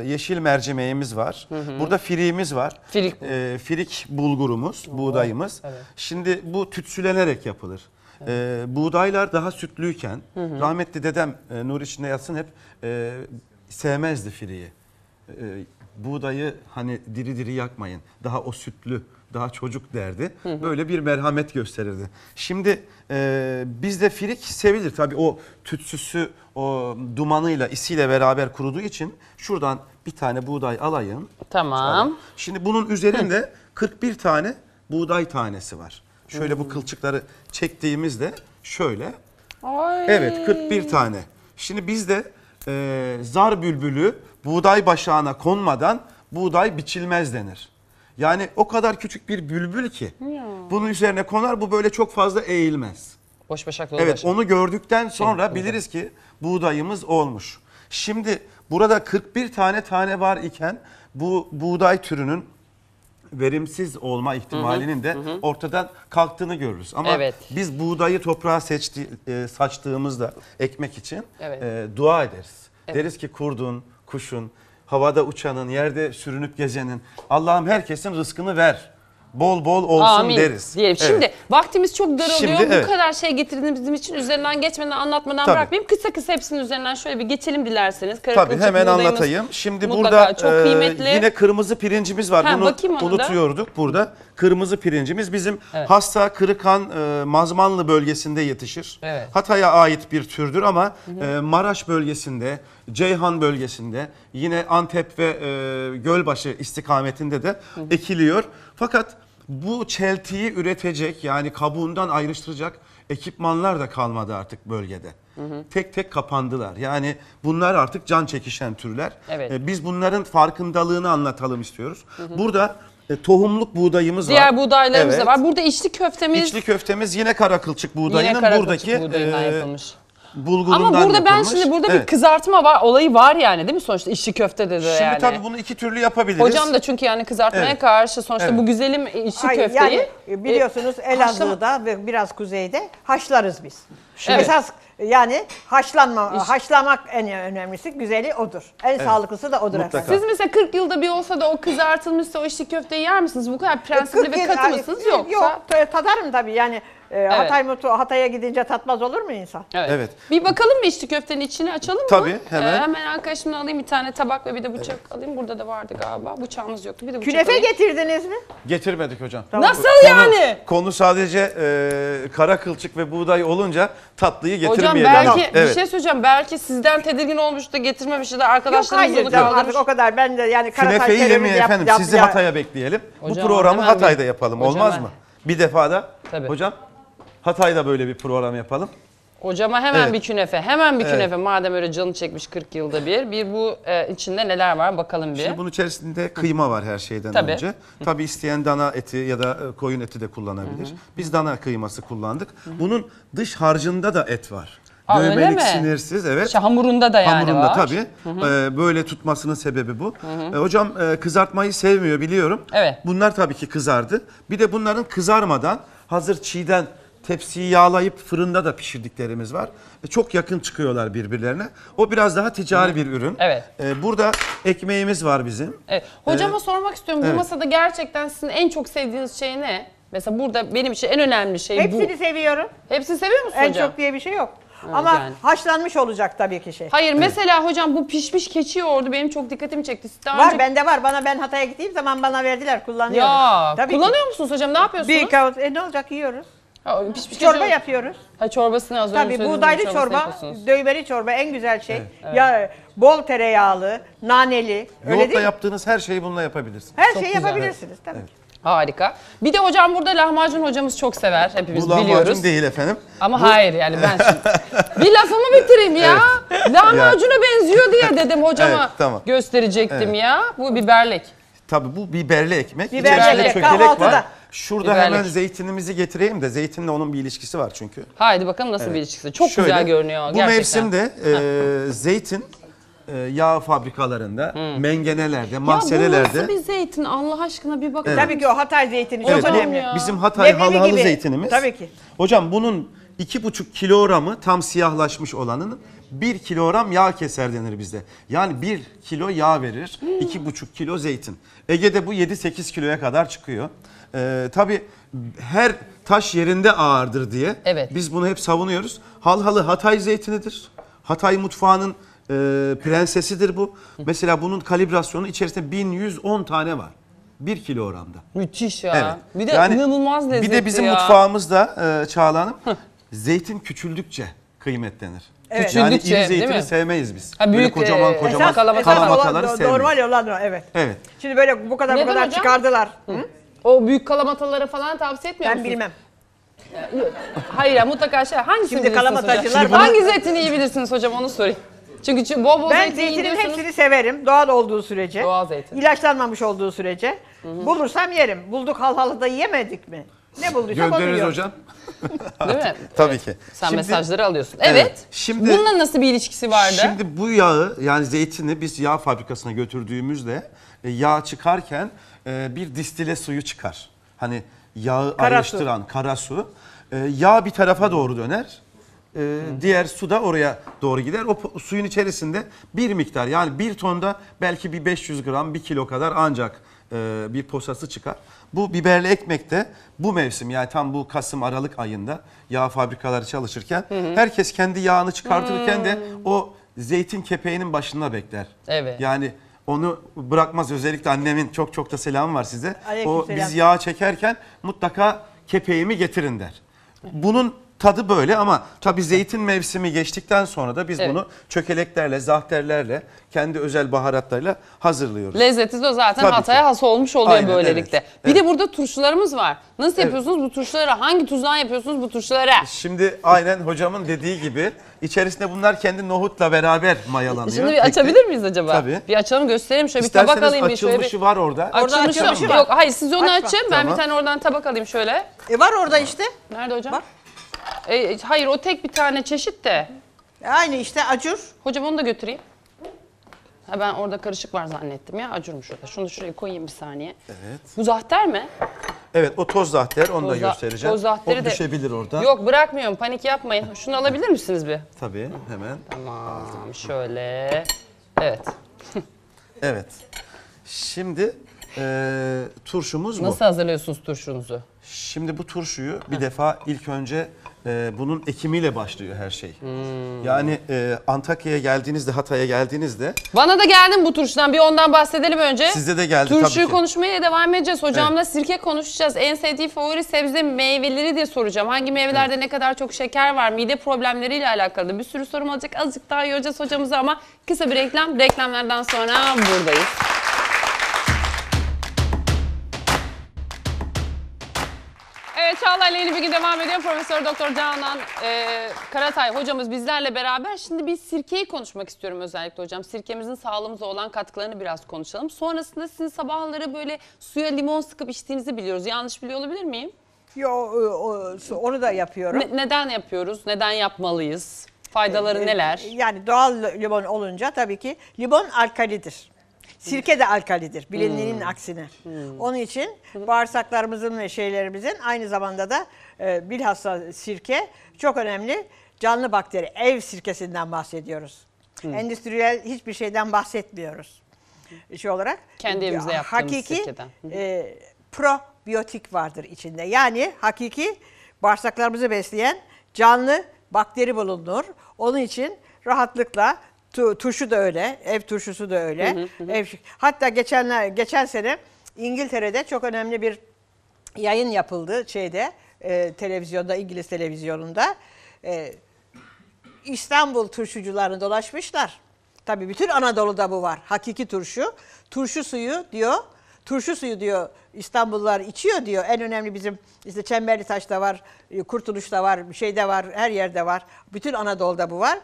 yeşil mercimeğimiz var. Hı hı. Burada firiğimiz var. Firik. E, firik bulgurumuz, Oo. buğdayımız. Evet. Şimdi bu tütsülenerek yapılır. Evet. E, buğdaylar daha sütlüyken hı hı. rahmetli dedem e, nur içinde yatsın hep e, sevmezdi firiği. E, buğdayı hani diri diri yakmayın. Daha o sütlü daha çocuk derdi. Hı hı. Böyle bir merhamet gösterirdi. Şimdi e, bizde firik sevilir. Tabii o tütsüsü o dumanıyla isiyle beraber kuruduğu için şuradan bir tane buğday alayım. Tamam. Şimdi bunun üzerinde 41 tane buğday tanesi var. Şöyle hmm. bu kılçıkları çektiğimizde şöyle. Ay. Evet 41 tane. Şimdi bizde e, zar bülbülü buğday başağına konmadan buğday biçilmez denir. Yani o kadar küçük bir bülbül ki. Ya. Bunun üzerine konar bu böyle çok fazla eğilmez. Boş başak Evet onu gördükten sonra Şimdi, biliriz ki buğdayımız olmuş. Şimdi burada 41 tane tane var iken bu buğday türünün verimsiz olma ihtimalinin hı hı, de hı. ortadan kalktığını görürüz. Ama evet. biz buğdayı toprağa seçti, e, saçtığımızda ekmek için evet. e, dua ederiz. Evet. Deriz ki kurdun, kuşun, havada uçanın, yerde sürünüp gezenin. Allah'ım herkesin rızkını ver bol bol olsun Amin deriz. diyelim. Evet. Şimdi vaktimiz çok daralıyor. Şimdi, evet. Bu kadar şey bizim için üzerinden geçmeden anlatmadan Tabii. bırakmayayım. Kısa kısa hepsinin üzerinden şöyle bir geçelim dilerseniz. Kara Tabii hemen anlatayım. Şimdi burada çok e, yine kırmızı pirincimiz var. Hem, Bunu unutuyorduk da. burada. Kırmızı pirincimiz bizim evet. Hasta, Kırıkan, e, Mazmanlı bölgesinde yetişir. Evet. Hatay'a ait bir türdür ama e, Maraş bölgesinde, Ceyhan bölgesinde, yine Antep ve e, Gölbaşı istikametinde de hı hı. ekiliyor. Fakat bu çeltiyi üretecek yani kabuğundan ayrıştıracak ekipmanlar da kalmadı artık bölgede. Hı hı. Tek tek kapandılar. Yani bunlar artık can çekişen türler. Evet. E, biz bunların farkındalığını anlatalım istiyoruz. Hı hı. Burada e, tohumluk buğdayımız Diğer var. Diğer buğdaylarımız evet. da var. Burada içli köftemiz. İçli köftemiz yine karakılçık buğdayının yine karakılçık buradaki buğdayından e, bulgurundan Ama burada yapılmış. ben şimdi burada bir kızartma var olayı var yani değil mi sonuçta işçi köfte de de Şimdi tabii bunu iki türlü yapabiliriz. Hocam da çünkü yani kızartmaya Evet. karşı sonuçta Evet. bu güzelim işçi Ay, köfteyi yani e, biliyorsunuz Elazığ'da ve biraz kuzeyde haşlarız biz. Evet. Esas yani haşlanma haşlamak en önemlisi, güzeli odur. En sağlıklısı da odur Mutlaka. siz mesela 40 yılda bir olsa da o kızartılmışsa o işçi köfteyi yer misiniz? Bu kadar e, prensipli 40 ve katı mısınız yoksa? Yok, tadarım tabii yani e, evet. Hatay mutfağı Hatay'a gidince tatmaz olur mu insan? Evet. evet. Bir bakalım mı içli köftenin içini açalım mı? Tabii ee, hemen. Ee, hemen arkadaşımdan alayım bir tane tabak ve bir de bıçak evet. alayım. Burada da vardı galiba. Bıçağımız yoktu. Bir de bıçak Künefe alayım. getirdiniz mi? Getirmedik hocam. Tamam. Nasıl konu, yani? Konu sadece e, kara kılçık ve buğday olunca tatlıyı getirmeyelim. Hocam belki evet. bir şey söyleyeceğim. Belki sizden tedirgin olmuş da getirmemiş de arkadaşlarımız Yok, hayır, Artık o kadar ben de yani Künefeyi yemeyelim efendim. Yap, sizi yap, Hatay'a bekleyelim. Hocam, Bu programı Hatay'da yapalım. Olmaz mı? Bir defada. Tabii. Hocam Hatay'da böyle bir program yapalım. Hocama hemen Evet. bir künefe, hemen bir Evet. künefe madem öyle canı çekmiş 40 yılda bir. Bir bu e, içinde neler var bakalım bir. Şimdi bunun içerisinde kıyma var her şeyden Tabii. önce. Tabii isteyen dana eti ya da e, koyun eti de kullanabilir. Biz dana kıyması kullandık. Bunun dış harcında da et var. Aa, Dövmelik mi? sinirsiz evet. İşte hamurunda da yani Hamurunda var. tabii. Ee, böyle tutmasının sebebi bu. Ee, hocam e, kızartmayı sevmiyor biliyorum. Evet. Bunlar tabii ki kızardı. Bir de bunların kızarmadan hazır çiğden Tepsiyi yağlayıp fırında da pişirdiklerimiz var. E, çok yakın çıkıyorlar birbirlerine. O biraz daha ticari bir ürün. Evet. E, burada ekmeğimiz var bizim. Evet. Hocama e, sormak istiyorum. Bu masada gerçekten sizin en çok sevdiğiniz şey ne? Mesela burada benim için en önemli şey bu. Hepsini seviyorum. Hepsini seviyor musun En hocam? çok diye bir şey yok. Ama yani. haşlanmış olacak tabii ki şey. Hayır mesela hocam bu pişmiş keçi yoğurdu benim çok dikkatimi çekti. daha Var önce... bende var. Bana ben Hatay'a gittiğim zaman bana verdiler kullanıyorum. Ya Tabii ki. kullanıyor musunuz hocam ne yapıyorsunuz? Bir kavut. E ne olacak yiyoruz. Ha, o Çorba gece- yapıyoruz. Ha çorbasını az önce Tabii buğdaylı çorba, yapıyorsunuz. çorba en güzel şey. Ya bol tereyağlı, naneli, öyle değil yaptığınız her şeyi bununla yapabilirsiniz. Her Çok şeyi güzel, yapabilirsiniz tabii. Harika. Bir de hocam burada lahmacun hocamız çok sever. Hepimiz Bu lahmacun biliyoruz. değil efendim. Ama hayır yani ben şimdi... bir lafımı bitireyim ya. Lahmacuna benziyor diye dedim hocama. Evet, tamam. Gösterecektim ya. Bu biberlek. Tabii bu biberli ekmek. Biberli ekmek, çökelek kahvaltıda. var. Şurada Biberlik. hemen zeytinimizi getireyim de zeytinle onun bir ilişkisi var çünkü. Haydi bakalım nasıl evet. bir ilişkisi. Çok Şöyle, güzel görünüyor bu gerçekten. Bu mevsimde e, zeytin e, yağ fabrikalarında, hmm. mengenelerde, mahselelerde. Ya bu nasıl bir zeytin Allah aşkına bir bakın. Evet. Tabii ki o Hatay zeytini evet, önemli. Ya. Bizim Hatay Leblebi halhalı gibi. zeytinimiz. Tabii ki. Hocam bunun 2,5 kilogramı tam siyahlaşmış olanın 1 kilogram yağ keser denir bizde. Yani 1 kilo yağ verir, 2,5 hmm. kilo zeytin. Ege'de bu 7-8 kiloya kadar çıkıyor. E, tabii her taş yerinde ağırdır diye Evet. biz bunu hep savunuyoruz. Halhalı Hatay zeytinidir. Hatay mutfağının e, prensesidir bu. Mesela bunun kalibrasyonu içerisinde 1110 tane var. 1 oranda. Müthiş ya. Evet. Bir de Yani inanılmaz lezzetli Bir de bizim ya. mutfağımızda e, Çağla Hanım zeytin küçüldükçe kıymetlenir. Evet. Yani Küçüldükçe, değil mi? sevmeyiz biz. Ha, büyük, Böyle kocaman e, kocaman esas, kalamataları esas sevmeyiz. normal olan evet. Evet. Şimdi böyle bu kadar bu kadar hocam? çıkardılar. Hı? O büyük kalamatalara falan tavsiye etmiyor Ben musunuz? bilmem. Hayır ya mutlaka şey. Hangisini Şimdi kalamatacılar hocam? bana- Hangi zeytini iyi bilirsiniz hocam onu sorayım. Çünkü çi- bol bol Ben zeytin zeytinin hepsini severim. Doğal olduğu sürece. Doğal zeytin. İlaçlanmamış olduğu sürece. Bulursam yerim. Bulduk halhalı da yemedik mi? Ne bulduysak Göndeririz yiyorum. hocam. Değil mi? Tabii ki. Sen mesajları alıyorsun. Evet. Evet, şimdi- Bununla nasıl bir ilişkisi vardı? Şimdi bu yağı yani zeytini biz yağ fabrikasına götürdüğümüzde e, yağ çıkarken e, bir distile suyu çıkar. Hani yağı kara ayrıştıran kara su. E, yağ bir tarafa doğru döner. Diğer su da oraya doğru gider. O suyun içerisinde bir miktar yani bir tonda belki bir 500 gram bir kilo kadar ancak bir posası çıkar. Bu biberli ekmek de bu mevsim yani tam bu Kasım Aralık ayında yağ fabrikaları çalışırken hı hı. herkes kendi yağını çıkartırken hı. de hmm. o zeytin kepeğinin başına bekler. Evet. Yani onu bırakmaz. Özellikle annemin çok çok da selamı var size. Aleyküm o selam. biz yağ çekerken mutlaka kepeğimi getirin der. Bunun tadı böyle ama tabii zeytin mevsimi geçtikten sonra da biz Evet. bunu çökeleklerle, zahterlerle, kendi özel baharatlarıyla hazırlıyoruz. Lezzeti de zaten Tabii ki. Hatay'a has olmuş oluyor Aynen, böylelikle. evet, Bir de burada turşularımız var. Nasıl yapıyorsunuz bu turşuları? Hangi tuzdan yapıyorsunuz bu turşuları? Şimdi aynen hocamın dediği gibi içerisinde bunlar kendi nohutla beraber mayalanıyor. Şimdi bir açabilir miyiz acaba? Tabii. Bir açalım gösterelim şöyle bir tabak alayım bir şöyle açılmışı bir. var orada. Orada Açılmışı açılmışı var. Yok hayır siz onu Aç açın ben Tamam. bir tane oradan tabak alayım şöyle. E var orada işte. Nerede hocam? Bak. E, e, hayır o tek bir tane çeşit de. Aynı işte acur. Hocam onu da götüreyim. Ha ben orada karışık var zannettim ya. Acurmuş orada. Şunu şuraya koyayım bir saniye. Evet. Bu zahter mi? Evet o toz zahter onu da Toz za- göstereceğim. toz zahteri o de- düşebilir orada. Yok bırakmıyorum. Panik yapmayın. Şunu alabilir misiniz bir? Tabii hemen. Tamam şöyle. Evet. Evet. Şimdi eee turşumuz bu. Nasıl hazırlıyorsunuz turşunuzu? Şimdi bu turşuyu bir defa ilk önce e, bunun ekimiyle başlıyor her şey. Yani e, Antakya'ya geldiğinizde, Hatay'a geldiğinizde Bana da geldim bu turşudan. Bir ondan bahsedelim önce. Size de geldi tabii Turşuyu ki. konuşmaya devam edeceğiz. Hocamla sirke konuşacağız. En sevdiği favori sebze meyveleri diye soracağım. Hangi meyvelerde ne kadar çok şeker var? Mide problemleriyle alakalı da bir sürü sorum olacak. Azıcık daha yoracağız hocamızı ama kısa bir reklam. Reklamlardan sonra buradayız. Evet Çağla yeni bir gün devam ediyor. Profesör Doktor Canan e, Karatay hocamız bizlerle beraber. Şimdi bir sirkeyi konuşmak istiyorum özellikle hocam. Sirkemizin sağlığımıza olan katkılarını biraz konuşalım. Sonrasında sizin sabahları böyle suya limon sıkıp içtiğinizi biliyoruz. Yanlış biliyor olabilir miyim? Yo, e, onu da yapıyorum. Ne- neden yapıyoruz? Neden yapmalıyız? Faydaları e, e, neler? Yani doğal limon olunca tabii ki limon alkalidir. Sirke de alkalidir. Bilinenin hmm. aksine. Hmm. Onun için bağırsaklarımızın ve şeylerimizin aynı zamanda da e, bilhassa sirke çok önemli. Canlı bakteri, ev sirkesinden bahsediyoruz. Hmm. Endüstriyel hiçbir şeyden bahsetmiyoruz. Şey olarak. Kendi elimizde e, yaptığımız hakiki, sirkeden. e, probiyotik vardır içinde. Yani hakiki bağırsaklarımızı besleyen canlı bakteri bulunur. Onun için rahatlıkla Tu, turşu da öyle, ev turşusu da öyle. Hı hı hı. Ev, hatta geçenler geçen sene İngiltere'de çok önemli bir yayın yapıldı şeyde e, televizyonda İngiliz televizyonunda. E, İstanbul turşucularını dolaşmışlar. Tabii bütün Anadolu'da bu var. Hakiki turşu. Turşu suyu diyor. Turşu suyu diyor İstanbullular içiyor diyor. En önemli bizim işte Çemberli Taş'ta var, e, Kurtuluş'ta var, bir şeyde var, her yerde var. Bütün Anadolu'da bu var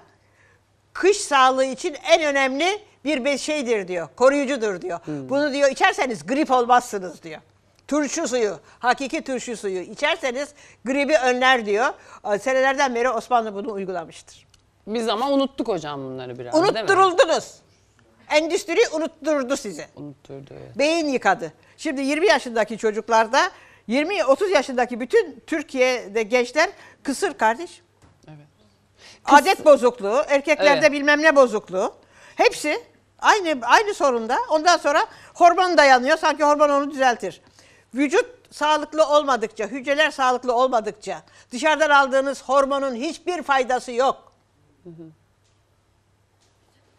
kış sağlığı için en önemli bir şeydir diyor. Koruyucudur diyor. Hmm. Bunu diyor içerseniz grip olmazsınız diyor. Turşu suyu, hakiki turşu suyu içerseniz gribi önler diyor. Ee, senelerden beri Osmanlı bunu uygulamıştır. Biz ama unuttuk hocam bunları biraz Unutturuldunuz. Endüstri unutturdu sizi. Unutturdu evet. Beyin yıkadı. Şimdi 20 yaşındaki çocuklarda 20 30 yaşındaki bütün Türkiye'de gençler kısır kardeş adet bozukluğu, erkeklerde Evet. bilmem ne bozukluğu. Hepsi aynı aynı sorunda. Ondan sonra hormon dayanıyor. Sanki hormon onu düzeltir. Vücut sağlıklı olmadıkça, hücreler sağlıklı olmadıkça dışarıdan aldığınız hormonun hiçbir faydası yok.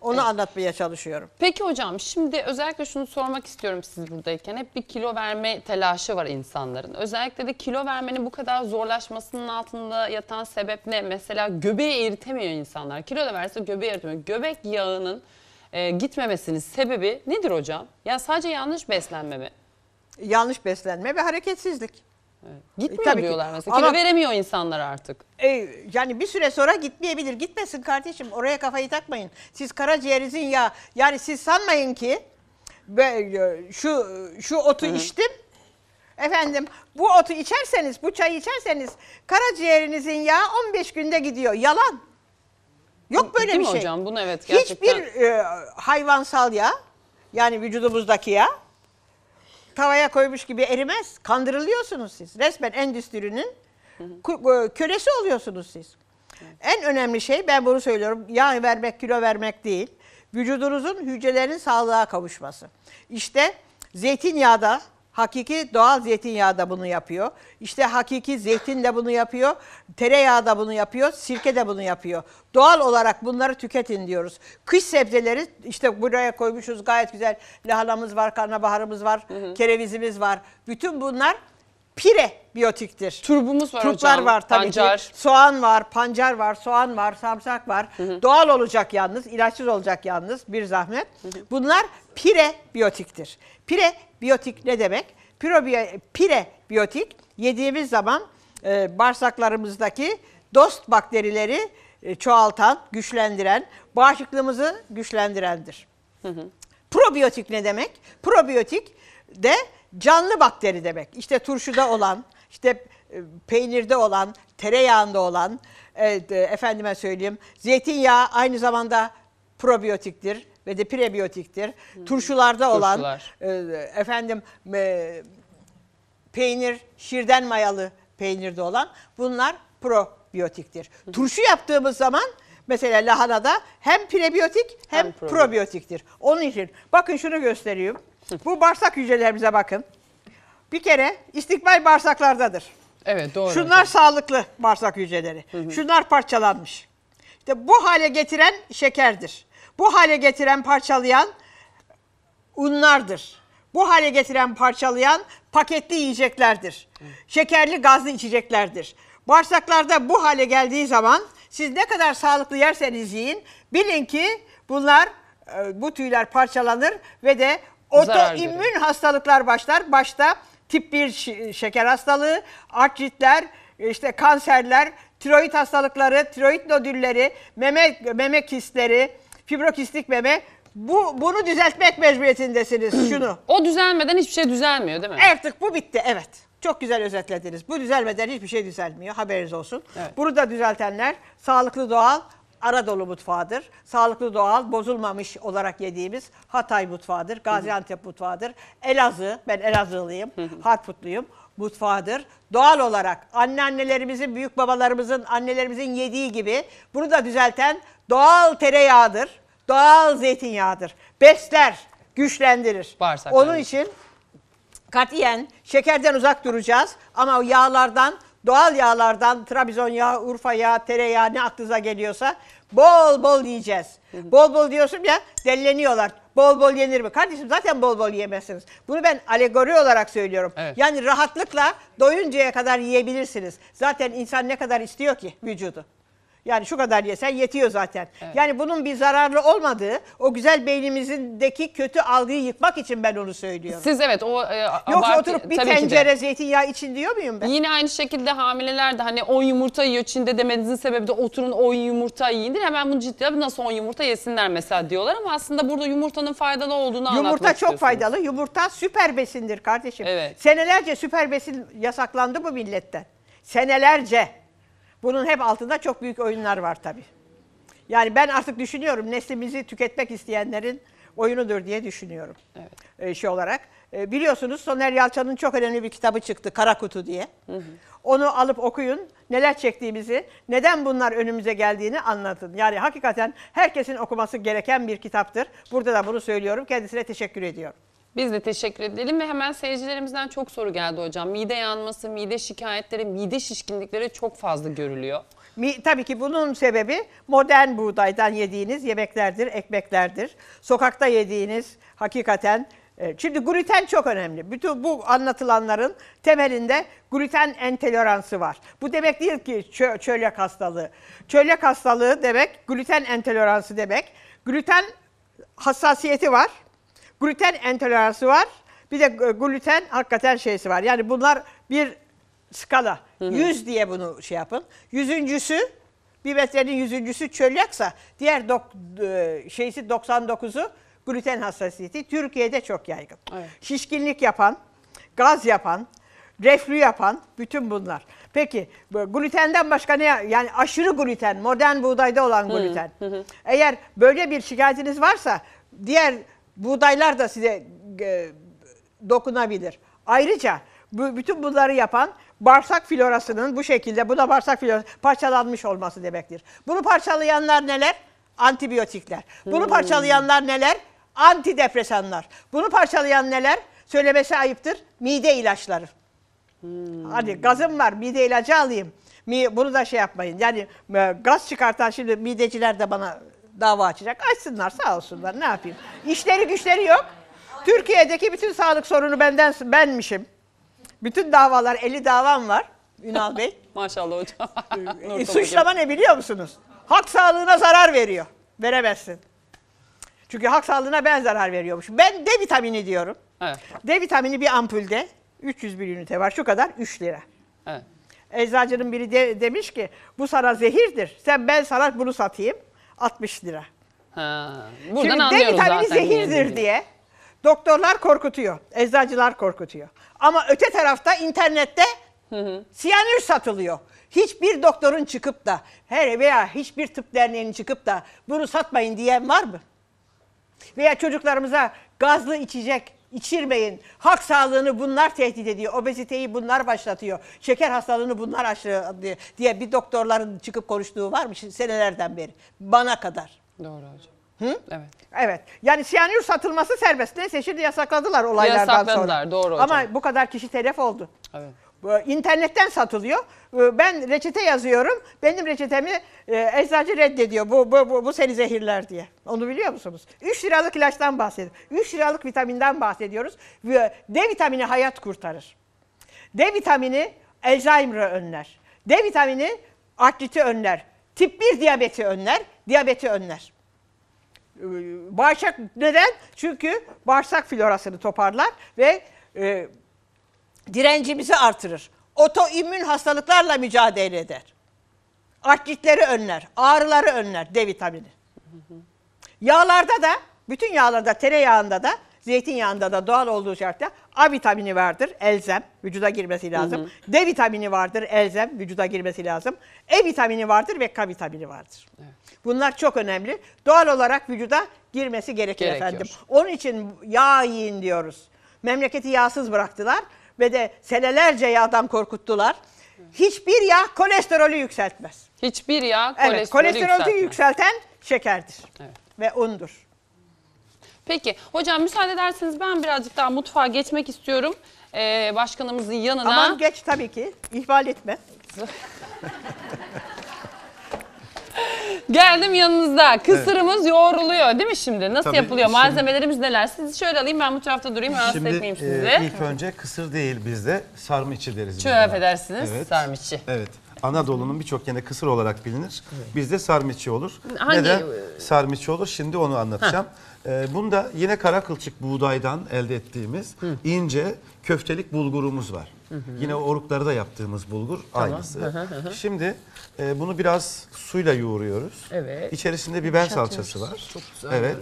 Onu anlatmaya çalışıyorum. Peki hocam şimdi özellikle şunu sormak istiyorum siz buradayken. Hep bir kilo verme telaşı var insanların. Özellikle de kilo vermenin bu kadar zorlaşmasının altında yatan sebep ne? Mesela göbeği eritemiyor insanlar. Kilo da verse göbeği eritemiyor. Göbek yağının e, gitmemesinin sebebi nedir hocam? Ya sadece yanlış beslenme mi? Yanlış beslenme ve hareketsizlik. Evet. Gitmiyor Tabii diyorlar ki. mesela. Kilo Ama- veremiyor insanlar artık. E, yani bir süre sonra gitmeyebilir. Gitmesin kardeşim. Oraya kafayı takmayın. Siz karaciğerinizin ya yani siz sanmayın ki böyle e, şu şu otu içtim. Efendim bu otu içerseniz, bu çayı içerseniz karaciğerinizin yağı 15 günde gidiyor. Yalan. Yok böyle Değil bir mi şey. hocam? Bunu evet gerçekten. Hiçbir e, hayvansal yağ yani vücudumuzdaki yağ tavaya koymuş gibi erimez. Kandırılıyorsunuz siz. Resmen endüstrinin e, kölesi oluyorsunuz siz. En önemli şey ben bunu söylüyorum. Yağ vermek, kilo vermek değil. Vücudunuzun hücrelerinin sağlığa kavuşması. İşte da. Hakiki doğal zeytinyağı da bunu yapıyor. İşte hakiki zeytin de bunu yapıyor. Tereyağı da bunu yapıyor. Sirke de bunu yapıyor. Doğal olarak bunları tüketin diyoruz. Kış sebzeleri işte buraya koymuşuz gayet güzel. Lahanamız var, karnabaharımız var, hı hı. kerevizimiz var. Bütün bunlar pire biyotiktir. Turbumuz var Turplar hocam. var tabii pancar. ki. Soğan var, pancar var, soğan var, sarımsak var. Hı hı. Doğal olacak yalnız, ilaçsız olacak yalnız bir zahmet. Hı hı. Bunlar pire biyotiktir. Pire biyotik ne demek? Pirobiyo, pire biyotik yediğimiz zaman e, bağırsaklarımızdaki dost bakterileri e, çoğaltan, güçlendiren, bağışıklığımızı güçlendirendir. Hı hı. Probiyotik ne demek? Probiyotik de canlı bakteri demek. İşte turşuda olan, işte e, peynirde olan, tereyağında olan, evet, efendime söyleyeyim, zeytinyağı aynı zamanda probiyotiktir ve de prebiyotiktir. Hmm. Turşularda olan, Turşular. E, efendim e, peynir, şirden mayalı peynirde olan bunlar probiyotiktir. Turşu yaptığımız zaman mesela lahanada hem prebiyotik hem, hem probiyotiktir. Onun için bakın şunu göstereyim. Bu bağırsak hücrelerimize bakın. Bir kere istikbal bağırsaklardadır. Evet doğru. Şunlar hocam. sağlıklı bağırsak hücreleri. Hı hı. Şunlar parçalanmış. İşte bu hale getiren şekerdir. Bu hale getiren parçalayan unlardır. Bu hale getiren parçalayan paketli yiyeceklerdir. Şekerli gazlı içeceklerdir. Bağırsaklarda bu hale geldiği zaman siz ne kadar sağlıklı yerseniz yiyin bilin ki bunlar e, bu tüyler parçalanır ve de Otoimmün hastalıklar başlar. Başta tip 1 şeker hastalığı, artritler, işte kanserler, tiroid hastalıkları, tiroid nodülleri, meme meme kistleri, fibrokistik meme bu bunu düzeltmek mecburiyetindesiniz hmm. şunu. o düzelmeden hiçbir şey düzelmiyor değil mi? Artık bu bitti evet. Çok güzel özetlediniz. Bu düzelmeden hiçbir şey düzelmiyor. Haberiniz olsun. Evet. Bunu da düzeltenler sağlıklı doğal Anadolu mutfağıdır. Sağlıklı doğal, bozulmamış olarak yediğimiz Hatay mutfağıdır, Gaziantep mutfağıdır. Elazığ, ben Elazığlıyım, Harputluyum mutfağıdır. Doğal olarak anneannelerimizin, büyük babalarımızın, annelerimizin yediği gibi bunu da düzelten doğal tereyağıdır, doğal zeytinyağıdır. Besler, güçlendirir. Bağırsakları. Onun için katiyen şekerden uzak duracağız ama o yağlardan doğal yağlardan Trabzon yağı, Urfa yağı, tereyağı ne aklınıza geliyorsa Bol bol yiyeceğiz. Bol bol diyorsun ya delleniyorlar. Bol bol yenir mi? Kardeşim zaten bol bol yemezsiniz. Bunu ben alegori olarak söylüyorum. Evet. Yani rahatlıkla doyuncaya kadar yiyebilirsiniz. Zaten insan ne kadar istiyor ki vücudu. Yani şu kadar yesen yetiyor zaten. Evet. Yani bunun bir zararlı olmadığı o güzel beynimizdeki kötü algıyı yıkmak için ben onu söylüyorum. Siz evet o e, Yoksa oturup bir tencere zeytinyağı için diyor muyum ben? Yine aynı şekilde hamileler de hani 10 yumurta yiyor Çin'de demenizin sebebi de oturun 10 yumurta yiyindir. Hemen bunu ciddi nasıl 10 yumurta yesinler mesela diyorlar ama aslında burada yumurtanın faydalı olduğunu yumurta anlatmak Yumurta çok faydalı. Yumurta süper besindir kardeşim. Evet. Senelerce süper besin yasaklandı bu milletten. Senelerce. Bunun hep altında çok büyük oyunlar var tabii. Yani ben artık düşünüyorum neslimizi tüketmek isteyenlerin oyunudur diye düşünüyorum. Evet. E, şey olarak. E, biliyorsunuz Soner Yalçın'ın çok önemli bir kitabı çıktı Kara Kutu diye. Hı hı. Onu alıp okuyun. Neler çektiğimizi, neden bunlar önümüze geldiğini anlatın. Yani hakikaten herkesin okuması gereken bir kitaptır. Burada da bunu söylüyorum. Kendisine teşekkür ediyorum. Biz de teşekkür edelim ve hemen seyircilerimizden çok soru geldi hocam. Mide yanması, mide şikayetleri, mide şişkinlikleri çok fazla görülüyor. Mi, tabii ki bunun sebebi modern buğdaydan yediğiniz yemeklerdir, ekmeklerdir. Sokakta yediğiniz hakikaten e, Şimdi gluten çok önemli. Bütün bu anlatılanların temelinde gluten entoleransı var. Bu demek değil ki çö çölyak hastalığı. Çölyak hastalığı demek gluten entoleransı demek. Gluten hassasiyeti var. Gluten entoleransı var. Bir de gluten hakikaten şeysi var. Yani bunlar bir skala. Yüz diye bunu şey yapın. Yüzüncüsü bir beslenin yüzüncüsü çölyaksa diğer dok, şeysi 99'u gluten hassasiyeti Türkiye'de çok yaygın. Evet. Şişkinlik yapan, gaz yapan, reflü yapan bütün bunlar. Peki glutenden başka ne yani aşırı gluten, modern buğdayda olan gluten. Hı hı. Eğer böyle bir şikayetiniz varsa diğer buğdaylar da size e, dokunabilir. Ayrıca bu, bütün bunları yapan bağırsak florasının bu şekilde, bu da bağırsak florası parçalanmış olması demektir. Bunu parçalayanlar neler? Antibiyotikler. Bunu hmm. parçalayanlar neler? Antidepresanlar. Bunu parçalayan neler? Söylemesi ayıptır. Mide ilaçları. Hmm. Hadi gazım var, mide ilacı alayım. Bunu da şey yapmayın. Yani e, gaz çıkartan şimdi mideciler de bana dava açacak. Açsınlar sağ olsunlar ne yapayım. İşleri güçleri yok. Türkiye'deki bütün sağlık sorunu benden benmişim. Bütün davalar 50 davam var Ünal Bey. Maşallah ee, hocam. suçlama ne biliyor musunuz? Hak sağlığına zarar veriyor. Veremezsin. Çünkü hak sağlığına ben zarar veriyormuş. Ben D vitamini diyorum. Evet. D vitamini bir ampulde 300 bir ünite var. Şu kadar 3 lira. Evet. Eczacının biri de, demiş ki bu sana zehirdir. Sen ben sana bunu satayım. 60 lira. Ha, buradan Şimdi anlıyoruz D vitamini zaten zehirdir diye doktorlar korkutuyor, eczacılar korkutuyor. Ama öte tarafta internette Siyanür satılıyor. Hiçbir doktorun çıkıp da her veya hiçbir tıp derneğinin çıkıp da bunu satmayın diyen var mı? Veya çocuklarımıza gazlı içecek içirmeyin. Halk sağlığını bunlar tehdit ediyor. Obeziteyi bunlar başlatıyor. Şeker hastalığını bunlar aşırı diye bir doktorların çıkıp konuştuğu varmış senelerden beri. Bana kadar. Doğru hocam. Hı? Evet. Evet. Yani siyanür satılması serbest. Neyse şimdi yasakladılar olaylardan yasakladılar, sonra. Yasakladılar doğru hocam. Ama bu kadar kişi telef oldu. Evet internetten satılıyor. Ben reçete yazıyorum. Benim reçetemi e, eczacı reddediyor. Bu, bu, bu, bu seni zehirler diye. Onu biliyor musunuz? 3 liralık ilaçtan bahsediyorum. 3 liralık vitaminden bahsediyoruz. D vitamini hayat kurtarır. D vitamini Alzheimer'ı önler. D vitamini artriti önler. Tip 1 diyabeti önler. Diyabeti önler. Ee, bağırsak neden? Çünkü bağırsak florasını toparlar ve e, direncimizi artırır. Otoimmün hastalıklarla mücadele eder. Artritleri önler, ağrıları önler D vitamini. Yağlarda da, bütün yağlarda, tereyağında da, zeytinyağında da doğal olduğu şartta A vitamini vardır, elzem, vücuda girmesi lazım. Hı hı. D vitamini vardır, elzem, vücuda girmesi lazım. E vitamini vardır ve K vitamini vardır. Evet. Bunlar çok önemli. Doğal olarak vücuda girmesi gerekir Gerekiyor. efendim. Onun için yağ yiyin diyoruz. Memleketi yağsız bıraktılar ve de senelerce yağdan korkuttular. Hiçbir yağ kolesterolü yükseltmez. Hiçbir yağ kolesterolü, evet, kolesterolü yükseltmez. yükselten şekerdir evet. ve undur. Peki hocam müsaade ederseniz ben birazcık daha mutfağa geçmek istiyorum. Ee, başkanımızın yanına. Aman geç tabii ki. İhmal etme. Geldim yanınızda. Kısırımız yoğruluyor değil mi şimdi? Nasıl Tabii, yapılıyor? şimdi- Malzemelerimiz neler? Sizi şöyle alayım ben bu tarafta durayım. Rahatsız Şimdi etmeyeyim e, sizi. e, ilk önce kısır değil bizde sarmiçi deriz. biz Şöyle buna. affedersiniz. Evet. Sarmiçi. Evet. Anadolu'nun birçok yerinde kısır olarak bilinir. Bizde sarmiçi olur. Hangi- Neden sarmiçi olur? Şimdi onu anlatacağım. Ee, bunda yine kara kılçık buğdaydan elde ettiğimiz ince köftelik bulgurumuz var. Hı hı. Yine orukları da yaptığımız bulgur tamam. aynısı. Hı hı Şimdi e, bunu biraz suyla yoğuruyoruz. Evet. İçerisinde biber Şatıyoruz. salçası var. Çok güzel. Evet.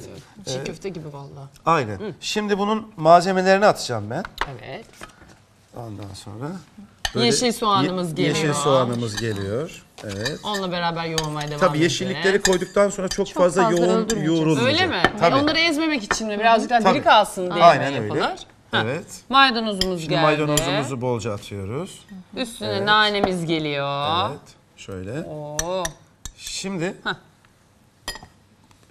Çiğ ee, köfte gibi valla. Aynen. Hı. Şimdi bunun malzemelerini atacağım ben. Evet. Ondan sonra Böyle yeşil soğanımız ye, geliyor. Yeşil soğanımız geliyor. Evet. Onunla beraber yoğurmaya devam Tabii yeşillikleri edeceğiz. koyduktan sonra çok, çok fazla, fazla yoğun yoğurulmayacak. Öyle mi? E, Tabii. Onları ezmemek için mi? Birazcık daha diri kalsın diye Aynen öyle. yapılır. Evet. Maydanozumuz Şimdi geldi. maydanozumuzu bolca atıyoruz. Üstüne Evet. nanemiz geliyor. Evet. Şöyle. Oo. Şimdi Hah.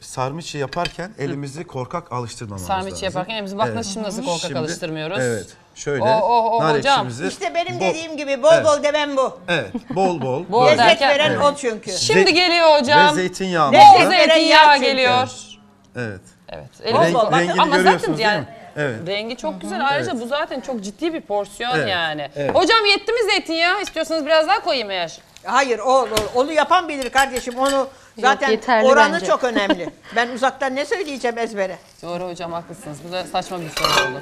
sarmiçi yaparken elimizi korkak alıştırmamamız lazım. Sarmiçi yaparken elimizi- bak nasıl şimdi nasıl korkak alıştırmıyoruz. Evet. Şöyle. Oh, oh, oh, nar hocam. İşte benim bol- dediğim gibi bol Evet. bol demem bu. Evet. Bol bol. Bol Lezzet derken- veren o çünkü. Şimdi Ve- geliyor hocam. Ve zeytinyağı. Bol zeytinyağı geliyor. Evet. Evet. Bol Elimiz bol. rengini Ama zaten görüyorsunuz değil yani mi? Evet. Rengi çok güzel. Ayrıca bu zaten çok ciddi bir porsiyon Evet, yani. evet. Hocam yetti mi zeytinyağı? İstiyorsanız biraz daha koyayım eğer. Hayır o, o- onu yapan bilir kardeşim onu zaten yeterli oranı bence. çok önemli. ben uzaktan ne söyleyeceğim ezbere? Doğru hocam haklısınız. Bu da saçma bir soru oldu.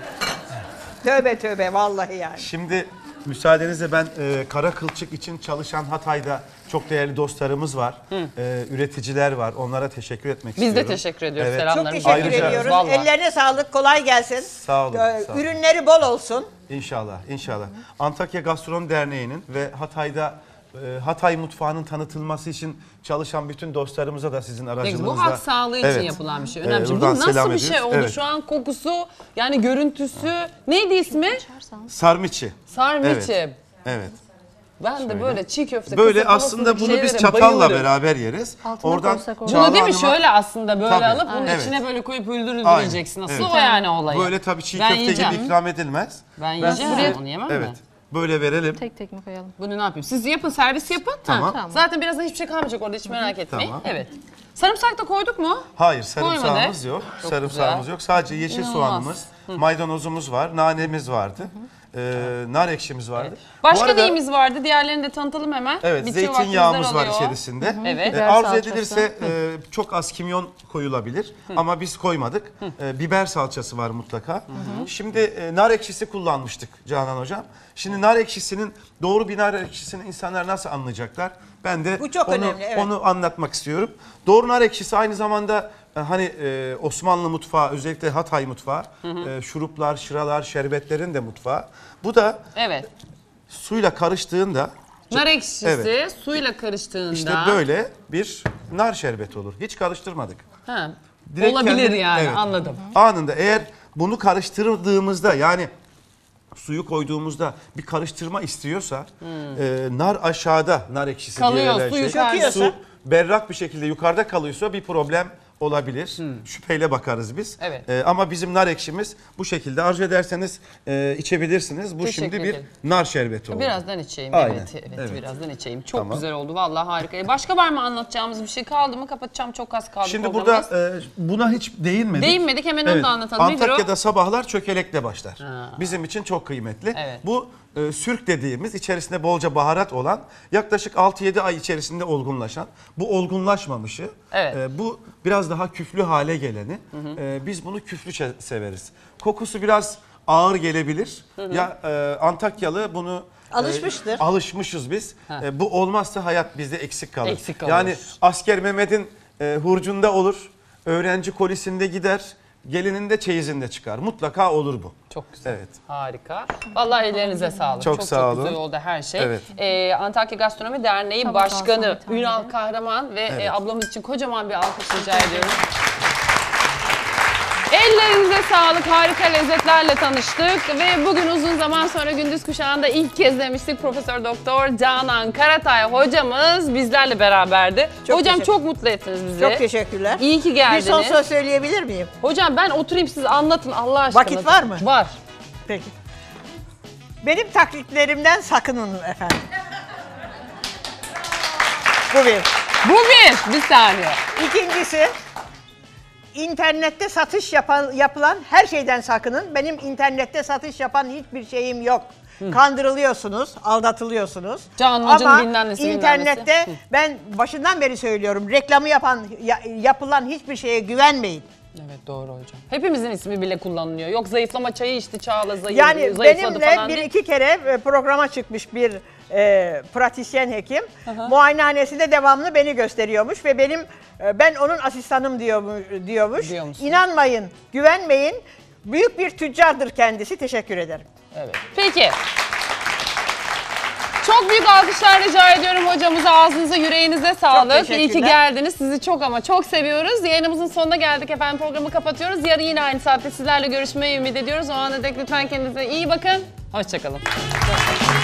Tövbe tövbe vallahi yani. Şimdi Müsaadenizle ben e, kara kılçık için çalışan Hatay'da çok değerli dostlarımız var. E, üreticiler var. Onlara teşekkür etmek Biz istiyorum. de teşekkür ediyoruz. Evet. Çok teşekkür Ayrıca- ediyoruz. Vallahi. Ellerine sağlık. Kolay gelsin. Sağ olun, Ee, sağ olun. Ürünleri bol olsun. İnşallah, İnşallah. Antakya Gastronomi Derneği'nin ve Hatay'da ee, Hatay mutfağının tanıtılması için çalışan bütün dostlarımıza da sizin aracılığınızla. Bu halk sağlığı için evet. yapılan bir şey. Ee, önemli. Ee, bu nasıl bir şey? ediyoruz. şey oldu? Evet. Şu an kokusu yani görüntüsü neydi ismi? Sarmiçi. Sarmiçi. Evet. evet. Ben Şöyle. de böyle çiğ köfte Böyle aslında bunu biz çatalla bayılırım. beraber yeriz. Altına Oradan Bunu değil mi şöyle aslında böyle tabii. alıp bunun evet. içine böyle koyup öldürür öldürüleceksin. Nasıl evet. o yani olayı? Böyle tabii çiğ ben köfte yiyeceğim. gibi ikram edilmez. Ben, ben yiyeceğim bunu yemem evet. mi? Böyle verelim. Tek tek mi koyalım? Bunu ne yapayım? Siz yapın, servis yapın. Tamam. tamam. Zaten birazdan hiçbir şey kalmayacak orada hiç merak etmeyin. Tamam. Evet. Sarımsak da koyduk mu? Hayır, sarımsağımız Koymadı. yok. Çok sarımsağımız güzel. yok. Sadece yeşil İnanılmaz. soğanımız, maydanozumuz var, nanemiz vardı. hı e, nar ekşimiz vardı. Evet. Başka arada, neyimiz vardı? Diğerlerini de tanıtalım hemen. Evet Bitiyor zeytinyağımız var içerisinde. Evet. E, arzu salçası. edilirse e, çok az kimyon koyulabilir ama biz koymadık. E, biber salçası var mutlaka. Hı hı. Şimdi e, nar ekşisi kullanmıştık Canan Hocam. Şimdi nar ekşisinin doğru bir nar ekşisini insanlar nasıl anlayacaklar? Ben de Bu çok onu, önemli, evet. onu anlatmak istiyorum. Doğru nar ekşisi aynı zamanda e, hani e, Osmanlı mutfağı özellikle Hatay mutfağı hı hı. E, şuruplar, şıralar, şerbetlerin de mutfağı. Bu da evet. suyla karıştığında nar ekşisi evet. suyla karıştığında işte böyle bir nar şerbeti olur. Hiç karıştırmadık. Ha. Direkt Olabilir kendini, yani evet, anladım. Anında eğer bunu karıştırdığımızda yani suyu koyduğumuzda bir karıştırma istiyorsa hmm. e, nar aşağıda nar ekşisi Kalıyor, diye suyu şey. Su berrak bir şekilde yukarıda kalıyorsa bir problem olabilir. Hmm. Şüpheyle bakarız biz. Evet. E, ama bizim nar ekşimiz bu şekilde. Arzu ederseniz e, içebilirsiniz. Bu Teşekkür şimdi bir ederim. nar şerbeti oldu. Birazdan içeyim. Aynen. Evet, evet, evet. Birazdan içeyim. Çok tamam. güzel oldu. Vallahi harika. E, başka var mı anlatacağımız bir şey kaldı mı? Kapatacağım. Çok az kaldı. Şimdi burada e, buna hiç değinmedik. Değinmedik. Hemen evet. onu da anlatalım. Antakya'da sabahlar çökelekle başlar. Ha. Bizim için çok kıymetli. Evet. Bu e, sürk dediğimiz içerisinde bolca baharat olan yaklaşık 6-7 ay içerisinde olgunlaşan bu olgunlaşmamışı Evet. e, bu biraz daha küflü hale geleni e, biz bunu küflü severiz. Kokusu biraz ağır gelebilir. Ya e, Antakyalı bunu e, alışmışız biz. E, bu olmazsa hayat bizde eksik kalır. Eksik kalır. Yani asker Mehmet'in e, hurcunda olur. Öğrenci kolisinde gider. Gelinin Gelininde çeyizinde çıkar. Mutlaka olur bu. Çok güzel. Evet. Harika. Vallahi ellerinize sağlık. Çok, çok sağ çok olun. güzel oldu her şey. Evet. Ee, Antakya Gastronomi Derneği Tabak Başkanı Ünal Kahraman ve e, evet. e, ablamız için kocaman bir alkış rica ediyorum. Ellerinize sağlık. Harika lezzetlerle tanıştık ve bugün uzun zaman sonra gündüz kuşağında ilk kez demiştik Profesör Doktor Canan Karatay hocamız bizlerle beraberdi. Çok Hocam çok mutlu ettiniz bizi. Çok teşekkürler. İyi ki geldiniz. Bir son söz söyleyebilir miyim? Hocam ben oturayım siz anlatın Allah aşkına. Vakit var mı? Var. Peki. Benim taklitlerimden sakının efendim. Bu bir. Bu bir. Bir saniye. İkincisi internette satış yapan, yapılan her şeyden sakının. Benim internette satış yapan hiçbir şeyim yok. Hı. Kandırılıyorsunuz, aldatılıyorsunuz. Canlıcın Ama internette ben başından beri söylüyorum reklamı yapan ya- yapılan hiçbir şeye güvenmeyin. Evet doğru hocam. Hepimizin ismi bile kullanılıyor. Yok zayıflama çayı içti Çağla zayıf, Yani zayıfladı benimle bir iki kere e, programa çıkmış bir e, pratisyen hekim. Aha. Muayenehanesinde devamlı beni gösteriyormuş ve benim e, ben onun asistanım diyor, diyormuş. Diyor İnanmayın, güvenmeyin. Büyük bir tüccardır kendisi. Teşekkür ederim. Evet. Peki. Çok büyük alkışlar rica ediyorum hocamıza. Ağzınıza, yüreğinize sağlık. İyi ki geldiniz. Sizi çok ama çok seviyoruz. Yayınımızın sonuna geldik efendim. Programı kapatıyoruz. Yarın yine aynı saatte sizlerle görüşmeyi ümit ediyoruz. O ana dek lütfen kendinize iyi bakın. Hoşçakalın. Hoşçakalın.